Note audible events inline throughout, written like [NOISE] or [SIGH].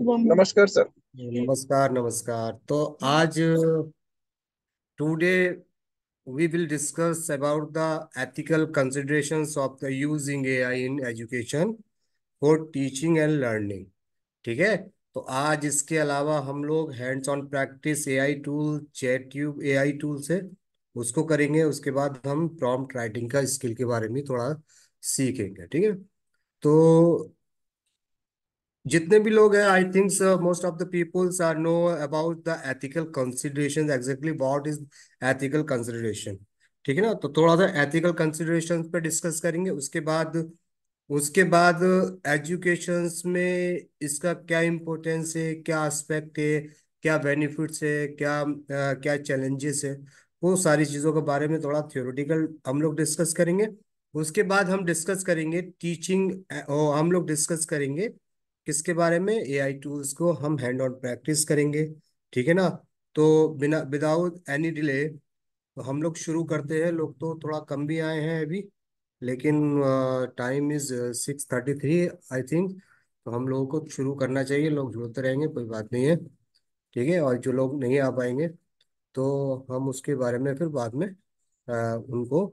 नमस्कार सर नमस्कार नमस्कार तो आज today we will discuss about the ethical considerations of the using AI in education for teaching and learning ठीक है तो आज इसके अलावा हम लोग hands on practice A I tool chat tube A I tool से उसको करेंगे उसके बाद हम प्रॉम्प्ट राइटिंग का स्किल के बारे में थोड़ा सीखेंगे ठीक है तो जितने भी लोग हैं I think most of the peoples are know about the ethical consideration exactly what is ethical consideration ठीक है ना तो थोड़ा सा एथिकल कंसिडरेशन पे डिस्कस करेंगे उसके बाद उसके बाद एजुकेशन में इसका क्या इम्पोर्टेंस है क्या एस्पेक्ट है क्या बेनिफिट्स है क्या आ, क्या चैलेंजेस है वो सारी चीज़ों के बारे में थोड़ा थियोरिटिकल हम लोग डिस्कस करेंगे उसके बाद हम डिस्कस करेंगे टीचिंग हम लोग डिस्कस करेंगे किसके बारे में एआई टूल्स को हम हैंड ऑन प्रैक्टिस करेंगे ठीक है ना तो बिना विदाउट एनी डिले तो हम लोग शुरू करते हैं लोग तो थोड़ा कम भी आए हैं अभी लेकिन time is six thirty three I think तो हम लोगों को शुरू करना चाहिए लोग जुड़ते रहेंगे कोई बात नहीं है ठीक है और जो लोग नहीं आ पाएंगे तो हम उसके बारे में फिर बाद में आ, उनको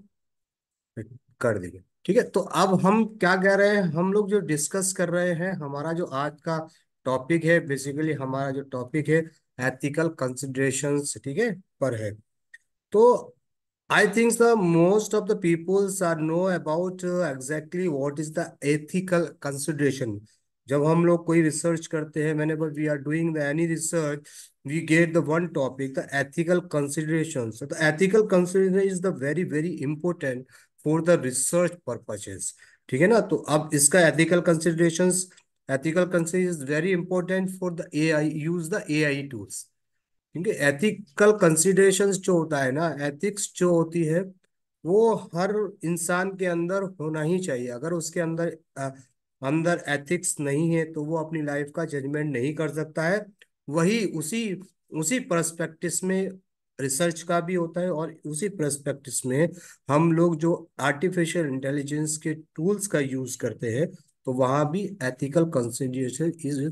कर देंगे ठीक है तो अब हम क्या कह रहे हैं हम लोग जो डिस्कस कर रहे हैं हमारा जो आज का टॉपिक है बेसिकली हमारा जो टॉपिक है एथिकल कंसिडरेशन ठीक है पर है तो I think the most of the peoples are know about exactly what is the ethical consideration जब हम लोग कोई रिसर्च करते हैं मैंने but we are doing the any research we get the one topic the ethical consideration ethical consideration is the very very important for the research purposes ठीक है ना तो अब इसका ethical consideration ethical consideration very important for the A I use the A I tools क्योंकि ethical consideration जो होता है ना एथिक्स जो होती है वो हर इंसान के अंदर होना ही चाहिए अगर उसके अंदर आ, अंदर एथिक्स नहीं है तो वो अपनी लाइफ का जजमेंट नहीं कर सकता है वही उसी उसी परस्पेक्टिस में रिसर्च का भी होता है और उसी प्रस्पेक्टिस में हम लोग जो आर्टिफिशियल इंटेलिजेंस के टूल्स का यूज करते हैं तो वहां भी ethical consideration is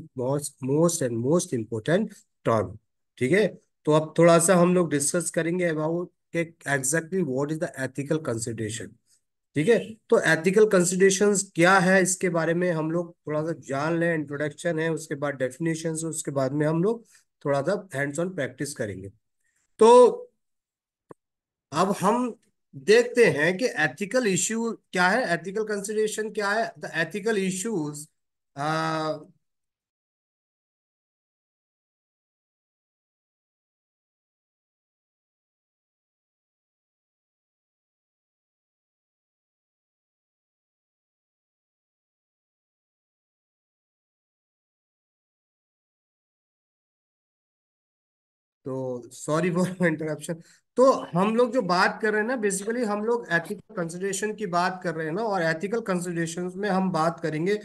most and most important term ठीक है तो अब थोड़ा सा हम लोग डिस्कस करेंगे अबाउट के exactly what is the ethical consideration ठीक है तो एथिकल कंसिडरेशन क्या है इसके बारे में हम लोग थोड़ा सा जान लें इंट्रोडक्शन है उसके बाद डेफिनेशन उसके बाद में हम लोग थोड़ा सा हैंड्स ऑन प्रैक्टिस करेंगे तो अब हम देखते हैं कि एथिकल इश्यू क्या है एथिकल कंसिडरेशन क्या है द एथिकल इश्यूज तो सॉरी फॉर इंटरप्शन तो हम लोग जो बात कर रहे हैं ना बेसिकली हम लोग एथिकल कंसिडरेशन की बात कर रहे हैं ना और एथिकल कंसिडरेशन में हम बात करेंगे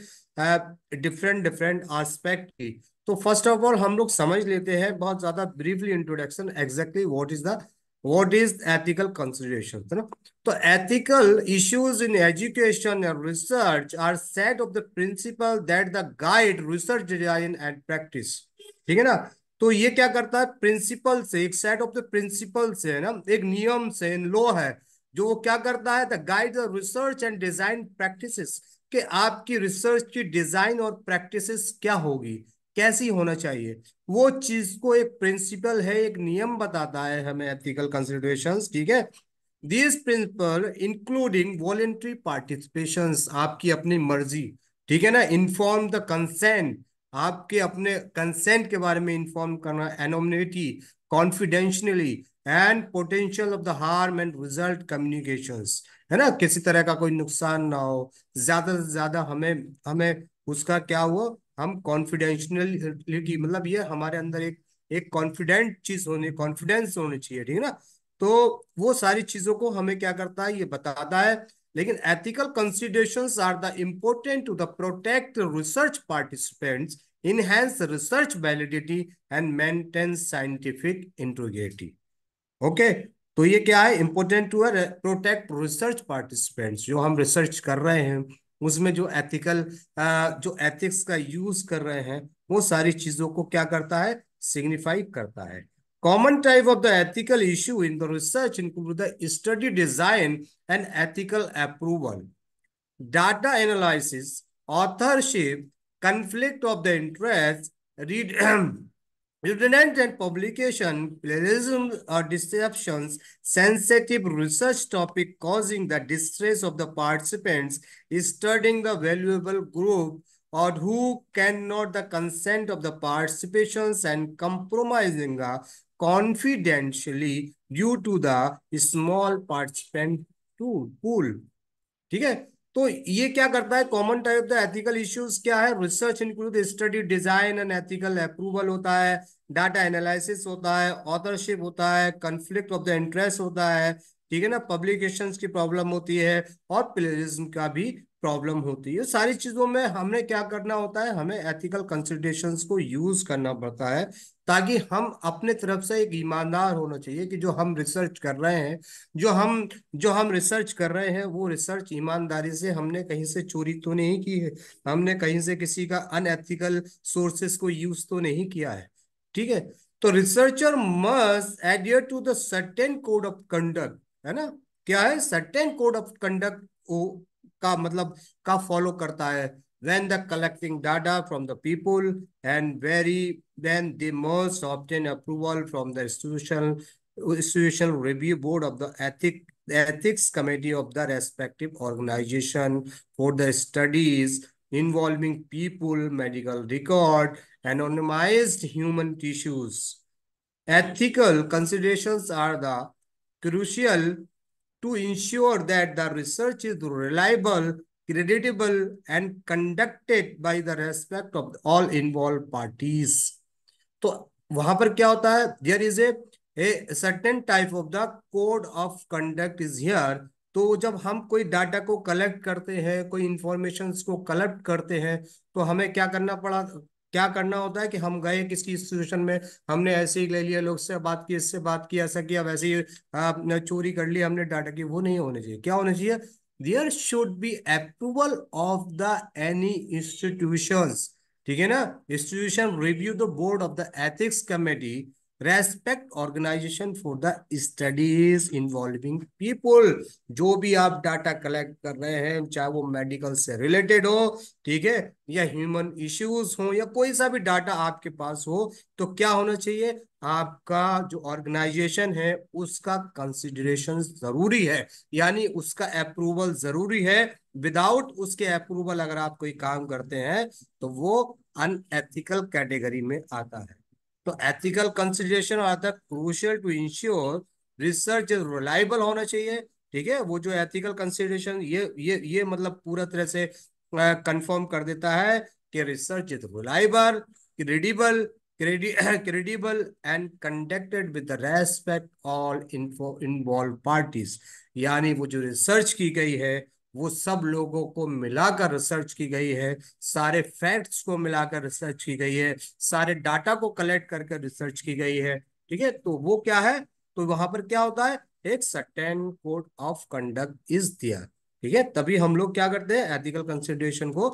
डिफरेंट डिफरेंट आस्पेक्ट की तो फर्स्ट ऑफ ऑल हम लोग समझ लेते हैं बहुत ज्यादा briefly introduction exactly what is the is ethical consideration है ना तो ethical issues in education and research are set of the principle that the guide research design and practice ठीक है ना तो ये क्या करता है प्रिंसिपल से एक सेट ऑफ द प्रिंसिपल से है ना एक नियम से लॉ है जो वो क्या करता है the guide the research and design practices कि आपकी रिसर्च की डिजाइन और प्रैक्टिसेस क्या होगी कैसी होना चाहिए वो चीज को एक प्रिंसिपल है एक नियम बताता है हमें एथिकल कंसिडरेशन ठीक है this principle including voluntary participation आपकी अपनी मर्जी ठीक है ना इन्फॉर्म द कंसेंट आपके अपने कंसेंट के बारे में इंफॉर्म करना anonymity confidentially and potential of the harm and result communication है ना किसी तरह का कोई नुकसान ना हो ज्यादा से ज्यादा हमें हमें उसका क्या हो हम कॉन्फिडेंशियलिटी मतलब ये हमारे अंदर एक एक कॉन्फिडेंट चीज होनी कॉन्फिडेंस होनी चाहिए ठीक है ना तो वो सारी चीजों को हमें क्या करता है ये बताता है लेकिन ethical consideration are the important to the protect research participants enhance research validity and maintain scientific integrity okay तो ये क्या है important to protect research participants जो हम रिसर्च कर रहे हैं उसमें जो एथिकल जो एथिक्स का यूज कर रहे हैं वो सारी चीजों को क्या करता है सिग्निफाई करता है common type of the ethical issue in the research include the study design and ethical approval data analysis authorship conflict of the interest, redundant [CLEARS THROAT] and publication, plagiarism or deceptions, sensitive research topic causing the distress of the participants, studying the valuable group or who cannot the consent of the participations and compromising the confidentially due to the small participant pool. ठीक है तो ये क्या करता है common type of the ethical issues क्या है research include study design and ethical approval होता है डाटा एनालिसिस होता है ऑथरशिप होता है कंफ्लिक्ट ऑफ द इंटरेस्ट होता है ठीक है ना पब्लिकेशन की प्रॉब्लम होती है और प्लेजम का भी प्रॉब्लम होती है सारी चीजों में हमने क्या करना होता है हमें एथिकल कंसिडरेशन को यूज करना पड़ता है ताकि हम अपने तरफ से एक ईमानदार होना चाहिए कि जो हम रिसर्च कर रहे हैं जो हम जो हम रिसर्च कर रहे हैं वो रिसर्च ईमानदारी से हमने कहीं से चोरी तो नहीं की है हमने कहीं से किसी का अनएथिकल सोर्सेस को यूज तो नहीं किया है ठीक है तो researcher must adhere to the certain code of conduct है ना क्या है सर्टेन कोड ऑफ कंडक्ट का मतलब का फॉलो करता है when the collecting data from the people and very when they must obtain approval from the institutional institutional review board of the ethic ethics committee of the respective organization for the studies involving people medical record anonymized human tissues ethical considerations are the crucial to ensure that the research is reliable, creditable, and conducted by the respect of all involved parties. तो वहां पर क्या होता है there is a certain type of the code of conduct is here तो जब हम कोई डाटा को कलेक्ट करते हैं कोई इंफॉर्मेशन को कलेक्ट करते हैं तो हमें क्या करना पड़ा क्या करना होता है कि हम गए किसी सिचुएशन में हमने ऐसे ही ले लिया लोग से बात की इससे बात की ऐसा किया वैसे ही चोरी कर ली हमने डाटा की वो नहीं होने चाहिए क्या होना चाहिए there should be approval of the any institution ठीक है ना institution review the board of the ethics committee respect organisation for the studies involving people जो भी आप डाटा कलेक्ट कर रहे हैं चाहे वो मेडिकल से रिलेटेड हो ठीक है या ह्यूमन इश्यूज हो या कोई सा भी डाटा आपके पास हो तो क्या होना चाहिए आपका जो ऑर्गेनाइजेशन है उसका कंसिडरेशन जरूरी है यानी उसका अप्रूवल जरूरी है विदाउट उसके अप्रूवल अगर आप कोई काम करते हैं तो वो अनएथिकल कैटेगरी में आता है तो एथिकल कंसिडरेशन आता है crucial to ensure research reliable होना चाहिए ठीक है वो जो एथिकल कंसिडरेशन ये ये ये मतलब पूरा तरह से कंफर्म कर देता है कि research is reliable credible credible and conducted with respect all involve parties यानी वो जो रिसर्च की गई है वो सब लोगों को मिलाकर रिसर्च की गई है सारे फैक्ट्स को मिलाकर रिसर्च की गई है सारे डाटा को कलेक्ट करके रिसर्च की गई है ठीक है तो वो क्या है तो वहां पर क्या होता है एक certain code of conduct is दिया ठीक है तभी हम लोग क्या करते हैं एथिकल कंसिडरेशन को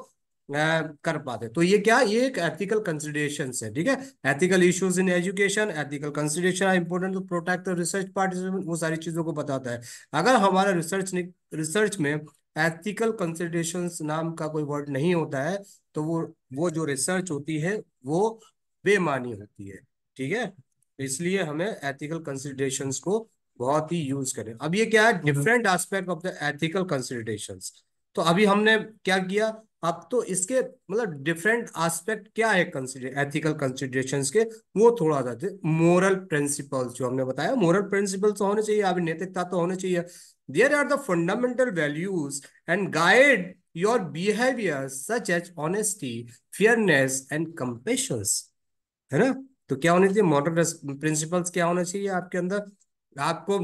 आ, कर पाते तो ये क्या ये एक एथिकल कंसिडरेशन है ठीक है ethical issues in education ethical consideration are important to protect research participant वो सारी चीजों को बताता है अगर हमारा रिसर्च रिसर्च में एथिकल कंसिडरेशन नाम का कोई वर्ड नहीं होता है तो वो वो जो रिसर्च होती है वो बेमानी होती है ठीक है इसलिए हमें एथिकल कंसिडरेशन को बहुत ही यूज करें अब ये क्या है different aspect of the ethical consideration तो अभी हमने क्या किया अब तो इसके मतलब डिफरेंट एस्पेक्ट क्या है कंसिडर एथिकल कंसिडरेशंस के वो थोड़ा सा मोरल प्रिंसिपल जो हमने बताया मोरल प्रिंसिपल तो होने चाहिए अभी नैतिकता तो होने चाहिए there are the fundamental values and guide your behaviour such as honesty fairness and compassion है ना तो क्या होने चाहिए मॉडल प्रिंसिपल्स क्या होना चाहिए आपके अंदर आपको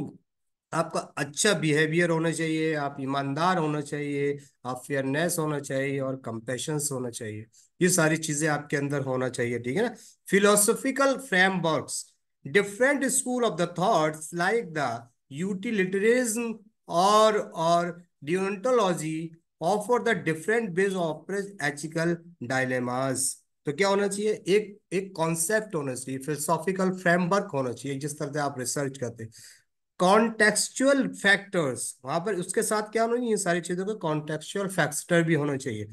आपका अच्छा बिहेवियर होना चाहिए आप ईमानदार होना चाहिए आप फेयरनेस होना चाहिए और कंपेशंस होना चाहिए ये सारी चीजें आपके अंदर होना चाहिए ठीक है ना philosophical frameworks different school of the thoughts like the utilitarianism और और of offer the different base of ethical dilemmas तो क्या होना चाहिए एक एक कॉन्सेप्ट होना चाहिए फिलोसॉफिकल फ्रेमवर्क होना चाहिए जिस तरह से आप रिसर्च करते हैं कॉन्टेक्चुअल फैक्टर्स वहां पर उसके साथ क्या होना चाहिए सारी चीजों का कॉन्टेक्चुअल फैक्टर भी होना चाहिए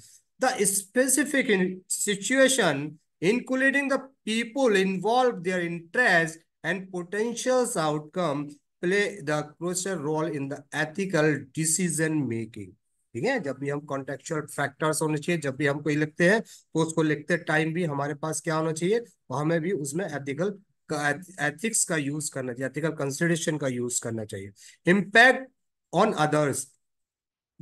the specific situation including the people involve their interest and potential outcome play the crucial role in the ethical decision making ठीक है जब भी हम कॉन्टेक्चुअल फैक्टर्स होने चाहिए जब भी हम कोई लिखते हैं तो उसको लिखते टाइम भी हमारे पास क्या होना चाहिए और हमें भी उसमें एथिकल एथिक्स का यूज करना चाहिए एथिकल कंसिडरेशन का यूज करना चाहिए impact on others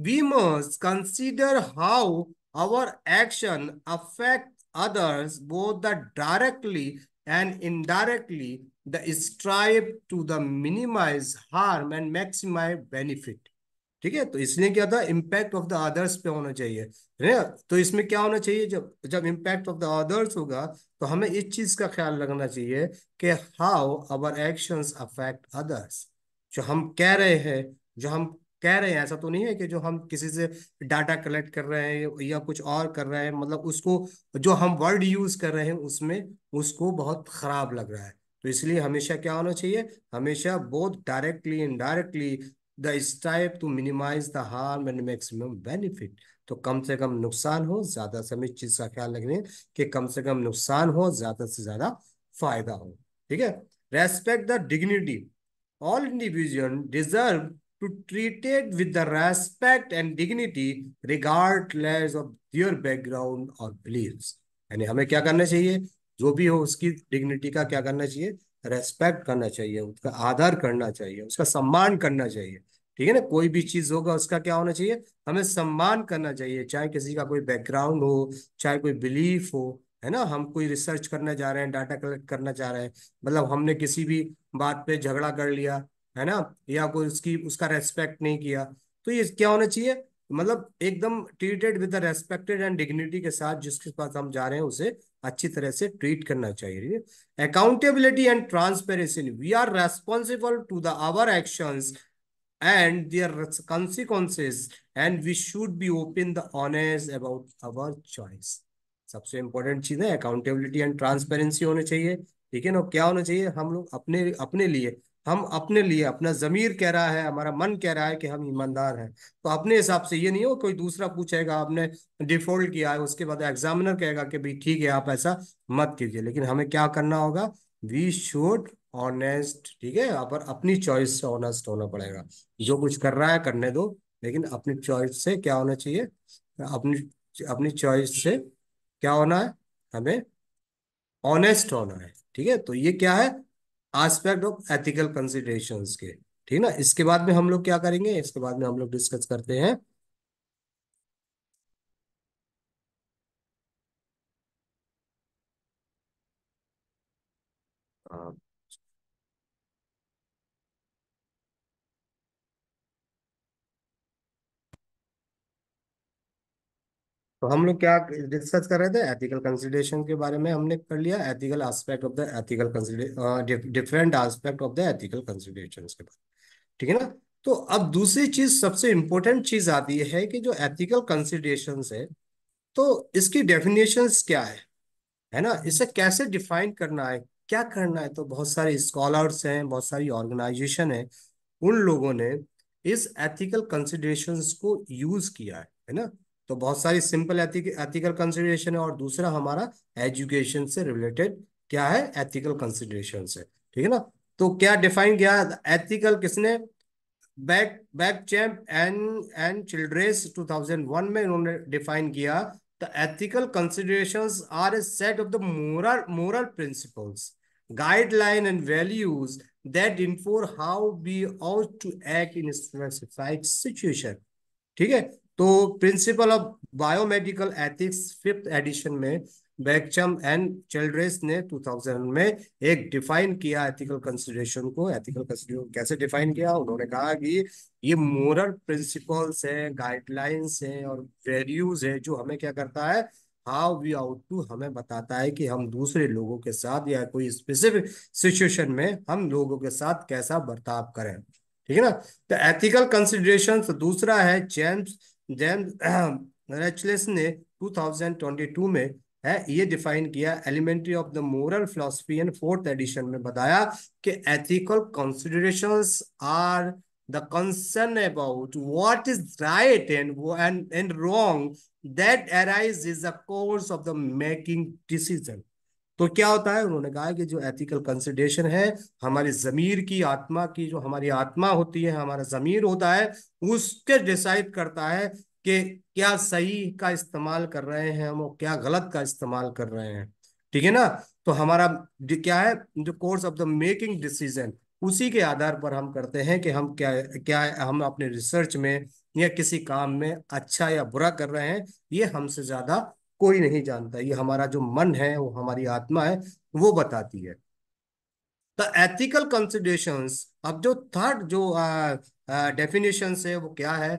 we must consider how our action affect others वो the directly and indirectly the strive to the minimise harm and maximise benefit ठीक है तो इसलिए क्या था इम्पैक्ट ऑफ द अदर्स पे होना चाहिए है ना तो इसमें क्या होना चाहिए जब जब इम्पैक्ट ऑफ द अदर्स होगा तो हमें इस चीज का ख्याल रखना चाहिए कि how our action affect others जो हम कह रहे हैं जो हम कह रहे हैं ऐसा तो नहीं है कि जो हम किसी से डाटा कलेक्ट कर रहे हैं या कुछ और कर रहे हैं मतलब उसको जो हम वर्ड यूज कर रहे हैं उसमें उसको बहुत खराब लग रहा है तो इसलिए हमेशा क्या होना चाहिए हमेशा both directly indirectly the strive to minimise the harm and maximum benefit तो कम से कम नुकसान हो ज्यादा से हमें चीज का ख्याल रखने कि कम से कम नुकसान हो ज्यादा से ज्यादा फायदा हो ठीक है respect the dignity all individual deserve to treated with the respect and dignity regardless of their background और बिलीव यानी हमें क्या करना चाहिए जो भी हो उसकी डिग्निटी का क्या करना चाहिए रेस्पेक्ट करना चाहिए उसका आदर करना चाहिए उसका सम्मान करना चाहिए ठीक है ना कोई भी चीज होगा उसका क्या होना चाहिए हमें सम्मान करना चाहिए चाहे किसी का कोई बैकग्राउंड हो चाहे कोई बिलीफ हो है ना हम कोई रिसर्च करने जा रहे हैं डाटा कलेक्ट करना चाह रहे हैं मतलब हमने किसी भी बात पे झगड़ा कर लिया है ना या कोई उसकी उसका रेस्पेक्ट नहीं किया तो ये क्या होना चाहिए मतलब एकदम treated with respected and dignity के साथ जिसके पास हम जा रहे हैं उसे अच्छी तरह से ट्रीट करना चाहिए accountability and transparency we are responsible to the our action and their consequences and we should be open the honest about our choice सबसे इंपॉर्टेंट चीज है अकाउंटेबिलिटी एंड ट्रांसपेरेंसी होनी चाहिए ठीक है ना क्या होना चाहिए हम लोग अपने अपने लिए हम अपने लिए अपना जमीर कह रहा है हमारा मन कह रहा है कि हम ईमानदार हैं तो अपने हिसाब से ये नहीं हो कोई दूसरा पूछेगा आपने डिफॉल्ट किया है उसके बाद एग्जामिनर कहेगा कि भाई ठीक है आप ऐसा मत कीजिए लेकिन हमें क्या करना होगा वी शुड ऑनेस्ट ठीक है यहाँ पर अपनी चॉइस से ऑनेस्ट होना पड़ेगा जो कुछ कर रहा है करने दो लेकिन अपनी चॉइस से क्या होना चाहिए अपनी अपनी चॉइस से क्या होना है हमें ऑनेस्ट होना है ठीक है तो ये क्या है एस्पेक्ट ऑफ एथिकल कंसिडरेशन के ठीक ना इसके बाद में हम लोग क्या करेंगे इसके बाद में हम लोग डिस्कस करते हैं um, तो हम लोग क्या डिस्कस कर रहे थे एथिकल कंसिडरेशन के बारे में हमने कर लिया ethical aspect of the ethical different aspect of the ethical consideration के बारे ठीक है ना तो अब दूसरी चीज सबसे इंपॉर्टेंट चीज आती है कि जो एथिकल कंसिडरेशन है तो इसकी डेफिनेशन क्या है है ना इसे कैसे डिफाइन करना है क्या करना है तो बहुत सारे स्कॉलर्स हैं बहुत सारी ऑर्गेनाइजेशन है उन लोगों ने इस एथिकल कंसिडरेशन को यूज किया है है ना तो बहुत सारी सिंपल एथिकल कंसिडरेशन है और दूसरा हमारा एजुकेशन से रिलेटेड क्या है एथिकल कंसिडरेशन है ठीक है ना तो क्या डिफाइन किया एथिकल किसने बैक Beauchamp and and Childress 2001 में इन्होंने डिफाइन किया the ethical consideration are a set of the moral moral principles guideline and values that inform how we ought to act in specified situation ठीक है तो principle of biomedical ethics fifth edition में Beauchamp and चिल्ड्रेस ने 2000 में एक define किया ethical consideration को ethical consideration कैसे डिफाइन किया उन्होंने कहा कि ये मोरल प्रिंसिपल्स है गाइडलाइंस है और वैल्यूज है जो हमें क्या करता है हाउ वी आउट टू हमें बताता है कि हम दूसरे लोगों के साथ या कोई स्पेसिफिक सिचुएशन में हम लोगों के साथ कैसा बर्ताव करें ठीक है ना तो एथिकल कंसिडरेशन तो दूसरा है जेम्स देन रेचलेस ने 2022 में है ये डिफाइन किया elementary of the moral philosophy and fourth edition में बताया कि ethical consideration are the concern about what is right and and and wrong that arise is the course of the making decision तो क्या होता है उन्होंने कहा कि जो एथिकल कंसिडरेशन है हमारी जमीर की आत्मा की जो हमारी आत्मा होती है हमारा जमीर होता है उसके डिसाइड करता है कि क्या सही का इस्तेमाल कर रहे हैं हम और क्या गलत का इस्तेमाल कर रहे हैं ठीक है ना तो हमारा क्या है जो course of the making decision उसी के आधार पर हम करते हैं कि हम क्या क्या हम अपने रिसर्च में या किसी काम में अच्छा या बुरा कर रहे हैं ये हमसे ज्यादा कोई नहीं जानता ये हमारा जो मन है वो हमारी आत्मा है वो बताती है द एथिकल कंसिडरेशन अब जो थर्ड जो डेफिनेशन uh, uh, है वो क्या है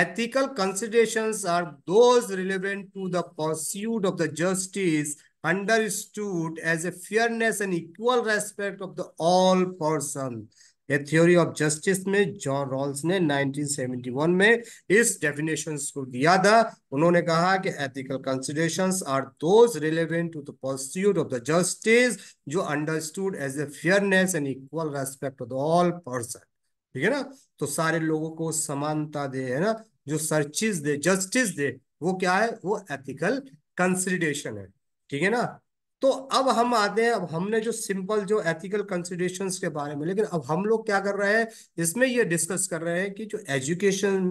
ethical consideration are those relevant to pursuit of the justice understood as a fairness and equal respect of the all person ये थ्योरी ऑफ जस्टिस में John Rawls ने 1971 में इस डेफिनेशन को दिया था उन्होंने कहा कि ethical consideration are those relevant to the pursuit of the justice जो understood as a fairness and equal respect of all person ठीक है ना तो सारे लोगों को समानता दे है ना जो सर्चिस दे जस्टिस दे वो क्या है वो एथिकल कंसिडरेशन है ठीक है ना तो अब हम आते हैं अब हमने जो सिंपल जो एथिकल कंसिडरेशन के बारे में लेकिन अब हम लोग क्या कर रहे हैं इसमें ये डिस्कस कर रहे हैं कि जो एजुकेशन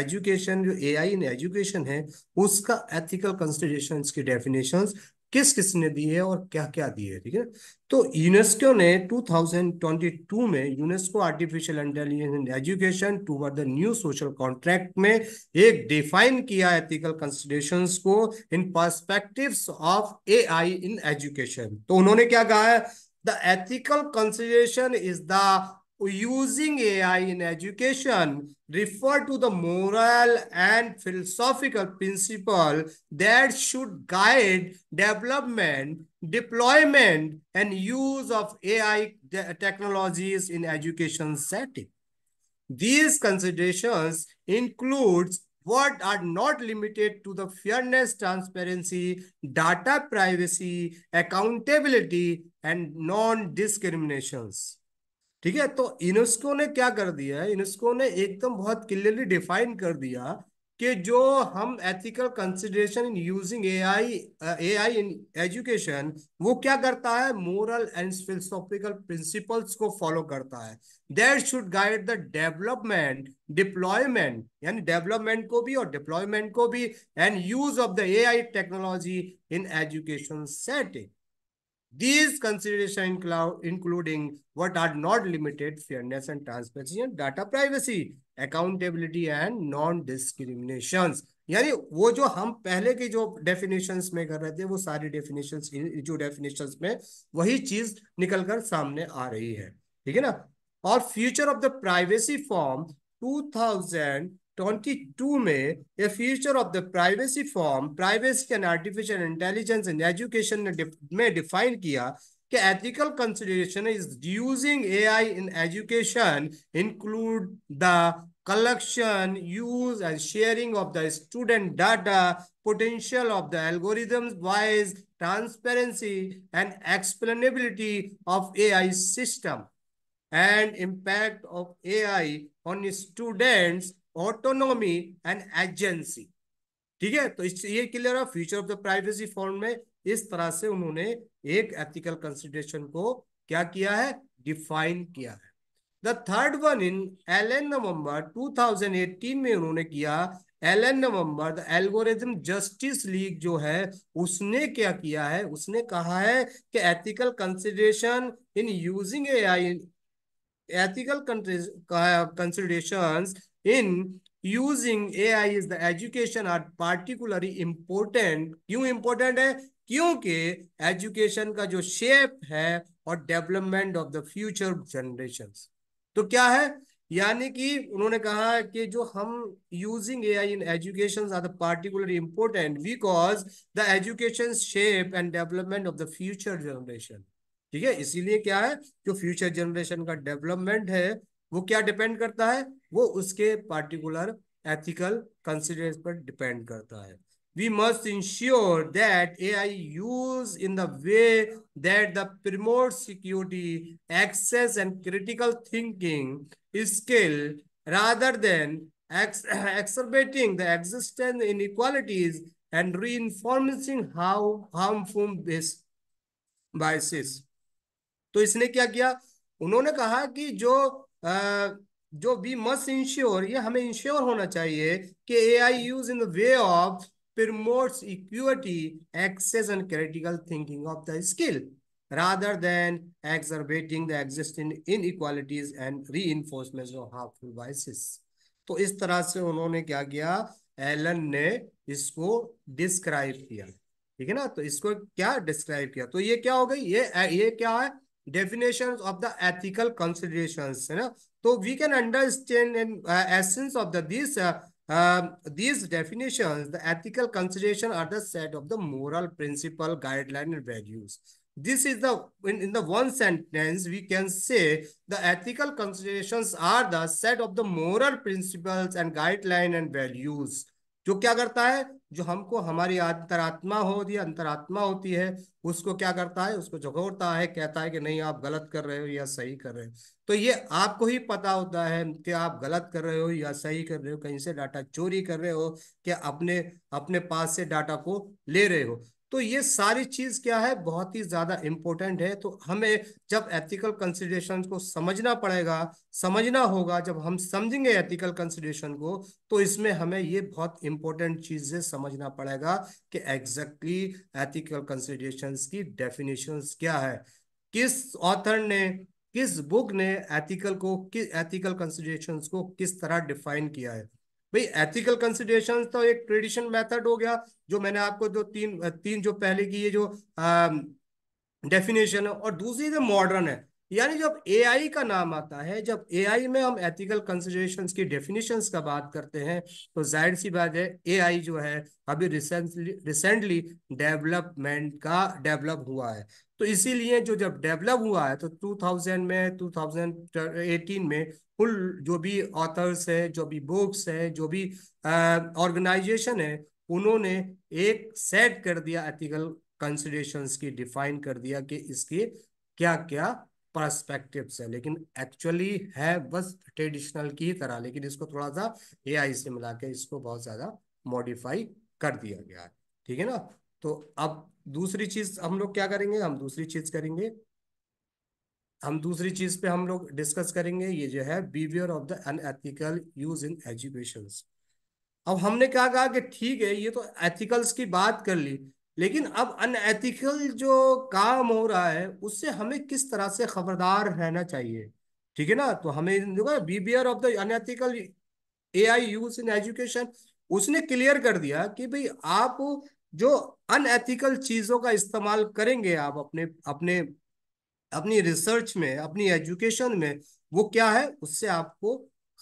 एजुकेशन जो ए आई इन एजुकेशन है उसका एथिकल कंसिडरेशन की डेफिनेशन किस किस ने दिए और क्या क्या दिए ठीक है तो यूनेस्को ने 2022 में UNESCO artificial intelligence and education toward the new social contract में एक डिफाइन किया एथिकल कंसिडरेशन को in perspectives of AI in education तो उन्होंने क्या कहा है the ethical consideration is the using AI in education refer to the moral and philosophical principle that should guide development, deployment, and use of AI technologies in education setting. These considerations includes what are not limited to the fairness, transparency, data privacy, accountability, and non-discriminations. ठीक है तो UNESCO ने क्या कर दिया है UNESCO ने एकदम बहुत क्लियरली डिफाइन कर दिया कि जो हम ethical consideration in using AI AI in education वो क्या करता है मोरल एंड फिलोसॉफिकल प्रिंसिपल्स को फॉलो करता है there should guide the development deployment यानी डेवलपमेंट को भी और डिप्लॉयमेंट को भी and use of the AI technology in education setting These consideration considerations including what are not limited, fairness and transparency and data privacy, accountability and non-discriminations. यानी वो जो हम पहले की जो डेफिनेशंस में कर रहे थे वो सारी डेफिनेशंस जो डेफिनेशंस में वही चीज निकल कर सामने आ रही है ठीक है ना और Future of the Privacy Forum 22 में a future of the privacy form privacy and artificial intelligence in education में define किया कि ethical consideration is using AI in education include the collection, use and sharing of the student data, potential of the algorithms wise, transparency and explainability of AI system and impact of AI on students autonomy and agency ठीक है तो इस ये clear है future of the Privacy Forum में इस तरह से उन्होंने एक एथिकल कंसिडरेशन को क्या किया है डिफाइन किया है the third one in L N November two thousand eighteen में उन्होंने किया L N November the Algorithm Justice League जो है उसने क्या किया है उसने कहा है कि ethical consideration in using A I ethical consideration in using AI is the education are particularly important. क्यों important है क्योंकि एजुकेशन का जो शेप है और development of the future generation तो क्या है यानी कि उन्होंने कहा कि जो हम using A I in education are the particular important because the education shape and development of the future generation ठीक है इसीलिए क्या है जो फ्यूचर जनरेशन का डेवलपमेंट है वो क्या डिपेंड करता है वो उसके पार्टिकुलर एथिकल कंसिडर पर डिपेंड करता है we must ensure that A I use in the way that the promote security access and critical thinking skill rather than exacerbating the existence in equalities and re informing how harmful this biases तो इसने क्या किया उन्होंने कहा कि जो जो we must ensure ये हमें इंश्योर होना चाहिए कि A I use in the way of promotes equity access and critical thinking of the skill rather than exacerbating the existing inequalities and reinforcements of harmful biases. to is tarah se unhone kya kiya allen ne isko describe kiya theek hai na to isko kya describe kiya to ye kya ho gayi ye ye kya hai definitions of the ethical considerations you know? so we can understand in uh, essence of the these uh, uh, these definitions the ethical consideration are the set of the moral principle guideline and values this is the in, in the one sentence we can say the ethical considerations are the set of the moral principles and guideline and values जो क्या करता है जो हमको हमारी अंतरात्मा होती है अंतरात्मा होती है उसको क्या करता है उसको झकोरता है कहता है कि नहीं आप गलत कर रहे हो या सही कर रहे हो तो ये आपको ही पता होता है कि आप गलत कर रहे हो या सही कर रहे हो कहीं से डाटा चोरी कर रहे हो क्या अपने अपने पास से डाटा को ले रहे हो तो ये सारी चीज क्या है बहुत ही ज्यादा इंपॉर्टेंट है तो हमें जब एथिकल कंसिडरेशन को समझना पड़ेगा समझना होगा जब हम समझेंगे एथिकल कंसिडरेशन को तो इसमें हमें ये बहुत इंपॉर्टेंट चीजें समझना पड़ेगा कि एग्जैक्टली एथिकल कंसिडरेशन की डेफिनेशन क्या है किस ऑथर ने किस बुक ने एथिकल को किस एथिकल कंसिडरेशन को किस तरह डिफाइन किया है भाई एथिकल कंसिडरेशन तो एक ट्रेडिशन मेथड हो गया जो मैंने आपको जो तीन तीन जो पहले की ये जो डेफिनेशन है और दूसरी जो मॉडर्न है यानी जब एआई का नाम आता है जब आई में हम एथिकल कंसिडरेशन की डेफिनेशन का बात करते हैं तो जाहिर सी बात है आई जो है अभी रिसेंटली डेवलपमेंट का डेवलप हुआ है तो इसीलिए जो जब डेवलप हुआ है तो 2000 में 2018 में फुल जो भी ऑथर्स हैं जो भी बुक्स हैं जो भी ऑर्गेनाइजेशन है उन्होंने एक सेट कर दिया एथिकल कंसिडरेशन की डिफाइन कर दिया कि इसके क्या क्या परस्पेक्टिव से लेकिन एक्चुअली है बस ट्रेडिशनल की ही तरह लेकिन इसको थोड़ा सा ए से मिला के इसको बहुत ज़्यादा मॉडिफाई कर दिया गया है ठीक है ना तो अब दूसरी चीज़ हम लोग क्या करेंगे हम दूसरी चीज़ करेंगे हम दूसरी चीज़ पे हम लोग डिस्कस करेंगे ये जो है behaviour of the unethical use in education अब हमने क्या कहा कि ठीक है ये तो एथिकल्स की बात कर ली लेकिन अब अनएथिकल जो काम हो रहा है उससे हमें किस तरह से खबरदार रहना चाहिए ठीक है ना तो हमें देखो BBR of the unethical AI use in education उसने क्लियर कर दिया कि भाई आप जो अनएथिकल चीजों का इस्तेमाल करेंगे आप अपने अपने अपनी रिसर्च में अपनी एजुकेशन में वो क्या है उससे आपको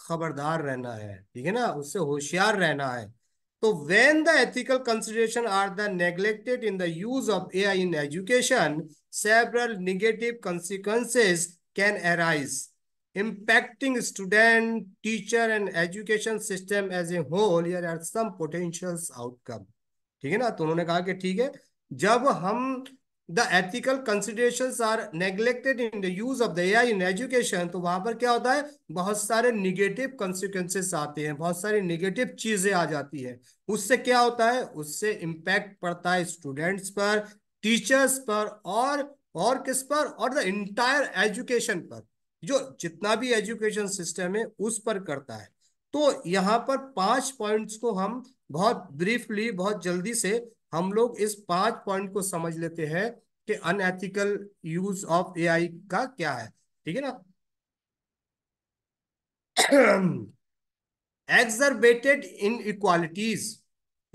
खबरदार रहना है ठीक है ना उससे होशियार रहना है तो when the ethical consideration are the neglected in the use of A in education several negative consequences can arise impacting student teacher and education system as a whole here are some potential outcome ठीक है ना तो उन्होंने कहा कि ठीक है जब हम the ethical consideration are neglected in the use of the A I in education तो वहां पर क्या होता है बहुत सारे निगेटिव कंसिक्वेंसेस आते हैं बहुत सारी निगेटिव चीजें आ जाती है उससे क्या होता है उससे इम्पैक्ट पड़ता है स्टूडेंट्स पर टीचर्स पर और और किस पर और द इंटायर एजुकेशन पर जो जितना भी एजुकेशन सिस्टम है उस पर करता है तो यहाँ पर पांच पॉइंट्स को हम बहुत ब्रीफली बहुत जल्दी से हम लोग इस पांच पॉइंट को समझ लेते हैं कि अनएथिकल यूज ऑफ एआई का क्या है ठीक है ना एक्सरबेटेड इन इक्वालिटीज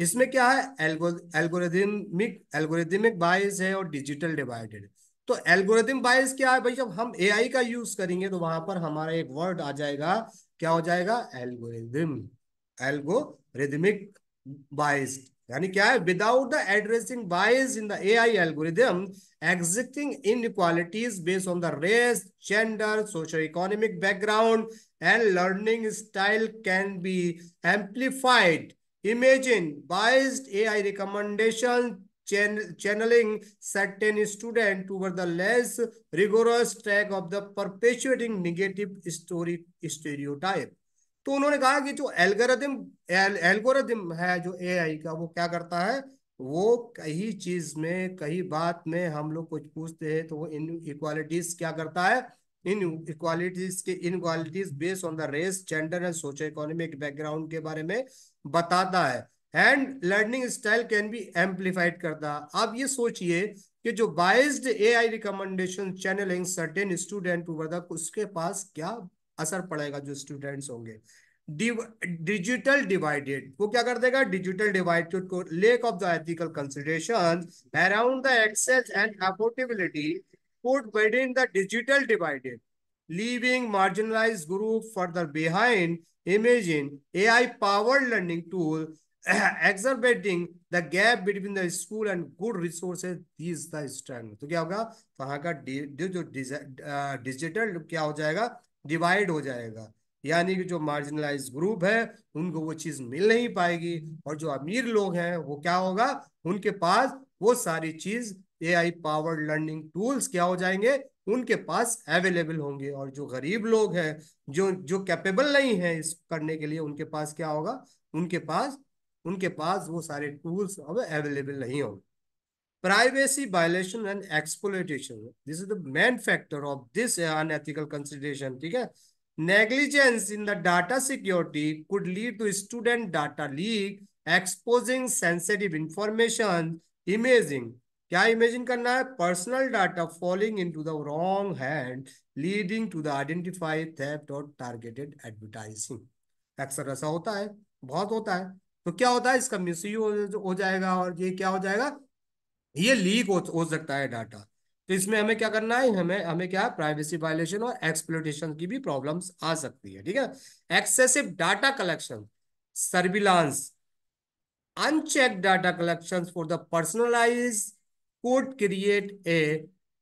इसमें क्या है एल्गोरिदमिक एल्गोरिदमिक बाइस है और डिजिटल डिवाइडेड तो एल्गोरिदम बायस क्या है भाई जब हम एआई का यूज करेंगे तो वहां पर हमारा एक वर्ड आ जाएगा क्या हो जाएगा एल्गोरिदम एल्गोरिदमिक बायस यानी क्या है without the addressing bias in the AI algorithm existing inequalities based on the race gender socio economic background and learning style can be amplified imagine biased AI recommendation channeling certain student toward the less rigorous track of the perpetuating negative story stereotype तो उन्होंने कहा कि जो algorithm L, algorithm है जो AI का वो क्या करता है वो कहीं चीज में कहीं बात में हम लोग कुछ पूछते हैं तो वो इन इक्वालिटीज क्या करता है इन इक्वालिटीज के inequalities based on the race gender and socio economic background के बारे में बताता है and learning style can be amplified करता अब ये सोचिए कि जो biased A I recommendation channeling certain student वर्धक उसके पास क्या असर पड़ेगा जो स्टूडेंट्स होंगे डिजिटल डिवाइडेड वो क्या कर देगा डिजिटल डिवाइडेड को lack of the ethical consideration around the access and affordability put bed in the digital divided leaving marginalize group further behind imagine A I powered learning tool exacerbating the gap between the school and good resources the strength तो क्या होगा वहां का digital क्या हो जाएगा divide हो जाएगा यानी कि जो मार्जिनलाइज ग्रुप है उनको वो चीज मिल नहीं पाएगी और जो अमीर लोग हैं वो क्या होगा उनके पास वो सारी चीज A I powered learning tools क्या हो जाएंगे उनके पास अवेलेबल होंगे और जो गरीब लोग हैं जो जो कैपेबल नहीं है इस करने के लिए उनके पास क्या होगा उनके पास उनके पास वो सारे टूल्स अब अवेलेबल नहीं होंगे privacy violation and exploitation. This is the main factor of this unethical consideration. Okay? Negligence in the data security could lead to student data leak, exposing sensitive information, imaging. kya imagine karna hai personal data falling into the wrong hand leading to the identify theft or targeted advertising advertising अक्सर ऐसा होता है बहुत होता है तो क्या होता है इसका मिस हो जाएगा और ये क्या हो जाएगा ये लीक हो, हो सकता है डाटा तो इसमें हमें क्या करना है हमें हमें क्या प्राइवेसी वायलेशन और एक्सप्लोटेशन की भी प्रॉब्लम्स आ सकती है ठीक है excessive data collection surveillance unchecked data collection for the personalize could create a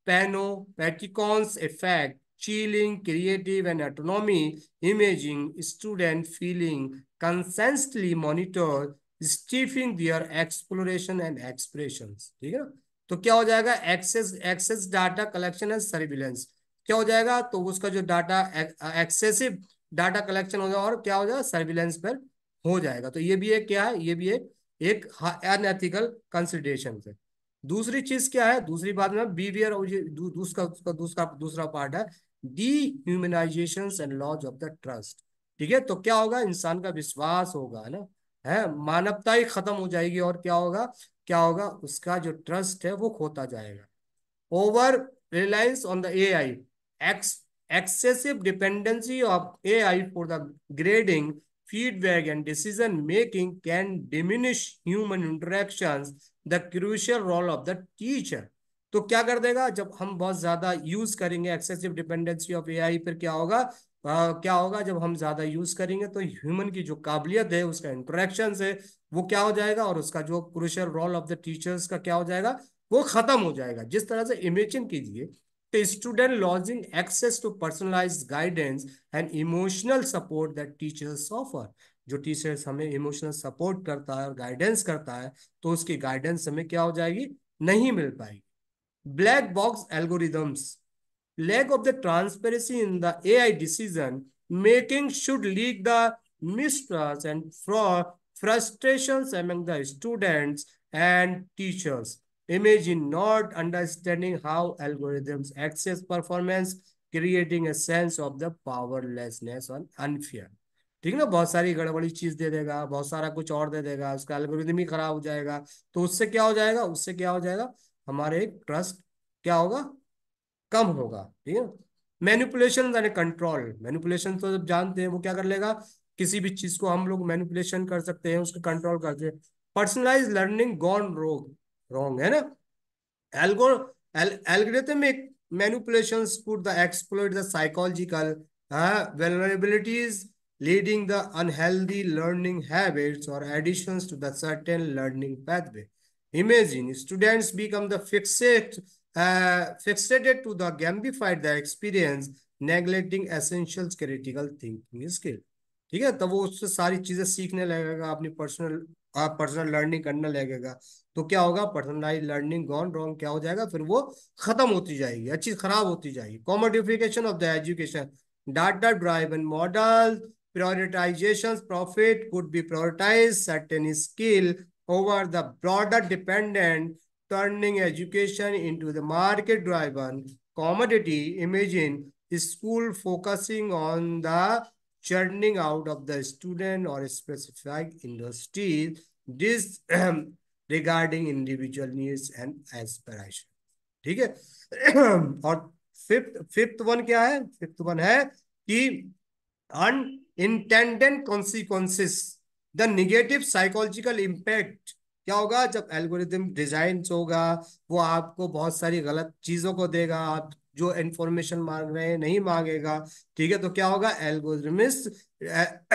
panopticons effect chilling creative and autonomy imagining student feeling constantly monitor stifling their exploration and expression ठीक है ना तो क्या हो जाएगा excess excess data collection and surveillance क्या हो जाएगा तो उसका जो डाटा एक्सेसिव डाटा कलेक्शन हो जाएगा और क्या हो जाएगा सर्विलेंस पर हो जाएगा तो ये भी एक क्या है ये भी एक एक अनएथिकल कंसिडरेशन है दूसरी चीज क्या है दूसरी बात में बीवियर दूसरा दूसरा दूसरा पार्ट है dehumanisation and loss of the trust ठीक है तो क्या होगा इंसान का विश्वास होगा है ना है मानवता ही खत्म हो जाएगी और क्या होगा क्या होगा उसका जो ट्रस्ट है वो खोता जाएगा over reliance on the A I ex excessive dependency of A I for the grading feedback and decision making can diminish human interaction the crucial role of the teacher तो क्या कर देगा जब हम बहुत ज्यादा यूज करेंगे एक्सेसिव डिपेंडेंसी ऑफ एआई पर क्या होगा आ, क्या होगा जब हम ज्यादा यूज करेंगे तो ह्यूमन की जो काबिलियत है उसका इंट्रोडक्शन है वो क्या हो जाएगा और उसका जो crucial role of the teachers का क्या हो जाएगा वो खत्म हो जाएगा जिस तरह से इमेजिन कीजिए तो student losing access to personalize guidance and emotional support that teachers offer जो टीचर्स हमें इमोशनल सपोर्ट करता है और गाइडेंस करता है तो उसकी गाइडेंस हमें क्या हो जाएगी नहीं मिल पाएगी black box algorithms lack of the transparency in the AI decision making should lead the mistrust and fraud frustrations among the students and teachers. Imagine not understanding how algorithms access performance, creating a sense of the powerlessness and unfair. ठीक ना बहुत सारी गड़बड़ी चीज दे देगा बहुत सारा कुछ और दे देगा उसका एल्गोरिदम ही खराब हो जाएगा तो उससे क्या हो जाएगा उससे क्या हो जाएगा हमारे एक ट्रस्ट क्या होगा कम होगा ठीक है मैनिपुलेशन यानी कंट्रोल मैनिपुलेशन तो जब जानते हैं वो क्या कर लेगा किसी भी चीज को हम लोग मैनिपुलेशन कर सकते हैं उसको कंट्रोल करके personalize learning gone rogue wrong है ना algo algorithmic manipulation could the explore the psychological vulnerabilities leading the unhealthy learning habits और एडिशन टू दर्टन learning pathway imagine students become the fix Uh, fixated to the gamified the experience neglecting essentials critical thinking skill ठीक है तो वो उससे सारी चीजें सीखने लगेगा अपनी पर्सनल पर्सनल लर्निंग करने लगेगा तो क्या होगा पर्सनलाइज लर्निंग गॉन रॉन्ग क्या हो जाएगा फिर वो खत्म होती जाएगी अच्छी खराब होती जाएगी commodification of the education data drive and model prioritization profit could be prioritize certain skill over the broader dependent turning education into the market driven commodity, imagine school focusing on the churning out of the student or a specific industry, this regarding individual needs and aspiration. theek hai aur fifth fifth one kya hai fifth one hai ki unintended consequences the negative psychological impact क्या होगा जब algorithm design होगा वो आपको बहुत सारी गलत चीजों को देगा आप जो इन्फॉर्मेशन मांग रहे हैं नहीं मांगेगा ठीक है तो क्या होगा एल्गोरिदम्स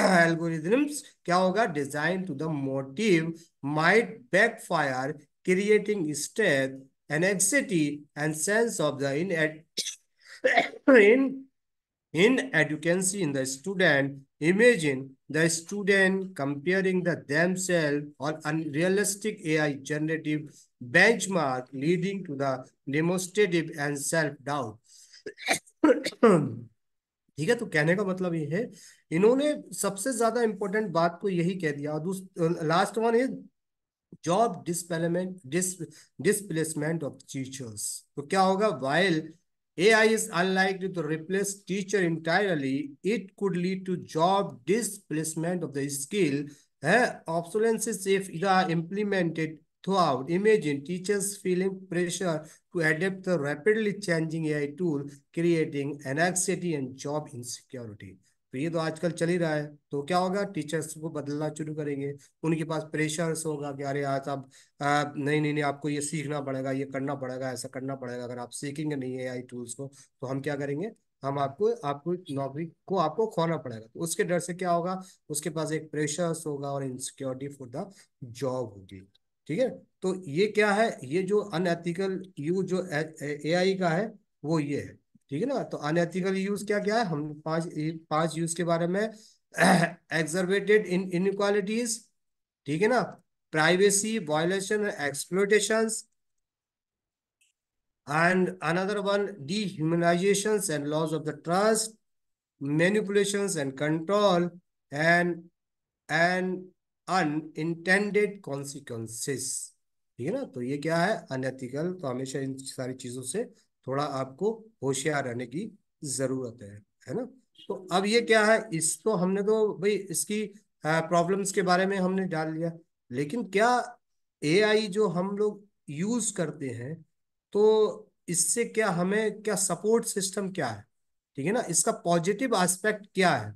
एल्गोरिदम्स [COUGHS] क्या होगा design to the motive might backfire creating stress anxiety and sense of the in in inadequacy in the student imagine the student comparing the themselves or unrealistic AI generative benchmark leading to the demonstrative and self-doubt. ठीक है तो कहने का मतलब ये है इन्होंने सबसे ज्यादा इंपॉर्टेंट बात को यही कह दिया और last one is job displacement dis displacement of teachers तो क्या होगा while AI is unlikely to replace teacher entirely. It could lead to job displacement of the skill. Uh, obsolescence if it are implemented throughout. Imagine teachers feeling pressure to adapt the rapidly changing AI tool, creating anxiety and job insecurity. तो ये तो आजकल चल ही रहा है तो क्या होगा टीचर्स को बदलना शुरू करेंगे उनके पास प्रेशर्स होगा कि अरे आज आप नहीं नहीं नहीं आपको ये सीखना पड़ेगा ये करना पड़ेगा ऐसा करना पड़ेगा अगर आप सीखेंगे नहीं ए आई टूल्स को तो हम क्या करेंगे हम आपको आपको नौकरी को आपको खोना पड़ेगा तो उसके डर से क्या होगा उसके पास एक प्रेशर्स होगा और इनसिक्योरिटी फॉर द जॉब होगी ठीक है तो ये क्या है ये जो अनएथिकल यू जो ए आई का है वो ये है ठीक है ना तो अनएथिकल यूज क्या क्या है हम पांच पांच यूज के बारे में एक्सर्वेटेड इन इनक्वालिटीज ठीक है ना privacy violation exploitation and another one dehumanisation and loss of the trust manipulation and control and and intended consequences ठीक है ना तो ये क्या है अनएथिकल तो हमेशा इन सारी चीजों से थोड़ा आपको होशियार रहने की जरूरत है है ना तो अब ये क्या है इस तो हमने तो भाई इसकी प्रॉब्लम्स के बारे में हमने डाल लिया लेकिन क्या एआई जो हम लोग यूज करते हैं तो इससे क्या हमें क्या सपोर्ट सिस्टम क्या है ठीक है ना इसका पॉजिटिव एस्पेक्ट क्या है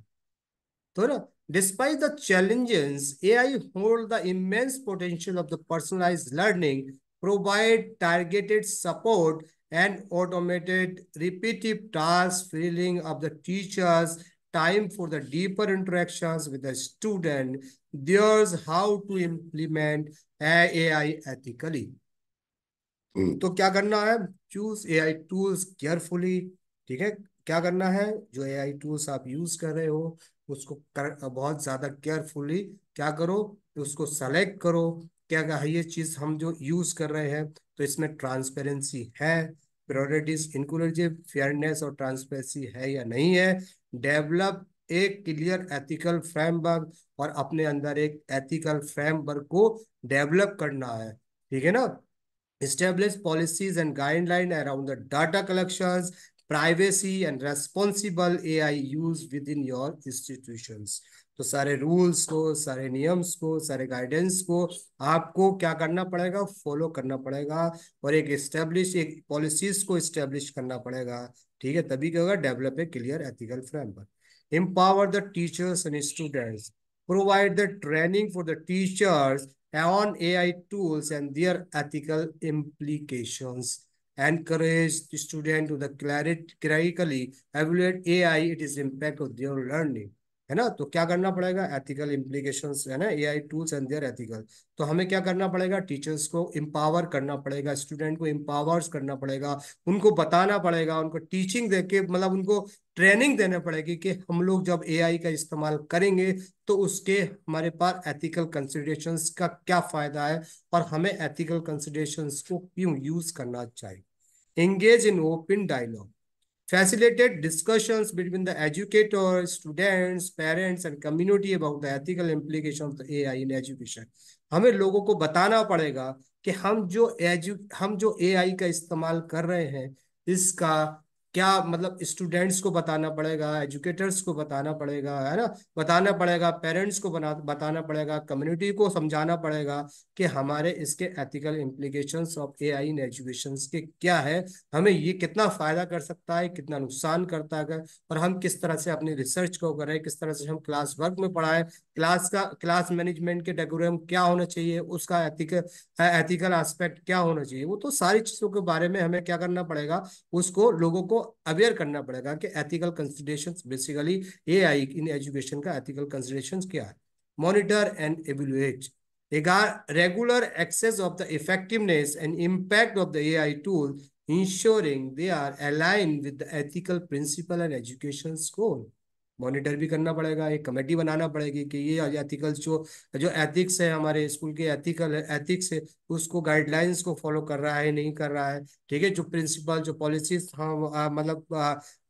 तो ना Despite the challenges, AI hold the immense potential of the personalized learning provide targeted support and automated repetitive tasks, filling up the teachers, time for the deeper interactions with the student. There's how to implement AI ethically. तो क्या करना है choose A I tools carefully ठीक है क्या करना है जो ए आई टूल्स आप यूज कर रहे हो उसको कर, बहुत ज्यादा केयरफुली क्या करो उसको सेलेक्ट करो क्या है ये चीज हम जो यूज कर रहे हैं तो इसमें ट्रांसपेरेंसी है प्रायोरिटीज इंक्लूजिव फेयरनेस और ट्रांसपेरेंसी है या नहीं है डेवलप एक क्लियर एथिकल फ्रेमवर्क और अपने अंदर एक एथिकल फ्रेमवर्क को डेवलप करना है ठीक है ना establish policies and guideline around the data collection privacy and responsible A I use within your institution तो सारे रूल्स को सारे नियम्स को सारे गाइडेंस को आपको क्या करना पड़ेगा फॉलो करना पड़ेगा और एक स्टेब्लिश एक पॉलिसीज को स्टेब्लिश करना पड़ेगा ठीक है तभी क्या होगा develop a clear ethical framework empower the teachers and students provide the training for the teachers on AI tools and their ethical implications. Encourage the student to the clarity, critically evaluate AI, its impact on their learning. है ना तो क्या करना पड़ेगा ethical implication है ना A I tools and their ethical तो हमें क्या करना पड़ेगा टीचर्स को एम्पावर करना पड़ेगा स्टूडेंट को इम्पावर्स करना पड़ेगा उनको बताना पड़ेगा उनको टीचिंग दे के मतलब उनको ट्रेनिंग देना पड़ेगी कि हम लोग जब एआई का इस्तेमाल करेंगे तो उसके हमारे पास एथिकल कंसिडरेशन का क्या फायदा है और हमें एथिकल कंसिडरेशन को क्यों यूज करना चाहिए engage in open dialogue facilitate discussions between the educators, students, parents and community about the ethical implications of the AI in education. hame logo ko batana padega ki hum jo एजु हम जो AI ka istemal kar rahe hain iska क्या मतलब students को बताना पड़ेगा educators को बताना पड़ेगा है ना बताना पड़ेगा पेरेंट्स को बना बताना पड़ेगा कम्युनिटी को समझाना पड़ेगा कि हमारे इसके ethical implication of A I in education के क्या है हमें ये कितना फ़ायदा कर सकता है कितना नुकसान करता है और हम किस तरह से अपनी रिसर्च को करें किस तरह से हम क्लास वर्क में पढ़ाएं क्लास का क्लास मैनेजमेंट के डेकोरम क्या होना चाहिए उसका एथिकल एथिकल एस्पेक्ट क्या होना चाहिए वो तो सारी चीज़ों के बारे में हमें क्या करना पड़ेगा उसको लोगों को अवेयर करना पड़ेगा कि ethical consideration basically A I in education का एथिकल कंसिडरेशन क्या है monitor and evaluate regular access of the effectiveness and impact of the A I tool ensuring they are with the ethical principle and education goal. Monitor भी करना पड़ेगा एक committee बनाना पड़ेगी कि ये एथिकल्स जो जो एथिक्स है हमारे स्कूल के एथिकल एथिक्स है उसको गाइडलाइंस को फॉलो कर रहा है नहीं कर रहा है ठीक है जो प्रिंसिपल जो पॉलिसीज हाँ मतलब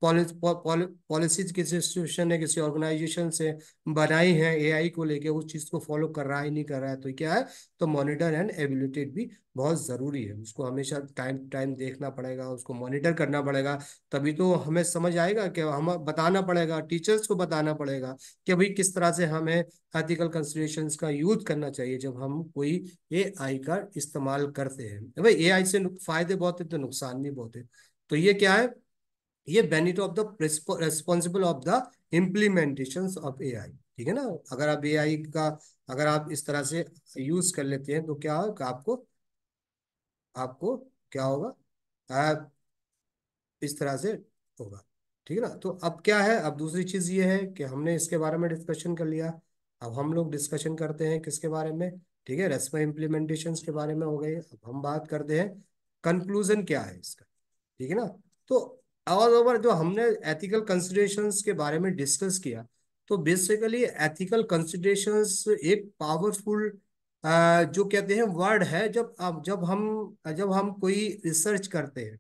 पॉलिसीज किसी इंस्टीट्यूशन ने किसी ऑर्गेनाइजेशन से बनाई है एआई को लेके उस चीज़ को फॉलो कर रहा है नहीं कर रहा है तो क्या है तो मॉनिटर एंड एबिलिटेड भी बहुत ज़रूरी है उसको हमेशा टाइम टाइम देखना पड़ेगा उसको मॉनिटर करना पड़ेगा तभी तो हमें समझ आएगा कि हम बताना पड़ेगा टीचर्स को बताना पड़ेगा कि भाई किस तरह से हमें एथिकल कंसिडरेशन का यूज करना चाहिए जब हम कोई ए का इस्तेमाल करते हैं भाई ए से फायदे बहुत है तो नुकसान भी बहुत है तो ये क्या है ये benefit of the responsible of the implementation of A I ठीक है ना अगर आप ए आई का अगर आप इस तरह से यूज कर लेते हैं तो क्या होगा आपको आपको क्या होगा आप इस तरह से होगा ठीक है ना तो अब क्या है अब दूसरी चीज ये है कि हमने इसके बारे में डिस्कशन कर लिया अब हम लोग डिस्कशन करते हैं किसके बारे में ठीक है रेस्पा इम्प्लीमेंटेशन के बारे में हो गए अब हम बात करते हैं कंक्लूजन क्या है इसका ठीक है ना तो ऑल ओवर जो हमने एथिकल कंसिडरेशन के बारे में डिस्कस किया तो बेसिकली एथिकल कंसिडरेशन एक पावरफुल जो कहते हैं वर्ड है जब जब हम जब हम कोई रिसर्च करते हैं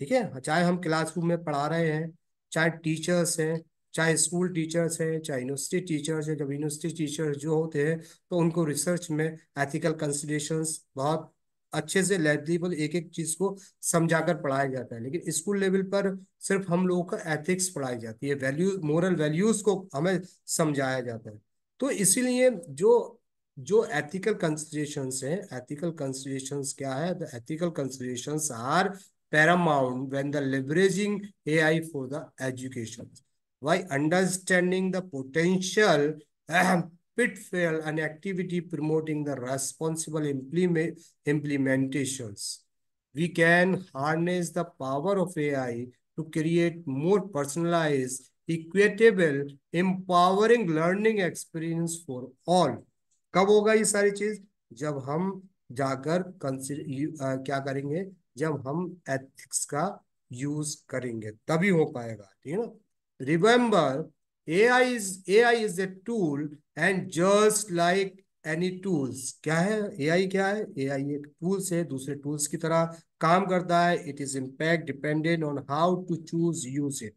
ठीक है चाहे हम क्लासरूम में पढ़ा रहे हैं चाहे टीचर्स हैं चाहे स्कूल टीचर्स हैं चाहे यूनिवर्सिटी टीचर्स हैं जब यूनिवर्सिटी टीचर्स जो होते हैं तो उनको रिसर्च में एथिकल कंसिडरेशन बहुत अच्छे से लेवल एक एक चीज को समझा कर पढ़ाया जाता है लेकिन स्कूल लेवल पर सिर्फ हम लोगों का एथिक्स पढ़ाई जाती है वैल्यू मॉरल वैल्यूज को हमें समझाया जाता है तो इसीलिए जो जो एथिकल कंसिडरेशन हैं एथिकल कंसिडरेशन क्या है the ethical consideration are paramount when the the A I for the education why understanding the potential pit fail an activity promoting the responsible implement implementations. We can harness the power of AI to create more personalized, equitable, empowering learning experience for all. kab hoga ye sari cheez jab hum jaakar consider क्या करेंगे जब हम ethics का use करेंगे तभी हो पाएगा ठीक है ना remember AI is AI is a tool and just like any tools क्या है AI क्या है AI एक tools है दूसरे tools की तरह काम करता है it is impact dependent on how to choose use it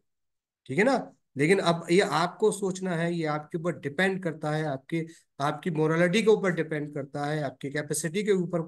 ठीक है ना लेकिन अब ये आपको सोचना है ये आपके ऊपर डिपेंड करता है आपके आपकी मोरालिटी के ऊपर डिपेंड करता है आपकी कैपेसिटी के ऊपर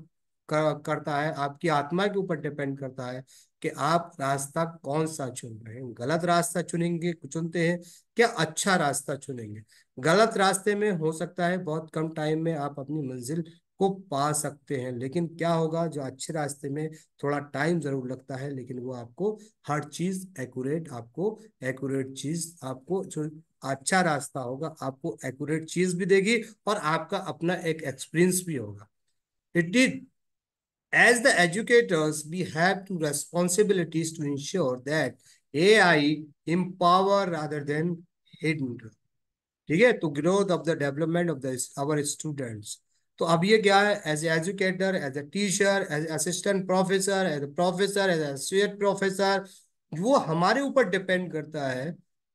करता है आपकी आत्मा के ऊपर डिपेंड करता है कि आप रास्ता कौन सा चुन रहे हैं गलत रास्ता चुनेंगे चुनते हैं क्या अच्छा रास्ता चुनेंगे गलत रास्ते में हो सकता है बहुत कम टाइम में आप अपनी मंजिल को पा सकते हैं लेकिन क्या होगा जो अच्छे रास्ते में थोड़ा टाइम जरूर लगता है लेकिन वो आपको हर चीज एक्यूरेट आपको एक्यूरेट चीज आपको जो अच्छा रास्ता होगा आपको एक्यूरेट चीज भी देगी और आपका अपना एक एक्सपीरियंस भी होगा it is As the educators, we have two responsibilities to ensure that AI empower rather than hinder. ठीक है तो growth of the development of the our students तो अब ये क्या है as educator as a teacher as assistant professor as professor as associate professor वो हमारे ऊपर डिपेंड करता है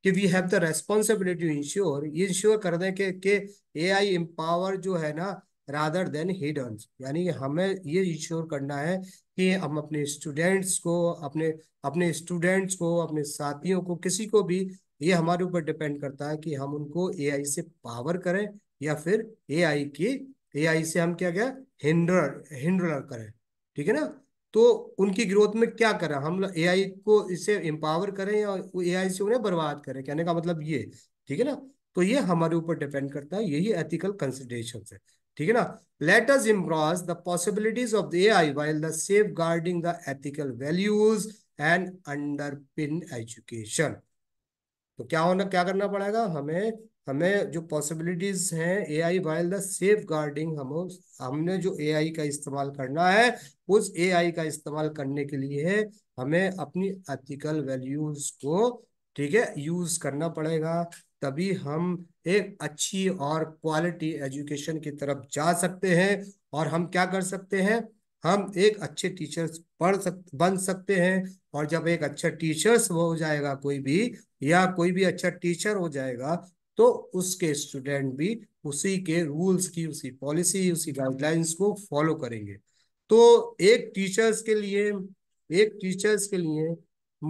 कि we have the responsibility ensure ये इंश्योर कर दें कि ए आई एम्पावर जो है ना रादर देन हिडन यानी हमें ये इंश्योर करना है कि हम अपने स्टूडेंट्स को अपने अपने स्टूडेंट्स को अपने साथियों को किसी को भी ये हमारे ऊपर डिपेंड करता है कि हम उनको ए से पावर करें या फिर ए आई की ए से हम क्या क्या हिंडर हिंडर करें ठीक है ना तो उनकी ग्रोथ में क्या करें हम ए को इसे एम्पावर करें या ए से उन्हें बर्बाद करें कहने का मतलब ये ठीक है ना तो ये हमारे ऊपर डिपेंड करता है यही एथिकल कंसिडरेशन है ठीक है ना let us embrace the possibilities of the ai while the safeguarding the ethical values and underpin education तो क्या होना क्या करना पड़ेगा हमें हमें जो पॉसिबिलिटीज हैं A I while the safeguarding हम हमने जो ए आई का इस्तेमाल करना है उस ए आई का इस्तेमाल करने के लिए हमें अपनी एथिकल वैल्यूज को ठीक है यूज करना पड़ेगा तभी हम एक अच्छी और क्वालिटी एजुकेशन की तरफ जा सकते हैं और हम क्या कर सकते हैं हम एक अच्छे टीचर्स पढ़ सक बन सकते हैं और जब एक अच्छा टीचर्स हो जाएगा कोई भी या कोई भी अच्छा टीचर हो जाएगा तो उसके स्टूडेंट भी उसी के रूल्स की उसी पॉलिसी उसी गाइडलाइंस को फॉलो करेंगे तो एक टीचर्स के लिए एक टीचर्स के लिए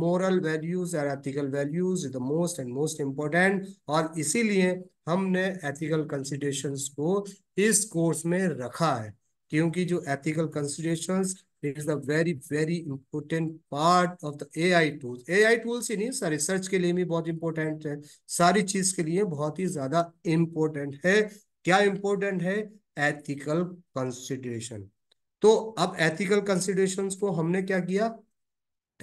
मोरल वैल्यूज और ethical values is the most and most important और इसीलिए हमने एथिकल कंसिडरेशन को इस कोर्स में रखा है क्योंकि जो ethical consideration is the very very important part of the A I tools A I tools ही नहीं सर रिसर्च के लिए भी बहुत इंपॉर्टेंट है सारी चीज के लिए बहुत ही ज्यादा इम्पोर्टेंट है क्या इम्पोर्टेंट है एथिकल कंसिडरेशन तो अब एथिकल कंसिडरेशन को हमने क्या किया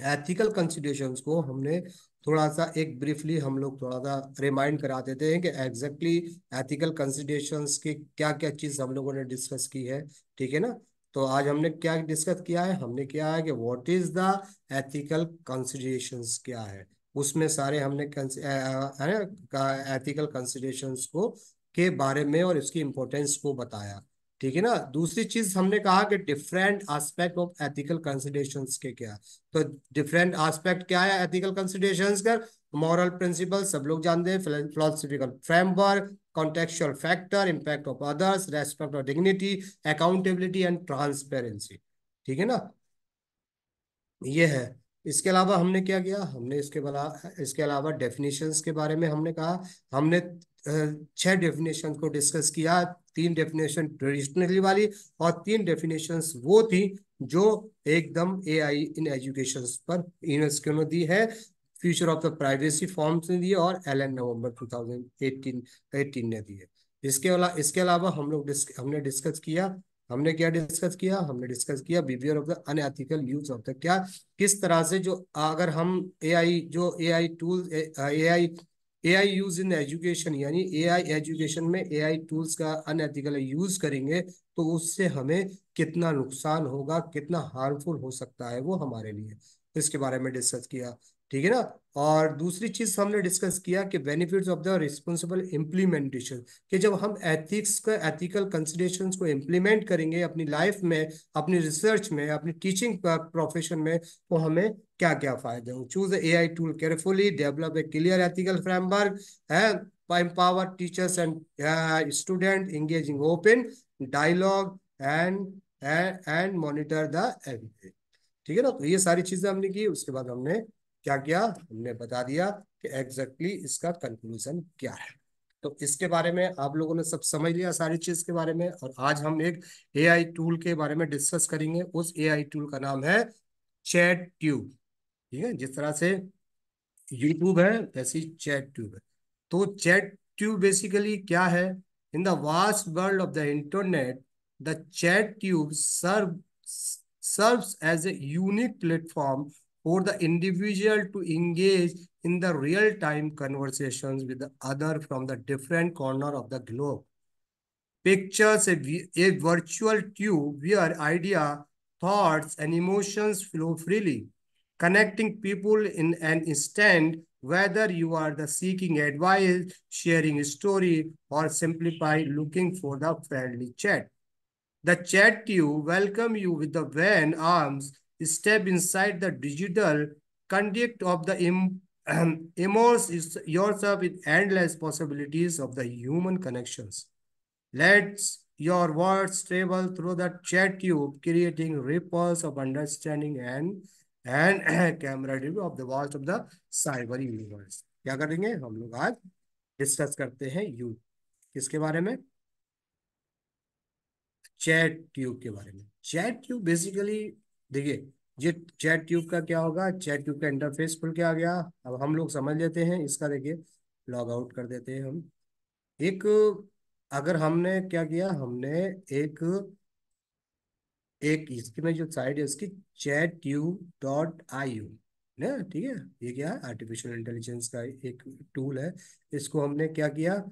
एथिकल कंसिडरेशंस को हमने थोड़ा सा एक ब्रीफली हम लोग थोड़ा सा रिमाइंड करा देते हैं कि एग्जैक्टली एथिकल कंसिडरेशंस की क्या क्या चीज़ हम लोगों ने डिस्कस की है ठीक है ना तो आज हमने क्या डिस्कस किया है हमने किया है कि what is the ethical considerations क्या है उसमें सारे हमने एथिकल कंसिडरेशंस को के बारे में और इसकी इम्पोर्टेंस को बताया ठीक है ना दूसरी चीज हमने कहा कि different aspect of ethical consideration के क्या तो डिफरेंट आस्पेक्ट क्या है एथिकल कंसिडरेशन का मॉरल प्रिंसिपल सब लोग जानते हैं philosophical framework contextual factor impact of others respect of dignity accountability and transparency ठीक है ना ये है इसके अलावा हमने क्या किया हमने इसके बला इसके अलावा डेफिनेशंस के बारे में हमने कहा हमने छह डेफिनेशन को डिस्कस किया तीन डेफिनेशन ट्रेडिशनली वाली और तीन डेफिनेशन वो थी जो एकदम ए आई इन एजुकेशन पर यूनेस्को ने दी है future of the privacy forms ने दिए और L N November two thousand eighteen eighteen ने दिए इसके अला, इसके अलावा हम लोग डिस्क, हमने डिस्कस किया हमने क्या डिस्कस किया हमने डिस्कस किया behaviour of the unethical use of the क्या किस तरह से जो अगर हम एआई जो AI tools AI A I use in education यानी ए आई एजुकेशन में ए आई टूल्स का अनएथिकल यूज करेंगे तो उससे हमें कितना नुकसान होगा कितना हार्मफुल हो सकता है वो हमारे लिए इसके बारे में डिस्कस किया ठीक है ना और दूसरी चीज हमने डिस्कस किया कि benefits of the responsible implementation कि जब हम एथिक्स का एथिकल कंसिडरेशन को इम्प्लीमेंट करेंगे अपनी लाइफ में अपनी रिसर्च में अपनी टीचिंग प्रोफेशन में तो हमें क्या क्या फायदे हो choose A I tool carefully develop a clear ethical framework है empower teachers and student engaging open dialogue and and monitor the every ठीक है ना तो ये सारी चीजें हमने की उसके बाद हमने क्या किया हमने बता दिया कि एग्जैक्टली exactly इसका कंक्लूजन क्या है तो इसके बारे में आप लोगों ने सब समझ लिया सारी चीज के बारे में और आज हम एक आई टूल के बारे में डिस्कस करेंगे उस आई टूल का नाम है चैट ट्यूब ठीक है जिस तरह से यूट्यूब है वैसे चैट ट्यूब है तो चैट ट्यूब बेसिकली क्या है in the vast world of the internet the chat tube serve serves as a unique platform for the individual to engage in the real-time conversations with the other from the different corner of the globe. Pictures a, a virtual tube where idea, thoughts, and emotions flow freely, connecting people in an instant, whether you are the seeking advice, sharing a story, or simply by looking for the friendly chat. The chat tube welcome you with the van arms step inside the digital conduct of the Im um, [CLEARS THROAT] immerse yourself in endless possibilities of the human connections. Let your words travel through the chat tube, creating ripples of understanding and and [CLEARS THROAT] camaraderie of the world of the cyber universe. क्या करेंगे हम लोग आज discuss करते हैं you किसके बारे में चैट ट्यूब के बारे में चैट ट्यूब बेसिकली देखिए ये चैट ट्यूब का क्या होगा चैट ट्यूब का इंटरफेस खुल के आ गया अब हम लोग समझ लेते हैं इसका देखिए लॉग आउट कर देते हैं हम एक अगर हमने क्या किया हमने एक एक में जो साइट है उसकी chat tube dot I U ना ठीक है ये क्या है आर्टिफिशियल इंटेलिजेंस का एक टूल है इसको हमने क्या किया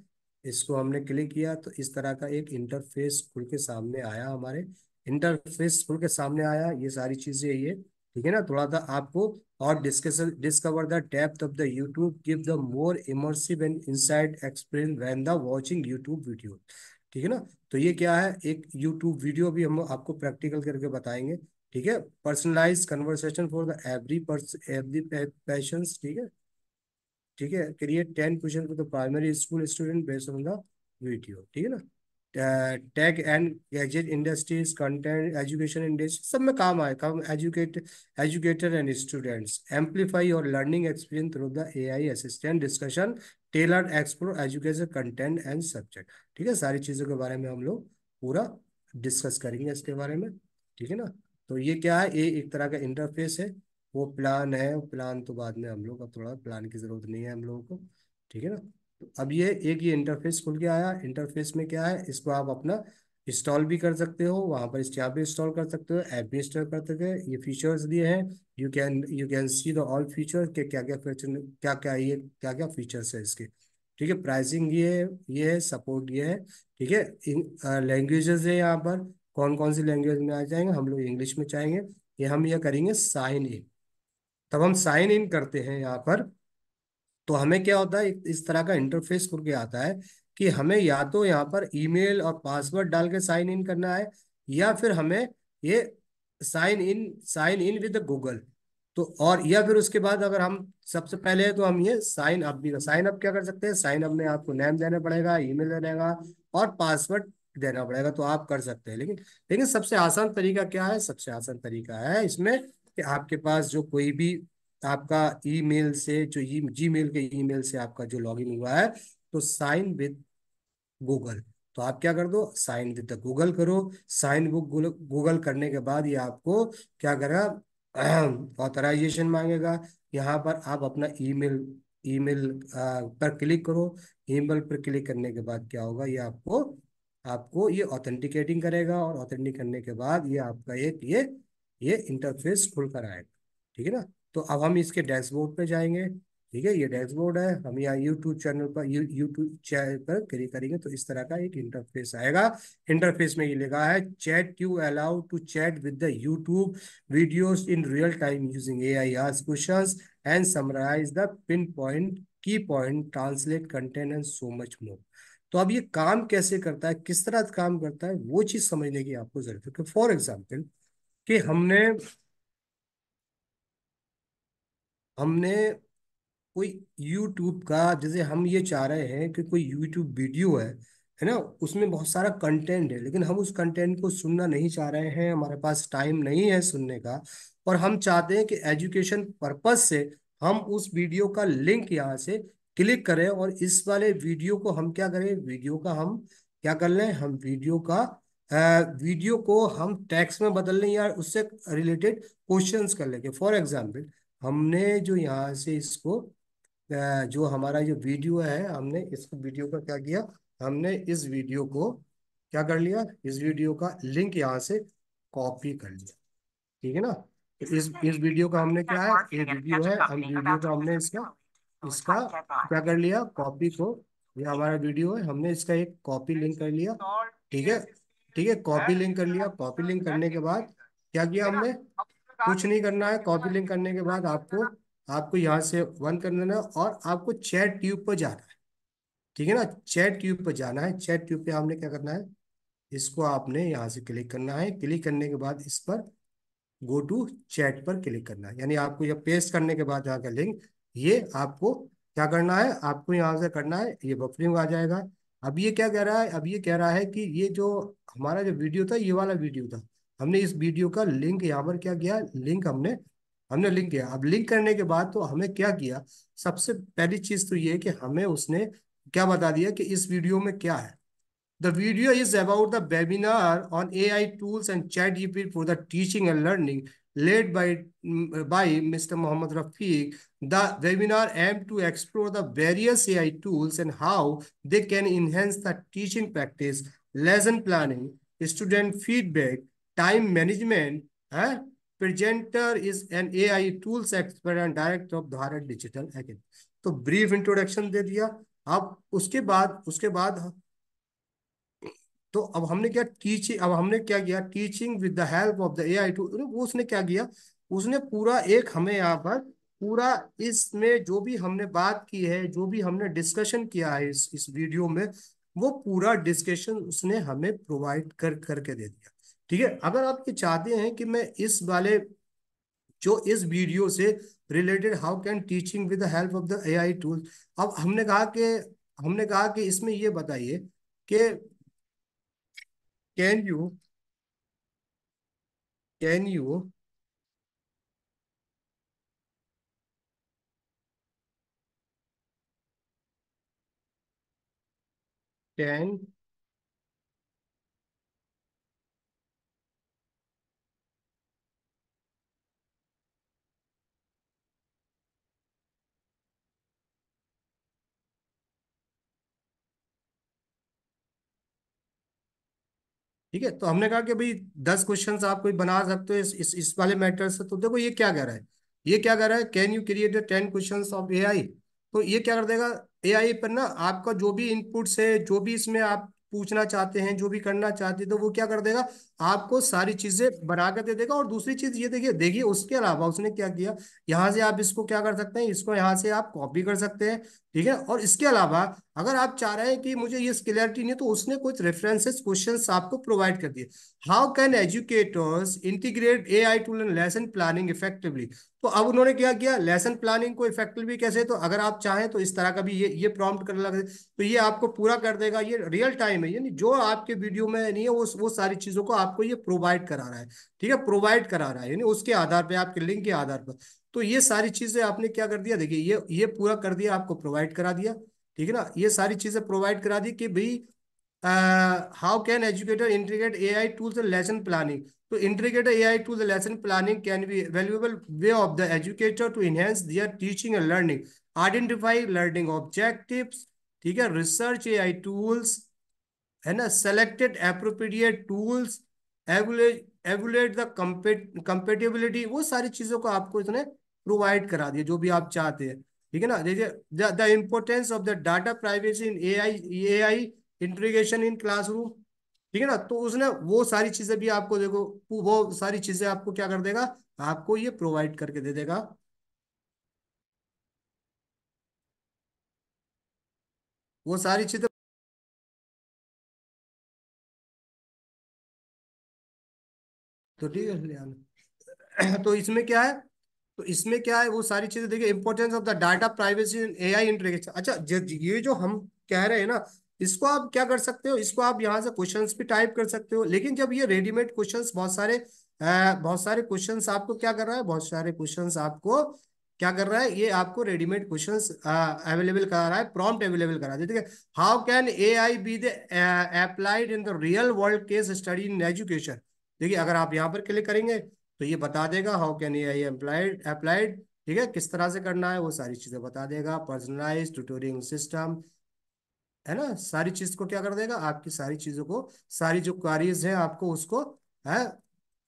इसको हमने क्लिक किया तो इस तरह का एक इंटरफेस खुल के सामने आया हमारे इंटरफेस खुल के सामने आया ये सारी चीजें ये ठीक है ना थोड़ा सा आपको और discussion discover the depth of the YouTube give the more immersive and inside experience when the watching YouTube video ठीक है ना तो ये क्या है एक यूट्यूब वीडियो भी हम आपको प्रैक्टिकल करके बताएंगे ठीक है personalise conversation for the every every passion ठीक है ठीक है create ten question for the primary school student based on the video ठीक है ना tech and gadget industries content education industry सब में काम आए काम educate educator and students amplify और learning experience through the A I assistant discussion tailor explore education content and subject ठीक है सारी चीज़ों के बारे में हम लोग पूरा डिस्कस करेंगे इसके बारे में ठीक है ना तो ये क्या है ये एक तरह का इंटरफेस है वो प्लान है प्लान तो बाद में हम लोग अब थोड़ा प्लान की ज़रूरत नहीं है हम लोगों को ठीक है ना अब ये एक ये इंटरफेस खुल के आया इंटरफेस में क्या है इसको आप अपना इंस्टॉल भी कर सकते हो वहाँ पर इसके आप इंस्टॉल कर सकते हो ऐप भी इंस्टॉल कर सकते हो ये फीचर्स दिए हैं you can you can see the all features के क्या क्या फीचर क्या क्या ये क्या क्या फीचर्स है इसके ठीक है प्राइसिंग ये ये है सपोर्ट ये है ठीक है इन लैंग्वेजेस है यहाँ पर कौन कौन सी लैंग्वेज में आ जाएंगे हम लोग इंग्लिश में चाहेंगे ये हम ये करेंगे साइन इन तब हम साइन इन करते हैं यहाँ पर तो हमें क्या होता है इस तरह का इंटरफेस करके आता है कि हमें या तो यहाँ पर ईमेल और पासवर्ड डाल के साइन इन करना है या फिर हमें ये sign in sign in with Google तो और या फिर उसके बाद अगर हम सबसे पहले तो हम ये साइन अप भी साइन अप क्या कर सकते हैं साइन अप में आपको नेम देना पड़ेगा ईमेल देना और पासवर्ड देना पड़ेगा तो आप कर सकते हैं लेकिन लेकिन सबसे आसान तरीका क्या है सबसे आसान तरीका है इसमें कि आपके पास जो कोई भी आपका ईमेल से जो जी मेल के ईमेल से आपका जो लॉगिन हुआ है तो साइन विद गूगल तो आप क्या कर दो साइन विद गूगल करो साइन बुक गूगल करने के बाद ये आपको क्या करेगा [CLEARS THROAT] ऑथराइजेशन मांगेगा यहाँ पर आप अपना ईमेल ईमेल पर क्लिक करो ईमेल पर क्लिक करने के बाद क्या होगा ये आपको आपको ये ऑथेंटिकेटिंग करेगा और ऑथेंटिक करने के बाद ये आपका एक ये ये इंटरफेस खुल कर आएगा ठीक है ना तो अब हम इसके डैशबोर्ड पे जाएंगे ठीक है ये डैशबोर्ड है हम यहाँ यूट्यूब चैनल पर यूट्यूब चैनल पर क्लिक करेंगे तो इस तरह का एक इंटरफेस आएगा इंटरफेस में ये लिखा है chat you allow to chat with the YouTube videos in real time using A I ask question and summarise the pin point key point translate content and so much more तो अब ये काम कैसे करता है किस तरह काम करता है वो चीज समझने की आपको जरूरत है फॉर एग्जाम्पल कि हमने हमने कोई यूट्यूब का जैसे हम ये चाह रहे हैं कि कोई यूट्यूब वीडियो है है ना उसमें बहुत सारा कंटेंट है लेकिन हम उस कंटेंट को सुनना नहीं चाह रहे हैं हमारे पास टाइम नहीं है सुनने का और हम चाहते हैं कि एजुकेशन पर्पज से हम उस वीडियो का लिंक यहाँ से क्लिक करें और इस वाले वीडियो को हम क्या करें वीडियो का हम क्या कर लें हम वीडियो का आ, वीडियो को हम टेक्स्ट में बदल लें या उससे रिलेटेड क्वेश्चंस कर लेंगे फॉर एग्जाम्पल हमने जो यहाँ से इसको जो हमारा जो वीडियो है हमने इस वीडियो का क्या किया हमने इस वीडियो को क्या कर लिया इस वीडियो का लिंक यहाँ से कॉपी कर लिया ठीक है ना तो इस इस वीडियो का हमने क्या है ये वीडियो है हम वीडियो का हमने इसका इसका क्या कर लिया कॉपी को ये हमारा वीडियो है हमने इसका एक कॉपी लिंक कर लिया ठीक है ठीक है कॉपी लिंक कर लिया कॉपी लिंक करने के बाद क्या किया हमने कुछ नहीं करना है कॉपी लिंक करने के बाद आपको आपको यहाँ से वन कर देना है और आपको चैट ट्यूब पर जाना है ठीक है ना चैट ट्यूब पर जाना है चैट ट्यूब पे आपने क्या करना है इसको आपने यहाँ से क्लिक करना है क्लिक करने के बाद इस पर गो टू चैट पर क्लिक करना है यानी आपको यह पेस्ट करने के बाद यहाँ का लिंक ये आपको क्या करना है आपको यहाँ से करना है ये बफरिंग आ जाएगा अब ये क्या कह रहा है अब ये कह रहा है कि ये जो हमारा जो वीडियो था ये वाला वीडियो था हमने इस वीडियो का लिंक यहाँ पर क्या किया लिंक हमने हमने लिंक किया अब लिंक करने के बाद तो हमें क्या किया सबसे पहली चीज तो ये कि हमें उसने क्या बता दिया कि इस वीडियो में क्या है the video is about the webinar on A I tools and chat UP for the teaching and learning led by by mister Mohammad Rafiq the webinar aim to explore the various A I tools and how they can enhance the teaching practice lesson planning student feedback time management, huh? हाँ, presenter is an AI tools expert and director of Bharat Digital Academy. तो brief introduction दे दिया अब उसके बाद उसके बाद तो अब हमने क्या टीचिंग अब हमने क्या किया teaching with the help of the A I to वो उसने क्या किया उसने पूरा एक हमें यहाँ पर पूरा इसमें जो भी हमने बात की है जो भी हमने डिस्कशन किया है इस इस वीडियो में वो पूरा डिस्कशन उसने हमें प्रोवाइड कर करके दे दिया ठीक है अगर आप ये चाहते हैं कि मैं इस वाले जो इस वीडियो से related how can teaching with the help of the AI tool अब हमने कहा कि हमने कहा कि इसमें ये बताइए कि can you can you can ठीक है तो हमने कहा कि भाई दस क्वेश्चन आप कोई बना सकते हो इस, इस इस वाले मैटर से तो देखो ये क्या कह रहा है ये क्या कह रहा है can you create ten question of A I तो ये क्या कर देगा ए आई पर ना आपका जो भी इनपुट्स है जो भी इसमें आप पूछना चाहते हैं जो भी करना चाहते हैं तो वो क्या कर देगा आपको सारी चीजें बनाकर दे देगा और दूसरी चीज ये देखिए देखिए उसके अलावा उसने क्या किया यहाँ से आप इसको क्या कर सकते हैं इसको यहाँ से आप कॉपी कर सकते हैं ठीक है और इसके अलावा अगर आप चाह रहे हैं कि मुझे ये क्लियरिटी नहीं तो उसने कुछ रेफरेंसेस क्वेश्चन आपको प्रोवाइड कर दिए how can educators integrate A I to lesson planning effectively तो अब उन्होंने क्या किया लेसन प्लानिंग को इफेक्टिवली कैसे तो अगर आप चाहें तो इस तरह का भी ये ये प्रॉम्प्ट करने लगे तो ये आपको पूरा कर देगा ये रियल टाइम है यानी जो आपके वीडियो में नहीं है वो वो सारी चीजों को आप आपको ये प्रोवाइड करा रहा है ठीक है प्रोवाइड करा रहा है यानी उसके आधार पे आपके लिंक के आधार पर तो ये सारी चीजें आपने क्या कर दिया देखिए ये ये पूरा कर दिया आपको प्रोवाइड करा दिया ठीक है ना ये सारी चीजें प्रोवाइड करा दी कि भाई how can educator integrate A I tools lesson planning तो integrate A I tools lesson planning can be valuable way of the educator to enhance their teaching and learning identify learning objective ठीक है research A I tools है ना selected appropriate tools evaluate evaluate the compatibility वो सारी चीज़ों को आपको इसने प्रोवाइड करा दिया जो भी आप चाहते हैं ठीक है ना जैसे the importance of the data privacy in A I A I integration in classroom ठीक है ना तो उसने वो सारी चीज़ें भी आपको देखो वो सारी चीज़ें आपको क्या कर देगा आपको ये प्रोवाइड करके दे देगा वो सारी चीज़ें तो ठीक है हम्म। [CLEARS THROAT] तो इसमें क्या है तो इसमें क्या है वो सारी चीजें देखिए importance of the data privacy A I अच्छा ये जो हम कह रहे हैं ना इसको आप क्या कर सकते हो इसको आप यहाँ से क्वेश्चन भी टाइप कर सकते हो लेकिन जब ये रेडीमेड क्वेश्चन बहुत सारे बहुत सारे क्वेश्चन आपको क्या कर रहा है बहुत सारे क्वेश्चन आपको क्या कर रहा है ये आपको रेडीमेड क्वेश्चन अवेलेबल करा रहा है प्रॉम्प्ट अवेलेबल करा रहा है how can A I be the applied in the real world case study in education देखिए अगर आप यहाँ पर क्लिक करेंगे तो ये बता देगा हाउ कैन ये एम्प्लाइड अप्लाइड ठीक है किस तरह से करना है वो सारी चीज़ें बता देगा पर्सनलाइज ट्यूटोरिंग सिस्टम है ना सारी चीज़ को क्या कर देगा आपकी सारी चीज़ों को सारी जो क्वारीज है आपको उसको है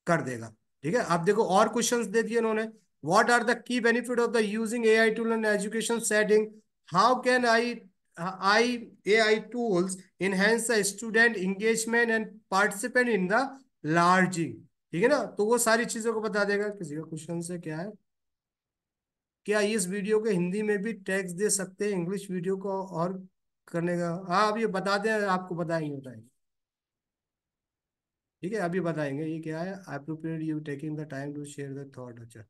कर देगा ठीक है आप देखो और क्वेश्चन दे दिए उन्होंने what are the key benefit of the using A I tool in education setting how can I I A I tools enhance the student engagement and participant in the learning ठीक है ना तो वो सारी चीजों को बता देगा किसी का क्वेश्चन से क्या है क्या इस वीडियो को हिंदी में भी टैक्स दे सकते हैं इंग्लिश वीडियो को और करने का हाँ अब ये बता दें आपको बताएंगे बताएंगे ठीक है अभी बताएंगे ये क्या है I prepare you taking the time to share the thought अच्छा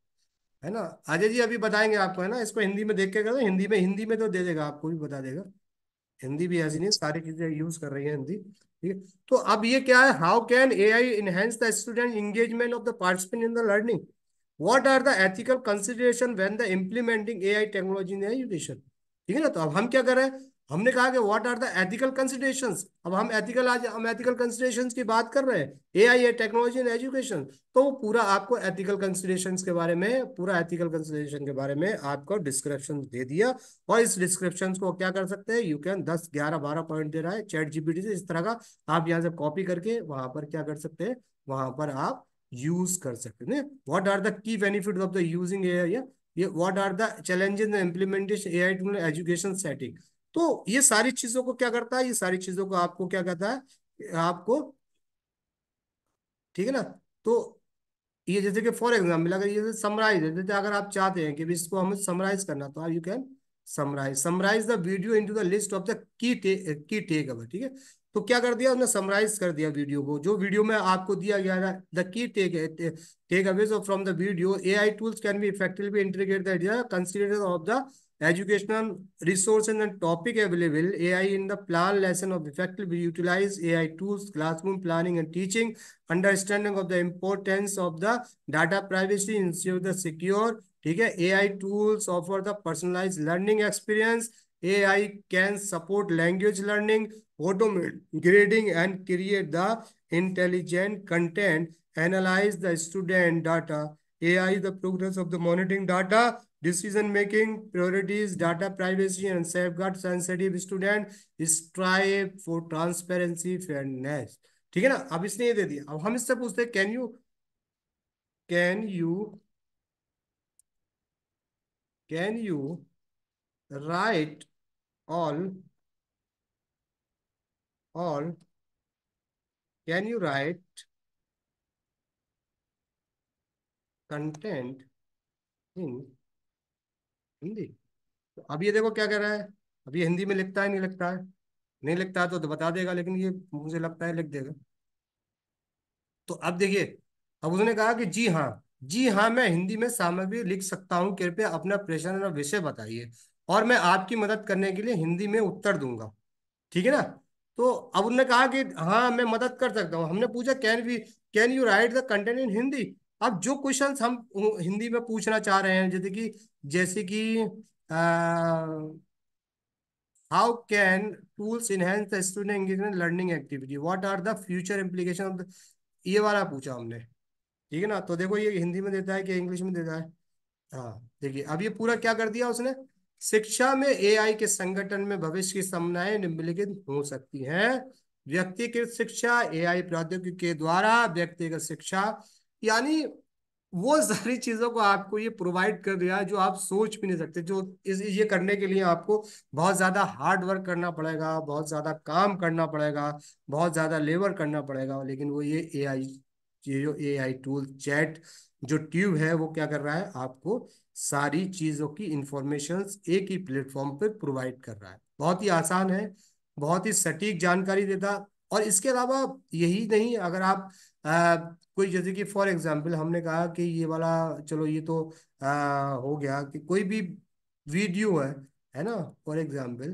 है ना अजय जी अभी बताएंगे आपको है ना इसको हिंदी में देख के करो हिंदी में हिंदी में तो दे देगा आपको भी बता देगा हिंदी भी ऐसी नहीं सारी चीजें यूज कर रही है हिंदी तो अब ये क्या है how can A I enhance the student engagement of the participant in the learning what are the ethical consideration when the implementing A I technology in education ठीक है ना तो अब हम क्या कर रहे हैं हमने कहा कि what are the ethical consideration अब हम एथिकल आज हम एथिकल कंसिडरेशन की बात कर रहे हैं A I A technology and education तो वो पूरा आपको एथिकल कंसिडरेशन के बारे में पूरा एथिकल कंसिडरेशन के बारे में आपको डिस्क्रिप्शन दे दिया और इस डिस्क्रिप्शन को क्या कर सकते हैं यू कैन दस ग्यारह बारह पॉइंट दे रहा है चैट जीपीटी से इस तरह का आप यहाँ से कॉपी करके वहां पर क्या कर सकते हैं वहां पर आप यूज कर सकते हैं what are the key benefit of the using A I ये what are the challenges implementation A I to education setting तो ये सारी चीजों को क्या करता है ये सारी चीजों को आपको क्या कहता है आपको ठीक है ना तो ये जैसे कि फॉर एग्जाम्पल अगर ये समराइज है अगर आप चाहते हैं कि इसको हमें समराइज करना तो आप you can summarise summarise the video into the list of the key take key take away ठीक है तो क्या कर दिया उसने समराइज कर दिया वीडियो को जो वीडियो में आपको दिया गया था the key take takeaways from the video A I tools can be effectively integrate the consider of the Educational resources and topic available, AI in the plan lesson of effectively utilize AI tools, classroom planning and teaching, understanding of the importance of the data privacy, ensure the secure, AI tools offer the personalized learning experience, AI can support language learning, automate grading and create the intelligent content, analyze the student data, AI the progress of the monitoring data, decision making, priorities, data privacy, and safeguard sensitive student, strive for transparency, fairness. ठीक है ना अब इसने ये दे दिया अब हम इससे पूछते can you can you can you write all all can you write content in Hindi तो अब ये देखो क्या कह रहा है अब ये हिंदी में लिखता है नहीं लिखता है नहीं लिखता है तो, तो बता देगा लेकिन ये मुझे लगता है लिख देगा तो अब देखिए अब उसने कहा कि जी हाँ जी हाँ मैं हिंदी में सामग्री लिख सकता हूँ कृपया अपना प्रश्न और विषय बताइए और मैं आपकी मदद करने के लिए हिंदी में उत्तर दूंगा ठीक है ना तो अब उन्होंने कहा कि हाँ मैं मदद कर सकता हूँ हमने पूछा can we can you write the content in Hindi अब जो क्वेश्चन हम हिंदी में पूछना चाह रहे हैं जैसे कि जैसे कि how can tools enhance student engagement learning activity what are the future implication of ये वाला पूछा हमने ठीक है ना तो देखो ये हिंदी में देता है कि इंग्लिश में देता है हाँ देखिए अब ये पूरा क्या कर दिया उसने शिक्षा में एआई के संगठन में भविष्य की समनाएं निम्नलिखित हो सकती हैं व्यक्तिगत शिक्षा एआई प्रौद्योगिकी के द्वारा व्यक्तिगत शिक्षा यानी वो सारी चीजों को आपको ये प्रोवाइड कर रहा है जो आप सोच भी नहीं सकते जो इस ये करने के लिए आपको बहुत ज्यादा हार्ड वर्क करना पड़ेगा बहुत ज्यादा काम करना पड़ेगा बहुत ज्यादा लेबर करना पड़ेगा लेकिन वो ये ए आई ये जो ए आई टूल चैट जो ट्यूब है वो क्या कर रहा है आपको सारी चीजों की इंफॉर्मेशन एक ही प्लेटफॉर्म पर प्रोवाइड कर रहा है बहुत ही आसान है बहुत ही सटीक जानकारी देता और इसके अलावा यही नहीं अगर आप कोई जैसे कि फॉर एग्जाम्पल हमने कहा कि ये वाला चलो ये तो आ, हो गया कि कोई भी वीडियो है है ना फॉर एग्जाम्पल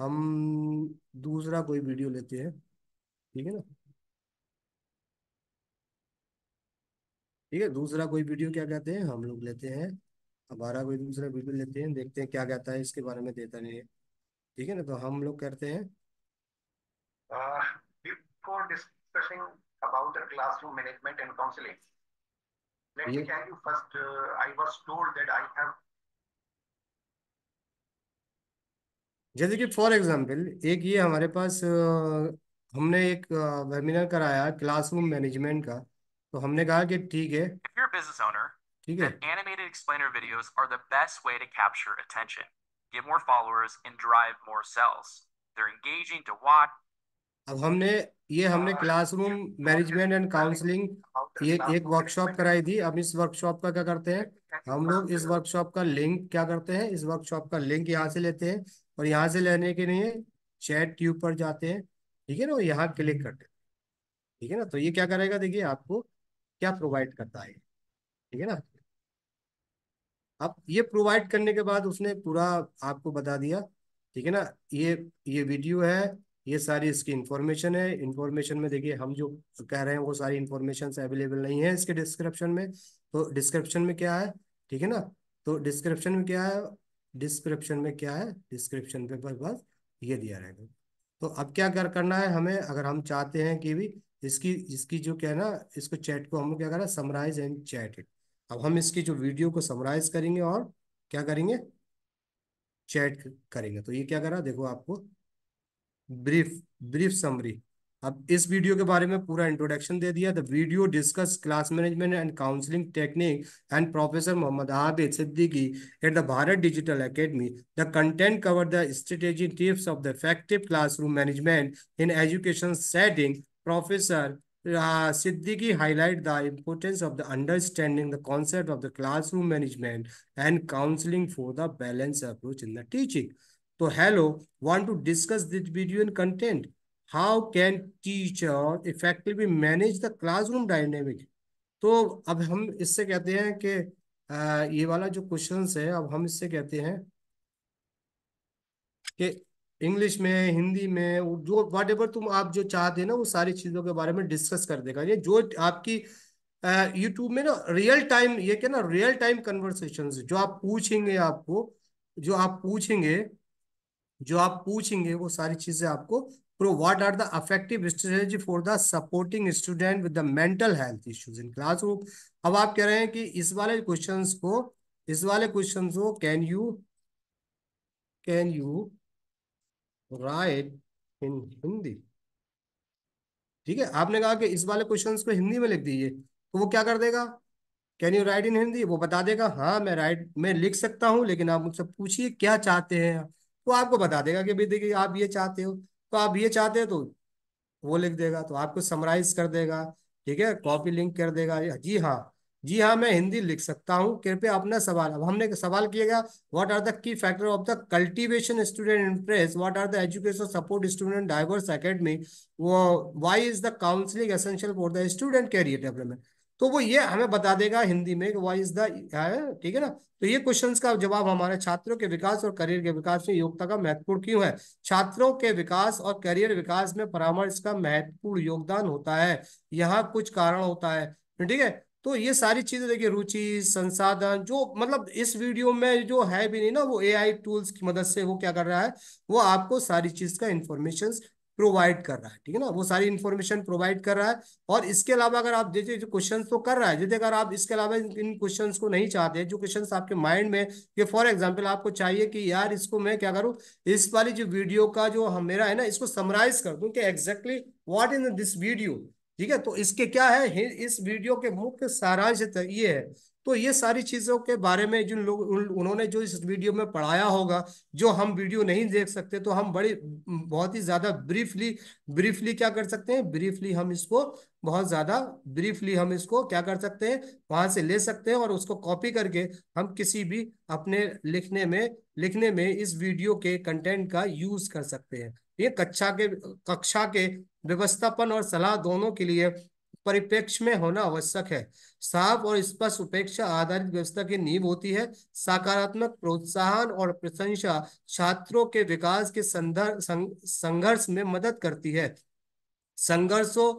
हम दूसरा कोई वीडियो लेते हैं ठीक है ना ठीक है दूसरा कोई वीडियो क्या कहते हैं हम लोग लेते हैं हमारा कोई दूसरा वीडियो लेते हैं देखते हैं क्या कहता है इसके बारे में देता नहीं है ठीक है ना तो हम लोग करते हैं about the classroom management and counseling. Let yes. me tell you first, uh, I was told that I have. जैसे कि फॉर एग्जांपल एक ये हमारे पास हमने एक वेबिनार कराया क्लासरूम मैनेजमेंट का तो हमने कहा कि ठीक है ठीक है animated explainer videos are the best way to capture attention get more followers and drive more sales they are engaging to watch अब हमने ये हमने क्लासरूम मैनेजमेंट एंड काउंसलिंग ये एक वर्कशॉप कराई थी अब इस वर्कशॉप का क्या करते हैं हम लोग इस वर्कशॉप का लिंक क्या करते हैं इस वर्कशॉप का लिंक यहाँ से लेते हैं और यहाँ से लेने के लिए चैट ट्यूब पर जाते हैं ठीक है ना यहाँ क्लिक करते हैं ठीक है ना तो ये क्या करेगा देखिए आपको क्या प्रोवाइड करता है ठीक है ना अब ये प्रोवाइड करने के बाद उसने पूरा आपको बता दिया ठीक है ना ये ये वीडियो है ये सारी इसकी इन्फॉर्मेशन है इन्फॉर्मेशन में देखिए हम जो कह रहे हैं वो सारी इन्फॉर्मेशन अवेलेबल नहीं है इसके डिस्क्रिप्शन में तो डिस्क्रिप्शन में क्या है ठीक है ना तो डिस्क्रिप्शन में क्या है डिस्क्रिप्शन में क्या है डिस्क्रिप्शन पे बस ये दिया रहेगा तो अब क्या कर करना है हमें अगर हम चाहते हैं कि भी इसकी इसकी जो क्या है ना इसको चैट को हम क्या करना समराइज एंड चैट इट अब हम इसकी जो वीडियो को समराइज करेंगे और क्या करेंगे चैट करेंगे तो ये क्या करा देखो आपको ब्रीफ ब्रीफ समरी अब इस वीडियो के बारे में पूरा इंट्रोडक्शन दे दिया the video discuss class management and counselling technique and professor Mohammad Abid Siddiqui at the Bharat Digital Academy the content cover the strategy tips of the effective classroom management in education setting professor Siddiqui highlight the importance of the understanding the concept of the classroom management and counselling for the balance approach in the teaching तो hello want to discuss this video in content how can teacher effectively manage the classroom dynamic तो अब हम इससे कहते हैं कि ये वाला जो क्वेश्चन है अब हम इससे कहते हैं कि इंग्लिश में हिंदी में जो वट एवर तुम आप जो चाहते हैं ना वो सारी चीज़ों के बारे में डिस्कस कर देगा ये जो आपकी यूट्यूब में ना रियल टाइम ये क्या ना रियल टाइम कन्वर्सेशन जो आप पूछेंगे आपको जो आप पूछेंगे जो आप पूछेंगे वो सारी चीजें आपको pro what are the affective strategy for the supporting student with the mental health issues in classroom अब आप कह रहे हैं कि इस वाले क्वेश्चन को इस वाले क्वेश्चन को can you can you write in Hindi ठीक है आपने कहा कि इस वाले क्वेश्चन को हिंदी में लिख दीजिए तो वो क्या कर देगा can you write in Hindi वो बता देगा हाँ मैं राइट मैं लिख सकता हूँ लेकिन आप मुझसे पूछिए क्या चाहते हैं आप वो तो आपको बता देगा कि भाई देखिए आप ये चाहते हो तो आप ये चाहते हो तो वो लिख देगा तो आपको समराइज कर देगा ठीक है कॉपी लिंक कर देगा जी हाँ जी हाँ मैं हिंदी लिख सकता हूँ कृपया अपना सवाल अब हमने सवाल किया गया what are the key factor of the cultivation student interest what are the education support student diverse academy वो why is the counselling essential for the student career development तो वो ये हमें बता देगा हिंदी में वाई इज द ठीक है ना तो ये क्वेश्चन का जवाब हमारे छात्रों के विकास और करियर के विकास में योग्यता का महत्वपूर्ण क्यों है छात्रों के विकास और करियर विकास में परामर्श का महत्वपूर्ण योगदान होता है यहाँ कुछ कारण होता है ठीक है तो ये सारी चीजें देखिए रुचि संसाधन जो मतलब इस वीडियो में जो है भी नहीं ना वो एआई टूल्स की मदद से वो क्या कर रहा है वो आपको सारी चीज का इंफॉर्मेशन प्रोवाइड कर रहा है ठीक है ना वो सारी इन्फॉर्मेशन प्रोवाइड कर रहा है और इसके अलावा अगर आप जैसे जो क्वेश्चन तो कर रहा है जैसे अगर आप इसके अलावा इन क्वेश्चन को नहीं चाहते जो क्वेश्चन आपके माइंड में फॉर एग्जाम्पल आपको चाहिए कि यार इसको मैं क्या करूँ इस वाली जो वीडियो का जो मेरा है ना इसको समराइज कर दूँ कि exactly what in this video ठीक है तो इसके क्या है इस वीडियो के मुख्य सारांश ये है तो ये सारी चीज़ों के बारे में जिन लोग उन्होंने जो इस वीडियो में पढ़ाया होगा जो हम वीडियो नहीं देख सकते तो हम बड़ी बहुत ही ज़्यादा ब्रीफली ब्रीफली क्या कर सकते हैं ब्रीफली हम इसको बहुत ज़्यादा ब्रीफली हम इसको क्या कर सकते हैं वहाँ से ले सकते हैं और उसको कॉपी करके हम किसी भी अपने लिखने में लिखने में इस वीडियो के कंटेंट का यूज़ कर सकते हैं ये कक्षा के कक्षा के व्यवस्थापन और सलाह दोनों के लिए परिप्रेक्ष्य में होना आवश्यक है साफ और स्पष्ट उपेक्षा आधारित व्यवस्था की नींव होती है सकारात्मक प्रोत्साहन और प्रशंसा छात्रों के विकास के संघर्ष में मदद करती है संघर्षों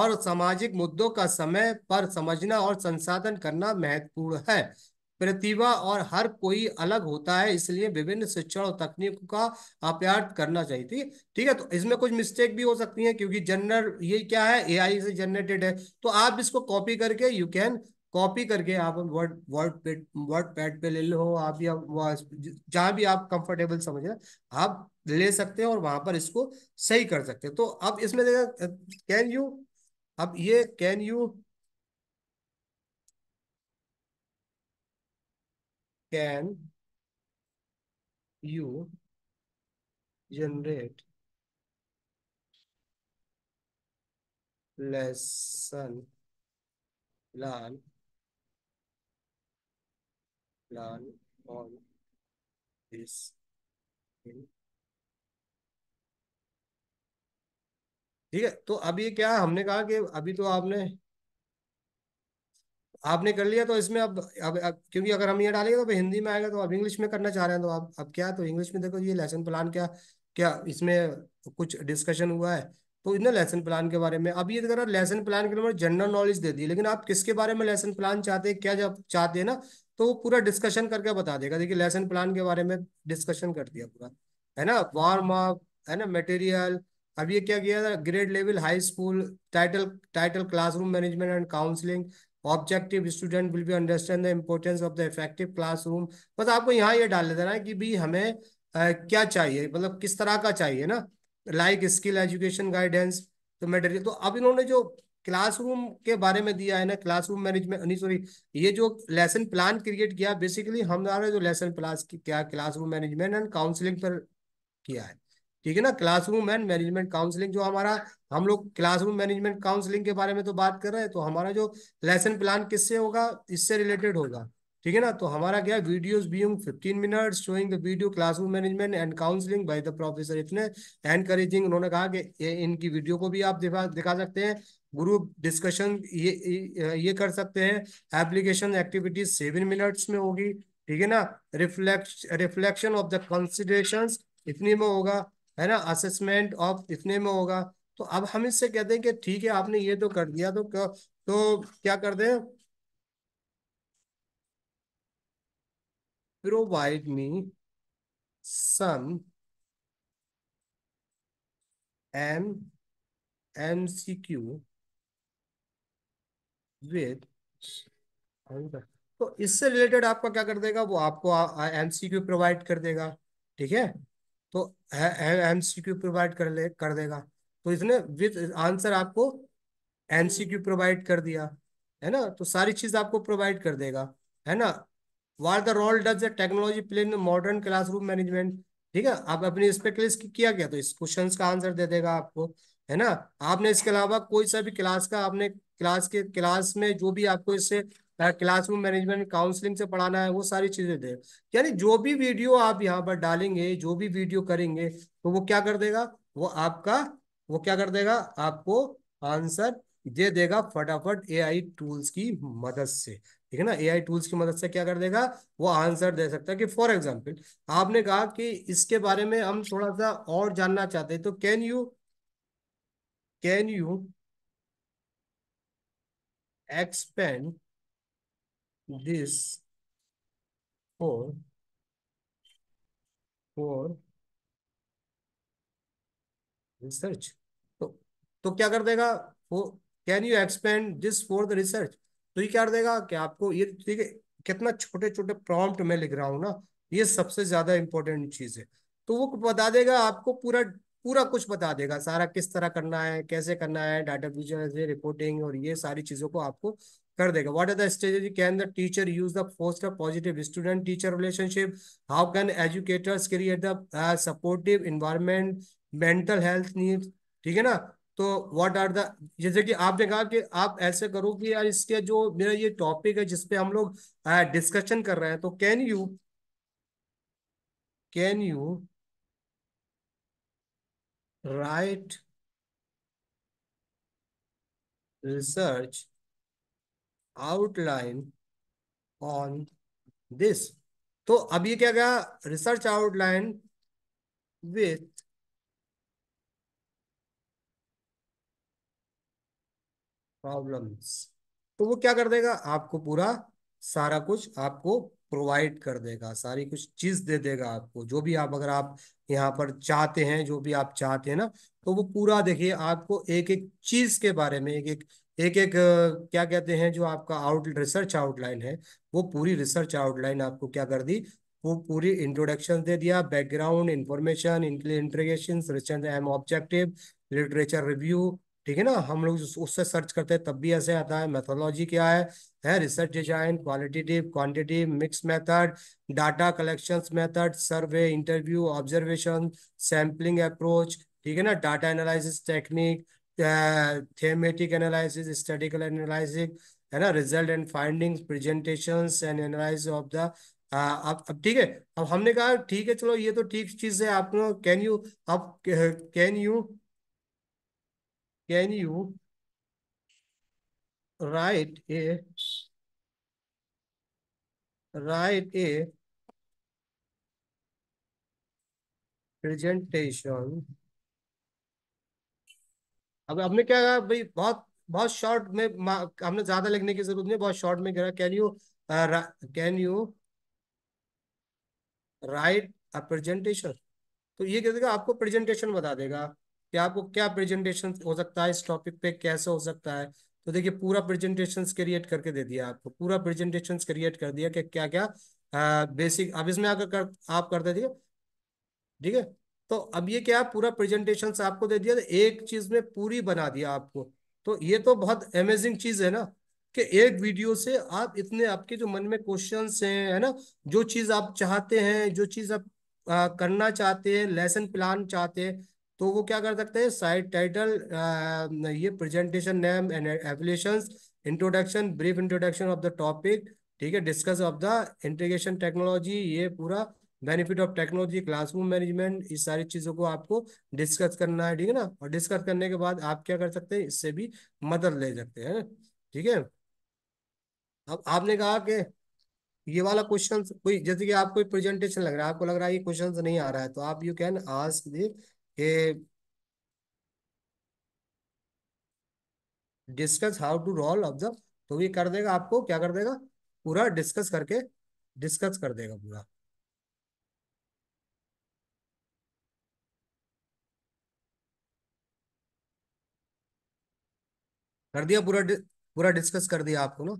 और सामाजिक मुद्दों का समय पर समझना और संसाधन करना महत्वपूर्ण है प्रतिभा और हर कोई अलग होता है इसलिए विभिन्न शिक्षण और तकनीक का अप्यार्थ करना चाहिए ठीक ठीक है तो इसमें कुछ मिस्टेक भी हो सकती है क्योंकि जनरल ये क्या है एआई से जनरेटेड है तो आप इसको कॉपी करके यू कैन कॉपी करके आप वर्ड वर्ड पे वर्ड पैड पे ले लो आप या जहाँ भी आप कंफर्टेबल समझ रहे आप ले सकते हैं और वहां पर इसको सही कर सकते हैं तो अब इसमें देखा कैन यू अब ये can you can you generate lesson plan plan on this in ठीक है तो अब ये क्या हमने कहा कि अभी तो आपने आपने कर लिया तो इसमें अब अब, अब क्योंकि अगर हम ये डालेंगे तो हिंदी में आएगा तो अब इंग्लिश में करना चाह रहे हैं तो आप अब क्या तो इंग्लिश में देखो ये लेसन प्लान क्या क्या इसमें कुछ डिस्कशन हुआ है तो इतने लेसन प्लान के बारे में अब ये कह लेसन प्लान के लिए जनरल नॉलेज दे दी लेकिन आप किसके बारे में लेसन प्लान चाहते हैं क्या जब चाहते हैं ना तो वो पूरा डिस्कशन करके बता देगा देखिए लेसन प्लान के बारे में डिस्कशन कर दिया पूरा है ना वार्म अप है ना मटेरियल अब ये क्या किया था grade level high school title title classroom management and counselling objective student will be understand the importance of the effective classroom बस आपको यहाँ ये डाल देना है कि भाई हमें uh, क्या चाहिए मतलब किस तरह का चाहिए ना लाइक स्किल एजुकेशन गाइडेंस तो मेटेरियल तो अब इन्होंने जो क्लासरूम के बारे में दिया है ना क्लासरूम मैनेजमेंट नहीं सॉरी ये जो लेसन प्लान क्रिएट किया बेसिकली हमारा जो लेसन प्लान क्या क्लासरूम मैनेजमेंट एंड काउंसलिंग पर किया है ठीक है ना क्लासरूम एंड मैनेजमेंट काउंसलिंग जो हमारा हम लोग क्लासरूम मैनेजमेंट काउंसलिंग के बारे में तो बात कर रहे हैं तो हमारा जो लेसन प्लान किससे होगा इससे रिलेटेड होगा ठीक है ना तो हमारा क्या videos being 15 minutes showing the video classroom management and counselling by the professor इतने एनकरेजिंग उन्होंने कहा कि इनकी वीडियो को भी आप दिखा दिखा सकते हैं ग्रुप डिस्कशन ये ये कर सकते हैं एप्लीकेशन एक्टिविटीज सेवन मिनट्स में होगी ठीक है ना reflection reflection of the consideration इतनी में होगा है ना असेसमेंट ऑफ इतने में होगा तो अब हम इससे कहते हैं कि ठीक है आपने ये तो कर दिया तो क्या, तो क्या कर दें provide me some M M C Q with तो इससे रिलेटेड आपका क्या कर देगा वो आपको एम सी क्यू प्रोवाइड कर देगा ठीक है तो एमसीक्यू प्रोवाइड कर ले कर देगा तो इसने विद आंसर आपको एमसीक्यू प्रोवाइड कर दिया है ना तो सारी चीज आपको प्रोवाइड कर देगा है ना what the role does technology play in modern classroom management ठीक है आप अपने इस की किया गया तो इस क्वेश्चन का आंसर दे देगा आपको है ना आपने इसके अलावा कोई सा भी क्लास का आपने क्लास के क्लास में जो भी आपको इससे क्लासरूम मैनेजमेंट काउंसलिंग से पढ़ाना है वो सारी चीजें दे यानी जो भी वीडियो आप यहाँ पर डालेंगे जो भी वीडियो करेंगे तो वो क्या कर देगा वो आपका वो क्या कर देगा आपको आंसर दे देगा फटाफट एआई टूल्स की मदद से ठीक है ना एआई टूल्स की मदद से क्या कर देगा वो आंसर दे सकता है कि फॉर एग्जाम्पल आपने कहा कि इसके बारे में हम थोड़ा सा और जानना चाहते हैं तो can you can you expand this four for research तो तो क्या कर देगा can you expand this for the research तो ये क्या कर देगा कि आपको ये ठीक है कितना छोटे छोटे प्रॉम्प्ट में लिख रहा हूं ना ये सबसे ज्यादा इंपॉर्टेंट चीज है तो वो बता देगा आपको पूरा पूरा कुछ बता देगा सारा किस तरह करना है कैसे करना है डाटा विजुअलाइजेशन रिपोर्टिंग और ये सारी चीजों को आपको कर देगा what are the strategy can the teacher use the foster positive student teacher relationship how can educators create the supportive environment mental health need ठीक है ना तो व्हाट आर द जैसे कि आपने कहा कि आप ऐसे करो कि यार इसके जो मेरा ये टॉपिक है जिसपे हम लोग डिस्कशन uh, कर रहे हैं तो can you can you write research outline on this तो अब ये क्या गया रिसर्च आउटलाइन विथ प्रॉब्लम्स तो वो क्या कर देगा आपको पूरा सारा कुछ आपको प्रोवाइड कर देगा सारी कुछ चीज दे देगा आपको जो भी आप अगर आप यहाँ पर चाहते हैं जो भी आप चाहते हैं ना तो वो पूरा देखिए आपको एक एक चीज के बारे में एक एक एक एक क्या कहते हैं जो आपका आउट रिसर्च आउटलाइन है वो पूरी रिसर्च आउटलाइन आपको क्या कर दी वो पूरी इंट्रोडक्शन दे दिया background information integration recent aim objective literature review ठीक है ना हम लोग उससे सर्च करते हैं तब भी ऐसे आता है मेथोलॉजी क्या है है research design qualitative quantitative mix method data collection method survey interview observation sampling approach ठीक है ना data analysis technique thematic analysis statistical analysis है ना result and findings presentation and analysis of the अब अब ठीक है अब हमने कहा ठीक है चलो ये तो ठीक चीज है आप कैन यू अब can you can you write a write a presentation अब हमने क्या कहा भाई बहुत बहुत शॉर्ट में हमने ज्यादा लिखने की जरूरत नहीं बहुत शॉर्ट में can you can you write a presentation तो ये कह देगा आपको प्रेजेंटेशन बता देगा कि आपको क्या प्रेजेंटेशन हो सकता है इस टॉपिक पे कैसे हो सकता है तो देखिए पूरा प्रेजेंटेशन क्रिएट करके दे दिया आपको पूरा प्रेजेंटेशन क्रिएट कर दिया कि क्या क्या बेसिक अब इसमें आकर कर, आप कर थे ठीक है तो अब ये क्या पूरा प्रेजेंटेशन आपको दे दिया तो एक चीज में पूरी बना दिया आपको तो ये तो बहुत अमेजिंग चीज है ना कि एक वीडियो से आप इतने आपके जो मन में क्वेश्चन है है ना जो चीज आप चाहते हैं जो चीज आप आ, करना चाहते हैं लेसन प्लान चाहते हैं तो वो क्या कर सकते हैं साइड टाइटल ये presentation name and evaluation introduction brief introduction of the topic ठीक है discuss of the integration technology ये पूरा benefit of technology classroom management इस सारी चीज़ों को आपको डिस्कस करना है ठीक है ना और डिस्कस करने के बाद आप क्या कर सकते हैं इससे भी मदद ले सकते हैं ठीक है अब आपने कहा कि ये वाला क्वेश्चन कोई जैसे कि आपको प्रेजेंटेशन लग रहा है आपको लग रहा है ये क्वेश्चन नहीं आ रहा है तो आप यू कैन आस्क के discuss how to role of तो ये कर देगा आपको क्या कर देगा पूरा डिस्कस करके डिस्कस कर देगा पूरा कर दिया पूरा पूरा डिस्कस कर दिया आपको ना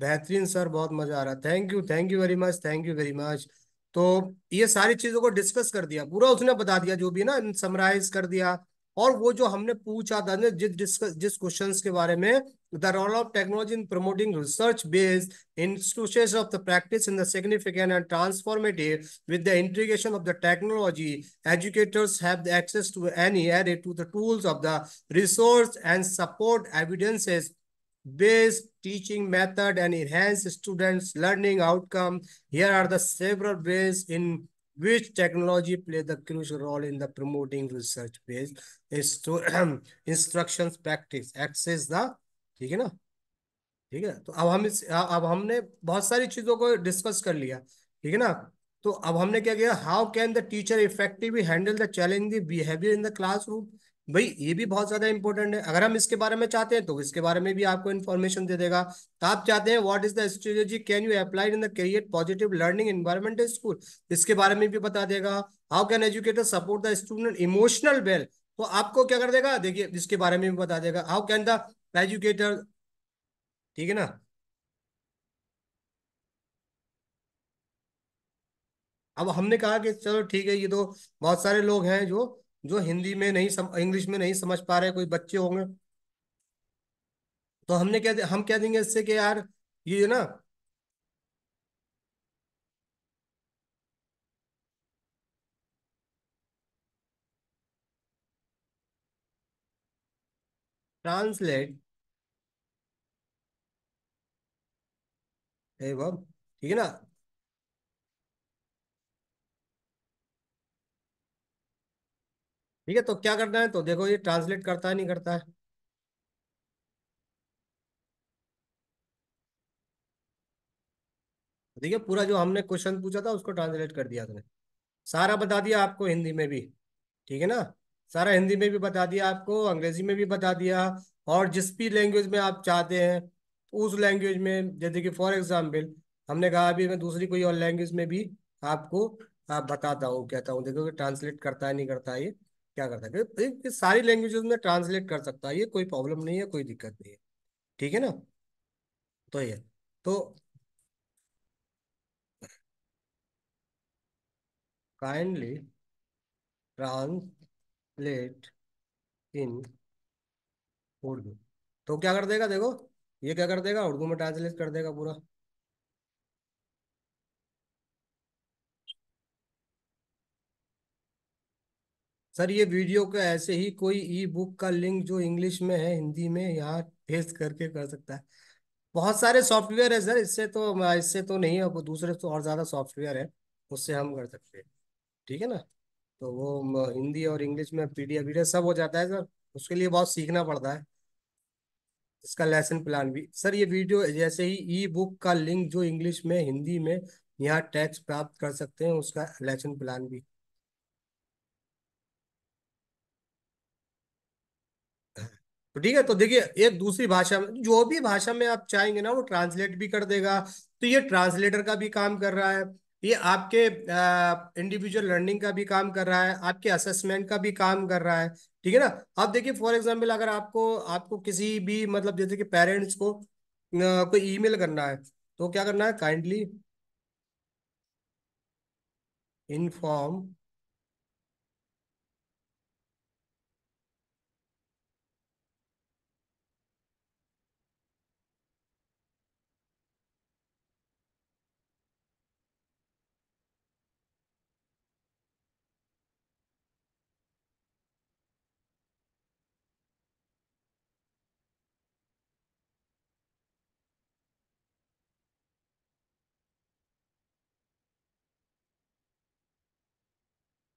बेहतरीन सर बहुत मजा आ रहा है thank you thank you very much thank you very much तो ये सारी चीजों को डिस्कस कर दिया पूरा उसने बता दिया जो भी ना समराइज कर दिया और वो जो हमने पूछा था जिस डिस्कस जिस क्वेश्चंस के बारे में the role of technology in promoting research-based institutions of the practice in the significant and transformative with the integration of the technology, educators have the access to any added to the tools of the resource and support evidences based teaching method and enhance students' learning outcome. Here are the several ways in which technology play the crucial role in the promoting research-based [CLEARS THROAT] instructions practice. Access the ठीक है ना ठीक है तो अब हम इस अब हमने बहुत सारी चीजों को डिस्कस कर लिया ठीक है ना तो अब हमने क्या किया how can the teacher effectively handle the challenge behaviour in the room भाई ये भी बहुत ज्यादा इंपॉर्टेंट है अगर हम इसके बारे में चाहते हैं तो इसके बारे में भी आपको इन्फॉर्मेशन दे देगा तो आप चाहते हैं what is the strategy can you apply in the create positive learning environment school इसके बारे में भी बता देगा how can educator support the student emotional well तो आपको क्या कर देगा देखिए इसके बारे में भी बता देगा हाउ कैन द एजुकेटर ठीक है ना अब हमने कहा कि चलो ठीक है ये तो बहुत सारे लोग हैं जो जो हिंदी में नहीं सम, इंग्लिश में नहीं समझ पा रहे कोई बच्चे होंगे तो हमने क्या हम क्या देंगे इससे कि यार ये ना ट्रांसलेट है वर्ब ठीक है ना ठीक है तो क्या करना है तो देखो ये ट्रांसलेट करता है नहीं करता है देखिए पूरा जो हमने क्वेश्चन पूछा था उसको ट्रांसलेट कर दिया तुमने सारा बता दिया आपको हिंदी में भी ठीक है ना सारा हिंदी में भी बता दिया आपको अंग्रेजी में भी बता दिया और जिस भी लैंग्वेज में आप चाहते हैं उस लैंग्वेज में जैसे कि फॉर एग्जाम्पल हमने कहा अभी मैं दूसरी कोई और लैंग्वेज में भी आपको आप बताता हूँ कहता हूँ देखो कि ट्रांसलेट करता है नहीं करता है ये क्या करता है कि सारी लैंग्वेजेस में ट्रांसलेट कर सकता है ये कोई प्रॉब्लम नहीं है कोई दिक्कत नहीं है ठीक है ना तो ये तो kindly translate in Urdu तो क्या कर देगा देखो ये क्या कर देगा उर्दू में ट्रांसलेट कर देगा पूरा सर ये वीडियो का ऐसे ही कोई ई बुक का लिंक जो इंग्लिश में है हिंदी में यहाँ पेस्ट करके कर सकता है बहुत सारे सॉफ्टवेयर है सर इससे तो इससे तो नहीं है दूसरे तो और ज़्यादा सॉफ्टवेयर है उससे हम कर सकते हैं ठीक है ना तो वो हिंदी और इंग्लिश में पीडीएफ डी सब हो जाता है सर उसके लिए बहुत सीखना पड़ता है इसका लेसन प्लान भी सर ये वीडियो जैसे ही ई बुक का लिंक जो इंग्लिश में हिंदी में यहाँ टैक्स प्राप्त कर सकते हैं उसका लेसन प्लान भी तो ठीक है तो देखिए एक दूसरी भाषा में जो भी भाषा में आप चाहेंगे ना वो ट्रांसलेट भी कर देगा तो ये ट्रांसलेटर का भी काम कर रहा है ये आपके इंडिविजुअल लर्निंग का भी काम कर रहा है आपके असेसमेंट का भी काम कर रहा है ठीक है ना आप देखिए फॉर एग्जांपल अगर आपको आपको किसी भी मतलब जैसे कि पेरेंट्स को कोई ईमेल करना है तो क्या करना है काइंडली इनफॉर्म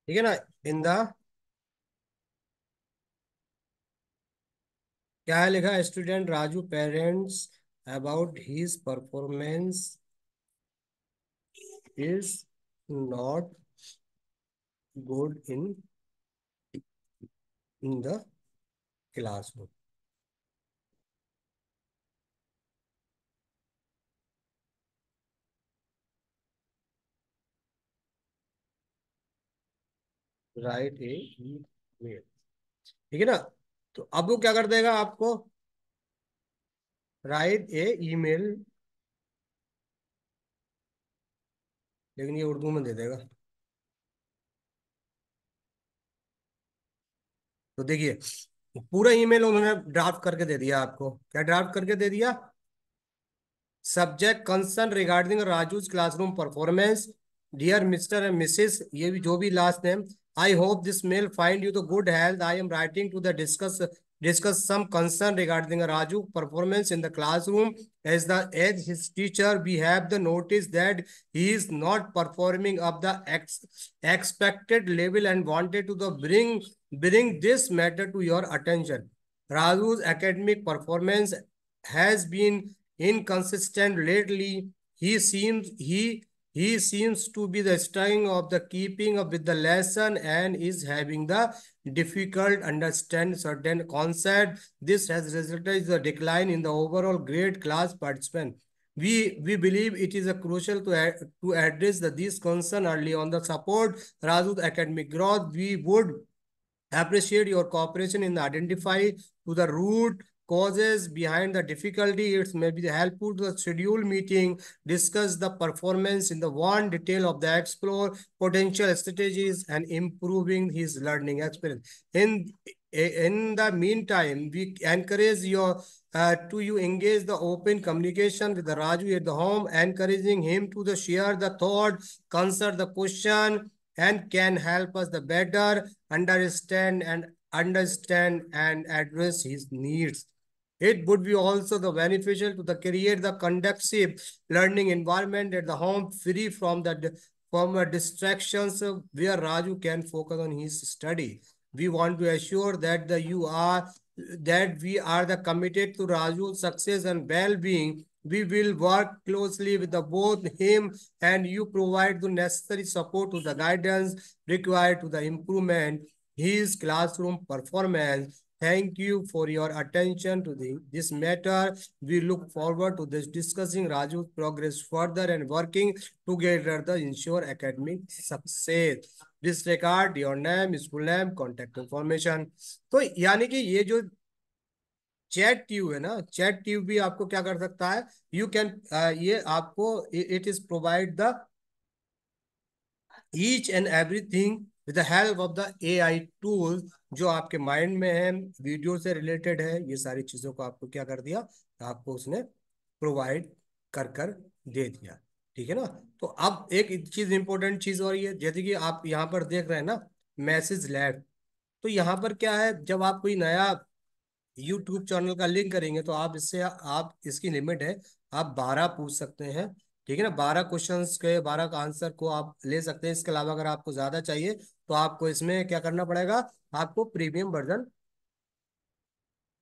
ठीक है ना इन द क्या है लिखा student Raju parents about his performance is not good in in the classroom write a mail ठीक है ना तो अब वो क्या कर देगा आपको राइट ए ईमेल लेकिन ये उर्दू में दे देगा तो देखिए पूरा ईमेल उन्होंने ड्राफ्ट करके दे दिया आपको क्या ड्राफ्ट करके दे दिया subject concern regarding Raju's classroom performance dear Mr and Mrs ये भी जो भी last name I hope this mail find you the good health. I am writing to the discuss discuss some concern regarding Raju performance in the classroom. As the as his teacher, we have the notice that he is not performing of the ex, expected level and wanted to the bring bring this matter to your attention. Raju's academic performance has been inconsistent lately. He seems he he seems to be the struggling of the keeping up with the lesson and is having the difficult understand certain concept. This has resulted in the decline in the overall grade class participant. We, we believe it is a crucial to, to address the, this concern early on the support rather academic growth. We would appreciate your cooperation in identifying to the root causes behind the difficulty. It may be helpful to schedule meeting, discuss the performance in the one detail of the explore potential strategies and improving his learning experience. In in the meantime, we encourage your uh, to you engage the open communication with the Raju at the home, encouraging him to the share the thought, answer the question, and can help us the better understand and understand and address his needs. It would be also the beneficial to the create the conducive learning environment at the home free from the from distractions where Raju can focus on his study. We want to assure that the you are that we are the committed to Raju's success and well-being. We will work closely with the, both him and you provide the necessary support to the guidance required to the improvement his classroom performance Thank you for your attention to the, this matter. We look forward to this discussing Raju's progress further and working together to ensure academic success. this regard your name, school name, contact information. तो यानी कि ये जो chat tube है ना chat tube भी आपको क्या कर सकता है यू कैन ये आपको it is provide the each and everything with the help of the AI tool जो आपके माइंड में है वीडियो से रिलेटेड है ये सारी चीज़ों को आपको क्या कर दिया आपको उसने प्रोवाइड कर कर दे दिया ठीक है ना तो अब एक चीज इंपॉर्टेंट चीज और ये जैसे कि आप यहाँ पर देख रहे हैं ना मैसेज लैब तो यहाँ पर क्या है जब आप कोई नया यूट्यूब चैनल का लिंक करेंगे तो आप इससे आप इसकी लिमिट है आप बारह पूछ सकते हैं ठीक है ना बारह क्वेश्चन के बारह का आंसर को आप ले सकते हैं इसके अलावा अगर आपको ज्यादा चाहिए तो आपको इसमें क्या करना पड़ेगा आपको प्रीमियम वर्जन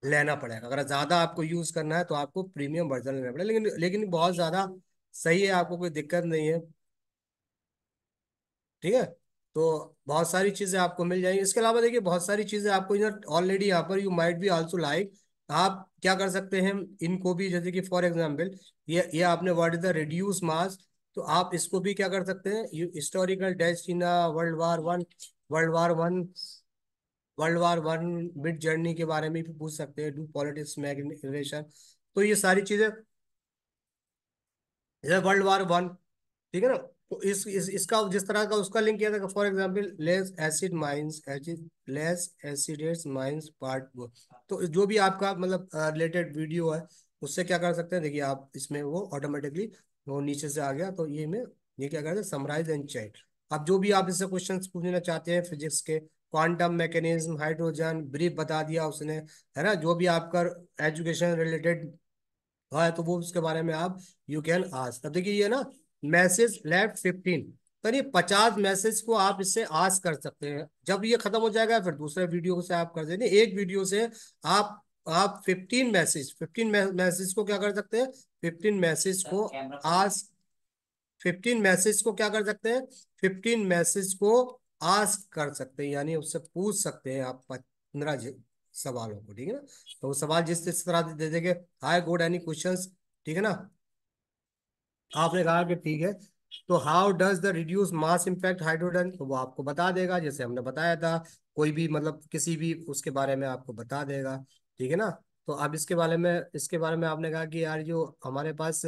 लेना पड़ेगा अगर ज़्यादा आपको यूज़ करना है तो आपको प्रीमियम वर्जन लेना पड़ेगा लेकिन लेकिन बहुत ज़्यादा सही है आपको कोई दिक्कत नहीं है ठीक है तो बहुत सारी चीज़ें आपको मिल जाएंगी इसके अलावा देखिए बहुत सारी चीज़ें आपको इधर ऑलरेडी यहाँ पर you might be also like आप क्या कर सकते हैं इनको भी जैसे कि फॉर एग्जाम्पल ये ये आपने word is the reduce mask तो आप इसको भी क्या कर सकते हैं historical test in world war one world war one world war one Midjourney के बारे में भी पूछ सकते हैं डू पॉलिटिक्स मैग्नेशन तो ये सारी चीजें वर्ल्ड वार वन ठीक है ना तो इस, इस इसका जिस तरह का उसका लिंक किया था for example less acid mines less एसिडेट्स माइंस पार्ट वो तो जो भी आपका मतलब रिलेटेड uh, वीडियो है उससे क्या कर सकते हैं देखिए आप इसमें वो ऑटोमेटिकली तो नीचे से आ गया तो ये में ये क्या करते हैं समराइज एंड चैट अब जो भी आप इससे क्वेश्चन पूछना चाहते हैं फिजिक्स के क्वांटम मैकेनिज्म हाइड्रोजन ब्रीफ बता दिया उसने है ना जो भी आपका एजुकेशन रिलेटेड है तो वो उसके बारे में आप यू कैन आज अब देखिए ये ना मैसेज लेफ्ट फिफ्टीन तो ये पचास मैसेज को आप इससे आज कर सकते हैं जब ये खत्म हो जाएगा फिर दूसरे वीडियो से आप कर देंगे एक वीडियो से आप आप 15 मैसेज 15 मैसेज को क्या कर सकते हैं 15 मैसेज को आज 15 मैसेज को क्या कर सकते हैं 15 मैसेज को आस्क कर सकते हैं यानी उससे पूछ सकते हैं आप पंद्रह सवालों को ठीक है ना तो वो सवाल जिस तरह दे देंगे हाई गुड एनी क्वेश्चन ठीक है ना आपने कहा कि ठीक है तो how does the reduce mass impact hydrogen तो वो आपको बता देगा जैसे हमने बताया था कोई भी मतलब किसी भी उसके बारे में आपको बता देगा ठीक है ना तो अब इसके बारे में इसके बारे में आपने कहा कि यार जो हमारे पास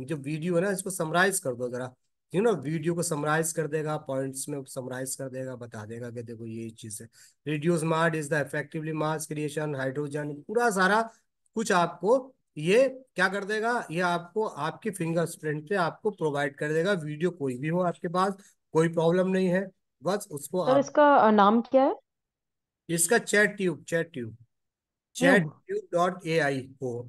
जो वीडियो है ना इसको समराइज कर दो जरा ठीक ना वीडियो को समराइज कर देगा पॉइंट्स में समराइज कर देगा बता देगा कि देखो ये चीज है reduce mart is the effectively mass creation hydrogen पूरा सारा कुछ आपको ये क्या कर देगा ये आपको आपकी फिंगर प्रिंट पे आपको प्रोवाइड कर देगा वीडियो कोई भी हो आपके पास कोई प्रॉब्लम नहीं है बस उसको सर आप... इसका नाम क्या है इसका chat tube chat tube chat tube dot A I O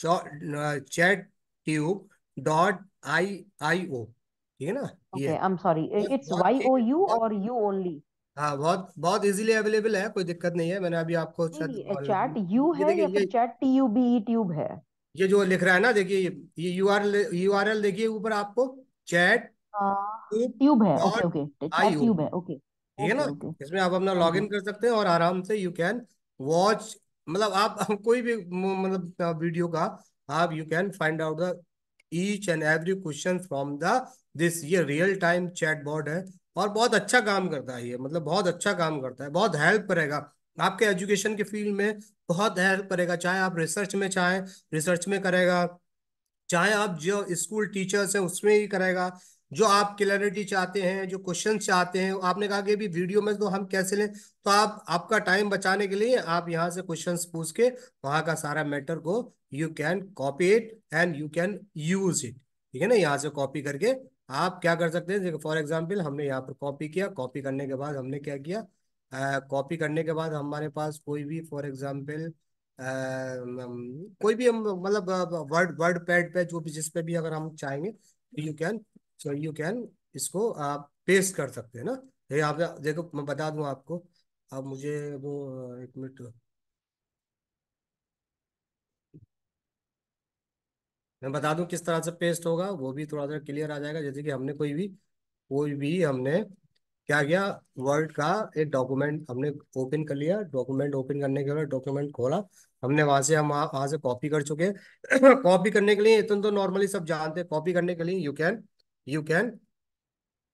chat tube dot I I O ठीक है ना ये I am sorry it's Y O U और यू ओनली हाँ बहुत बहुत इजीली अवेलेबल है कोई दिक्कत नहीं है मैंने अभी आपको चैट यू है या फिर chat T U B tube है ये जो लिख रहा है ना देखिए ये U R U R L देखिए ऊपर आपको चैट ट्यूब हाँ, है ओके ओके ट्यूब है ओके ठीक है ना इसमें आप अपना लॉग इन mm-hmm. कर सकते हैं और आराम से यू कैन वॉच मतलब आप कोई भी मतलब वीडियो का आप you can find out the each and every question from the this ये रियल टाइम चैट बोर्ड है और बहुत अच्छा काम करता है ये मतलब बहुत अच्छा काम करता है बहुत हेल्प करेगा आपके एजुकेशन के फील्ड में बहुत हेल्प करेगा चाहे आप रिसर्च में चाहे रिसर्च में करेगा चाहे आप जो स्कूल टीचर्स हैं उसमें ही करेगा जो आप क्लैरिटी चाहते हैं जो क्वेश्चन चाहते हैं आपने कहा कि अभी वीडियो में तो हम कैसे लें तो आप आपका टाइम बचाने के लिए आप यहाँ से क्वेश्चन पूछ के वहाँ का सारा मैटर को you can copy it and you can use it ठीक है ना यहाँ से कॉपी करके आप क्या कर सकते हैं फॉर एग्जाम्पल हमने यहाँ पर कॉपी किया कॉपी करने के बाद हमने क्या किया कॉपी uh, करने के बाद हमारे पास कोई भी फॉर एग्जाम्पल uh, कोई भी हम मतलब वर्ड वर्ड पैड पे जो भी जिस पे भी अगर हम चाहेंगे you can so you can इसको आप पेस्ट कर सकते हैं ना ये आप देखो मैं बता दूं आपको आप मुझे वो एक मिनट मैं बता दूं किस तरह से पेस्ट होगा वो भी थोड़ा सा क्लियर आ जाएगा जैसे कि हमने कोई भी कोई भी हमने क्या किया वर्ड का एक डॉक्यूमेंट हमने ओपन कर लिया डॉक्यूमेंट ओपन करने के बाद डॉक्यूमेंट खोला हमने वहां से हम वहां से कॉपी कर चुके कॉपी [COUGHS] करने के लिए इतना तो नॉर्मली सब जानते हैं कॉपी करने के लिए you can you can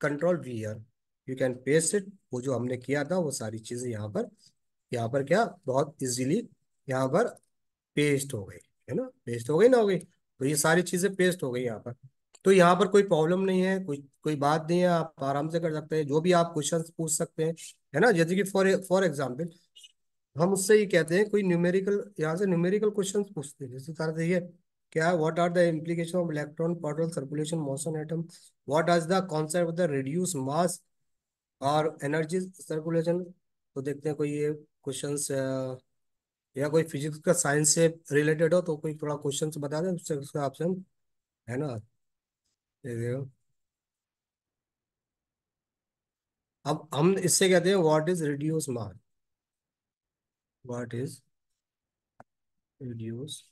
control V you can paste it वो जो हमने किया था वो सारी चीज़ें यहाँ पर यहाँ पर क्या बहुत इजीली यहाँ पर पेस्ट हो गई है ना पेस्ट हो गई ना हो गई तो ये सारी चीज़ें पेस्ट हो गई यहाँ पर तो यहाँ पर कोई प्रॉब्लम नहीं है कोई कोई बात नहीं है आप आराम से कर सकते हैं जो भी आप क्वेश्चन पूछ सकते हैं है ना जैसे कि फॉर फॉर एग्जाम्पल हम उससे ही कहते हैं कोई न्यूमेरिकल यहाँ से न्यूमेरिकल क्वेश्चन पूछते हैं जैसे सारा ये क्या what are the implication of electron paddle circulation motion atom what as the concept of the और एनर्जी सर्कुलेशन तो देखते हैं कोई ये क्वेश्चन uh, या कोई फिजिक्स का साइंस से रिलेटेड हो तो कोई थोड़ा क्वेश्चन बता दें उससे उसका ऑप्शन है ना देखो अब हम इससे कहते हैं what is reduce mass what is reduce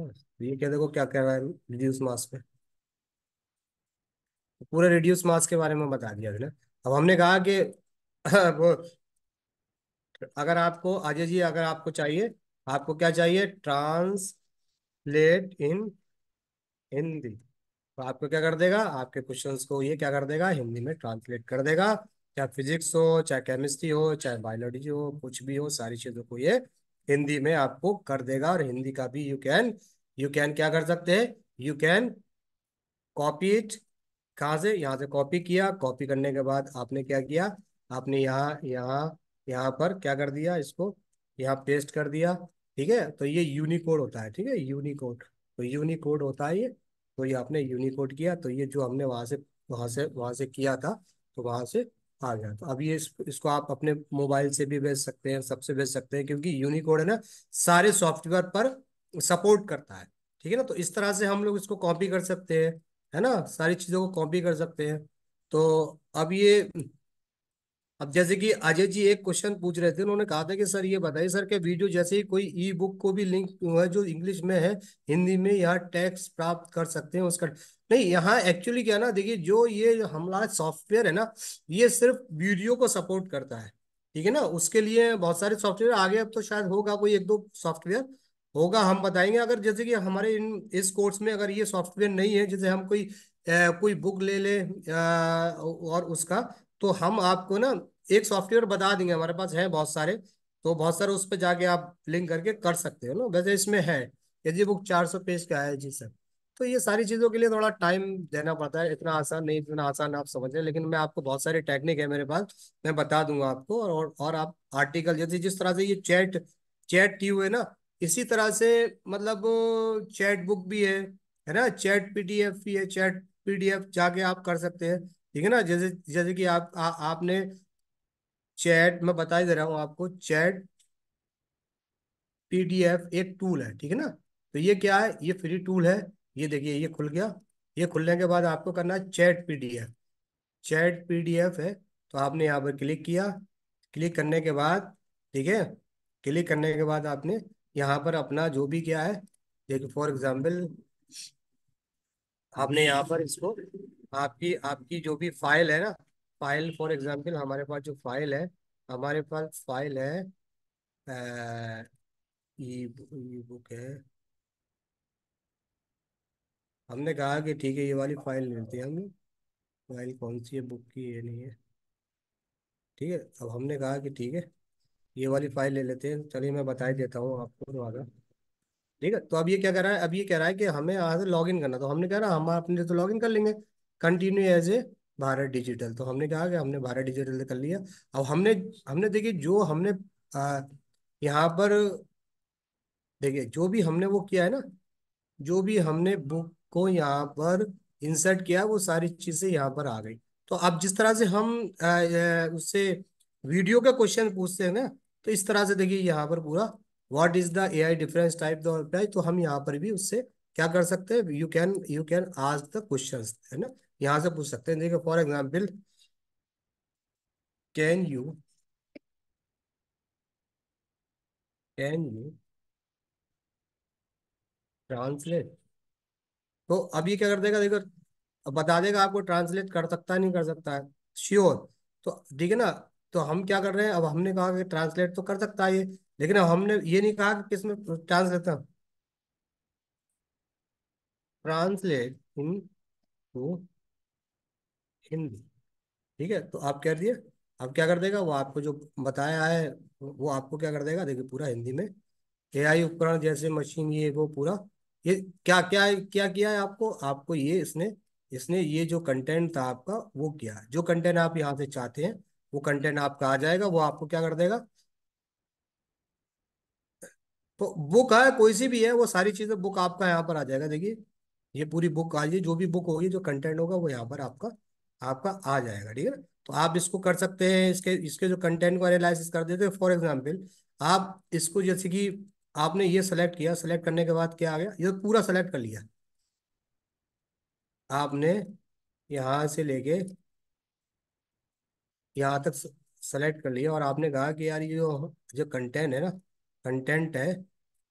ये क्या देखो क्या कह रहा है रिड्यूस मास पे पूरे रिड्यूस मास के बारे में बता दिया अभी अब हमने कहा कि अगर आपको अजय जी अगर आपको चाहिए आपको क्या चाहिए ट्रांसलेट इन हिंदी तो आपको क्या कर देगा आपके क्वेश्चंस को ये क्या कर देगा हिंदी में ट्रांसलेट कर देगा चाहे फिजिक्स हो चाहे केमिस्ट्री हो चाहे बायोलॉजी हो कुछ भी हो सारी चीज़ों को ये हिंदी में आपको कर देगा और हिंदी का भी यू कैन यू कैन क्या कर सकते हैं यू कैन कॉपी इट कहाँ से यहाँ से कॉपी किया कॉपी करने के बाद आपने क्या किया आपने यहाँ यहाँ यहाँ पर क्या कर दिया इसको यहाँ पेस्ट कर दिया ठीक है तो ये यूनिकोड होता है ठीक है यूनिकोड तो यूनिकोड होता है ये तो ये आपने यूनिकोड किया तो ये जो हमने वहाँ से वहाँ से वहाँ से किया था तो वहाँ से आ गया तो अब ये इस, इसको आप अपने मोबाइल से भी भेज सकते हैं सबसे भेज सकते हैं क्योंकि यूनिकोड है ना सारे सॉफ्टवेयर पर सपोर्ट करता है ठीक है ना तो इस तरह से हम लोग इसको कॉपी कर सकते हैं है ना सारी चीज़ों को कॉपी कर सकते हैं तो अब ये अब जैसे कि अजय जी एक क्वेश्चन पूछ रहे थे उन्होंने कहा था कि सर ये बताइए सर के वीडियो जैसे ही कोई ई बुक को भी लिंक है जो इंग्लिश में है हिंदी में यहाँ टैक्स प्राप्त कर सकते हैं उसका नहीं यहाँ एक्चुअली क्या ना देखिए जो ये हमारा सॉफ्टवेयर है ना ये सिर्फ वीडियो को सपोर्ट करता है ठीक है ना उसके लिए बहुत सारे सॉफ्टवेयर आगे अब तो शायद होगा कोई एक दो सॉफ्टवेयर होगा हम बताएंगे अगर जैसे कि हमारे इन इस कोर्स में अगर ये सॉफ्टवेयर नहीं है जैसे हम कोई ए, कोई बुक ले ले आ, और उसका तो हम आपको ना एक सॉफ्टवेयर बता देंगे हमारे पास है बहुत सारे तो बहुत सारे उस पर जाके आप लिंक करके कर सकते हो ना वैसे इसमें है यदि बुक चार सौ पेज का है जी सर तो ये सारी चीज़ों के लिए थोड़ा टाइम देना पड़ता है इतना आसान नहीं इतना आसान आप समझ रहे लेकिन मैं आपको बहुत सारे टेक्निक है मेरे पास मैं बता दूंगा आपको और और आप आर्टिकल जैसे जिस तरह से ये चैट चैट की है ना इसी तरह से मतलब चैट बुक भी है है ना चैट पीडीएफ भी है चैट पीडीएफ जाके आप कर सकते हैं ठीक है ना जैसे जैसे कि आप आ, आपने चैट मैं बता ही दे रहा हूँ आपको चैट पीडीएफ एक टूल है ठीक है ना तो ये क्या है ये फ्री टूल है ये देखिए ये खुल गया ये खुलने के बाद आपको करना है चैट पीडीएफ चैट पीडीएफ है तो आपने यहाँ पर क्लिक किया क्लिक करने के बाद ठीक है क्लिक करने के बाद आपने यहाँ पर अपना जो भी क्या है देखिए फॉर एग्जाम्पल आपने यहाँ पर इसको आपकी आपकी जो भी फाइल है ना फाइल फॉर एग्जांपल हमारे पास जो फाइल है हमारे पास फाइल है ई बुक है हमने कहा कि ठीक है ये वाली फाइल लेते हैं हम फाइल कौन सी है बुक की ये नहीं है ठीक है अब हमने कहा कि ठीक है ये वाली फाइल ले लेते हैं चलिए मैं बता ही देता हूँ आपको दोबारा ठीक है तो अब ये क्या कर रहा है अब ये कह रहा है कि हमें यहाँ से लॉग इन करना तो हमने कह रहा हम अपने तो लॉग इन कर लेंगे continue as a Bharat digital तो हमने कहा कि हमने भारत डिजिटल कर लिया अब हमने हमने देखिए जो हमने यहाँ पर देखिए जो भी हमने वो किया है ना जो भी हमने बुक को यहाँ पर इंसर्ट किया वो सारी चीजें यहाँ पर आ गई तो अब जिस तरह से हम उससे वीडियो का क्वेश्चन पूछते हैं ना तो इस तरह से देखिए यहाँ पर पूरा what is the A I difference type the तो हम यहाँ पर भी उससे क्या कर सकते हैं you can you can ask the question है ना यहाँ से पूछ सकते हैं देखिए for example can you can you translate तो अभी क्या कर देगा देखो बता देगा आपको ट्रांसलेट कर सकता नहीं कर सकता है श्योर तो ठीक है ना तो हम क्या कर रहे हैं अब हमने कहा कि ट्रांसलेट तो कर सकता है ये लेकिन हमने ये नहीं कहा कि किस में था ट्रांसलेट इन टू हिंदी ठीक है तो आप कह दिए अब क्या कर देगा वो आपको जो बताया है वो आपको क्या कर देगा देखिए पूरा हिंदी में एआई उपकरण जैसे मशीन ये वो पूरा ये क्या क्या क्या किया है आपको आपको ये इसने इसने ये जो कंटेंट था आपका वो किया जो कंटेंट आप यहाँ से चाहते हैं वो कंटेंट आपका आ जाएगा वो आपको क्या कर देगा तो बुक है कोई सी भी है वो सारी चीजें बुक आपका यहाँ पर आ जाएगा देखिए ये पूरी बुक आ जाइए जो भी बुक होगी जो कंटेंट होगा वो यहाँ पर आपका आपका आ जाएगा ठीक है तो आप इसको कर सकते हैं इसके इसके जो कंटेंट को एनालिसिस कर देते हैं फॉर एग्जाम्पल आप इसको जैसे कि आपने ये सेलेक्ट किया सेलेक्ट करने के बाद क्या आ गया ये पूरा सेलेक्ट कर लिया आपने यहाँ से लेके यहाँ तक सेलेक्ट कर लिया और आपने कहा कि यार ये जो जो कंटेंट है ना कंटेंट है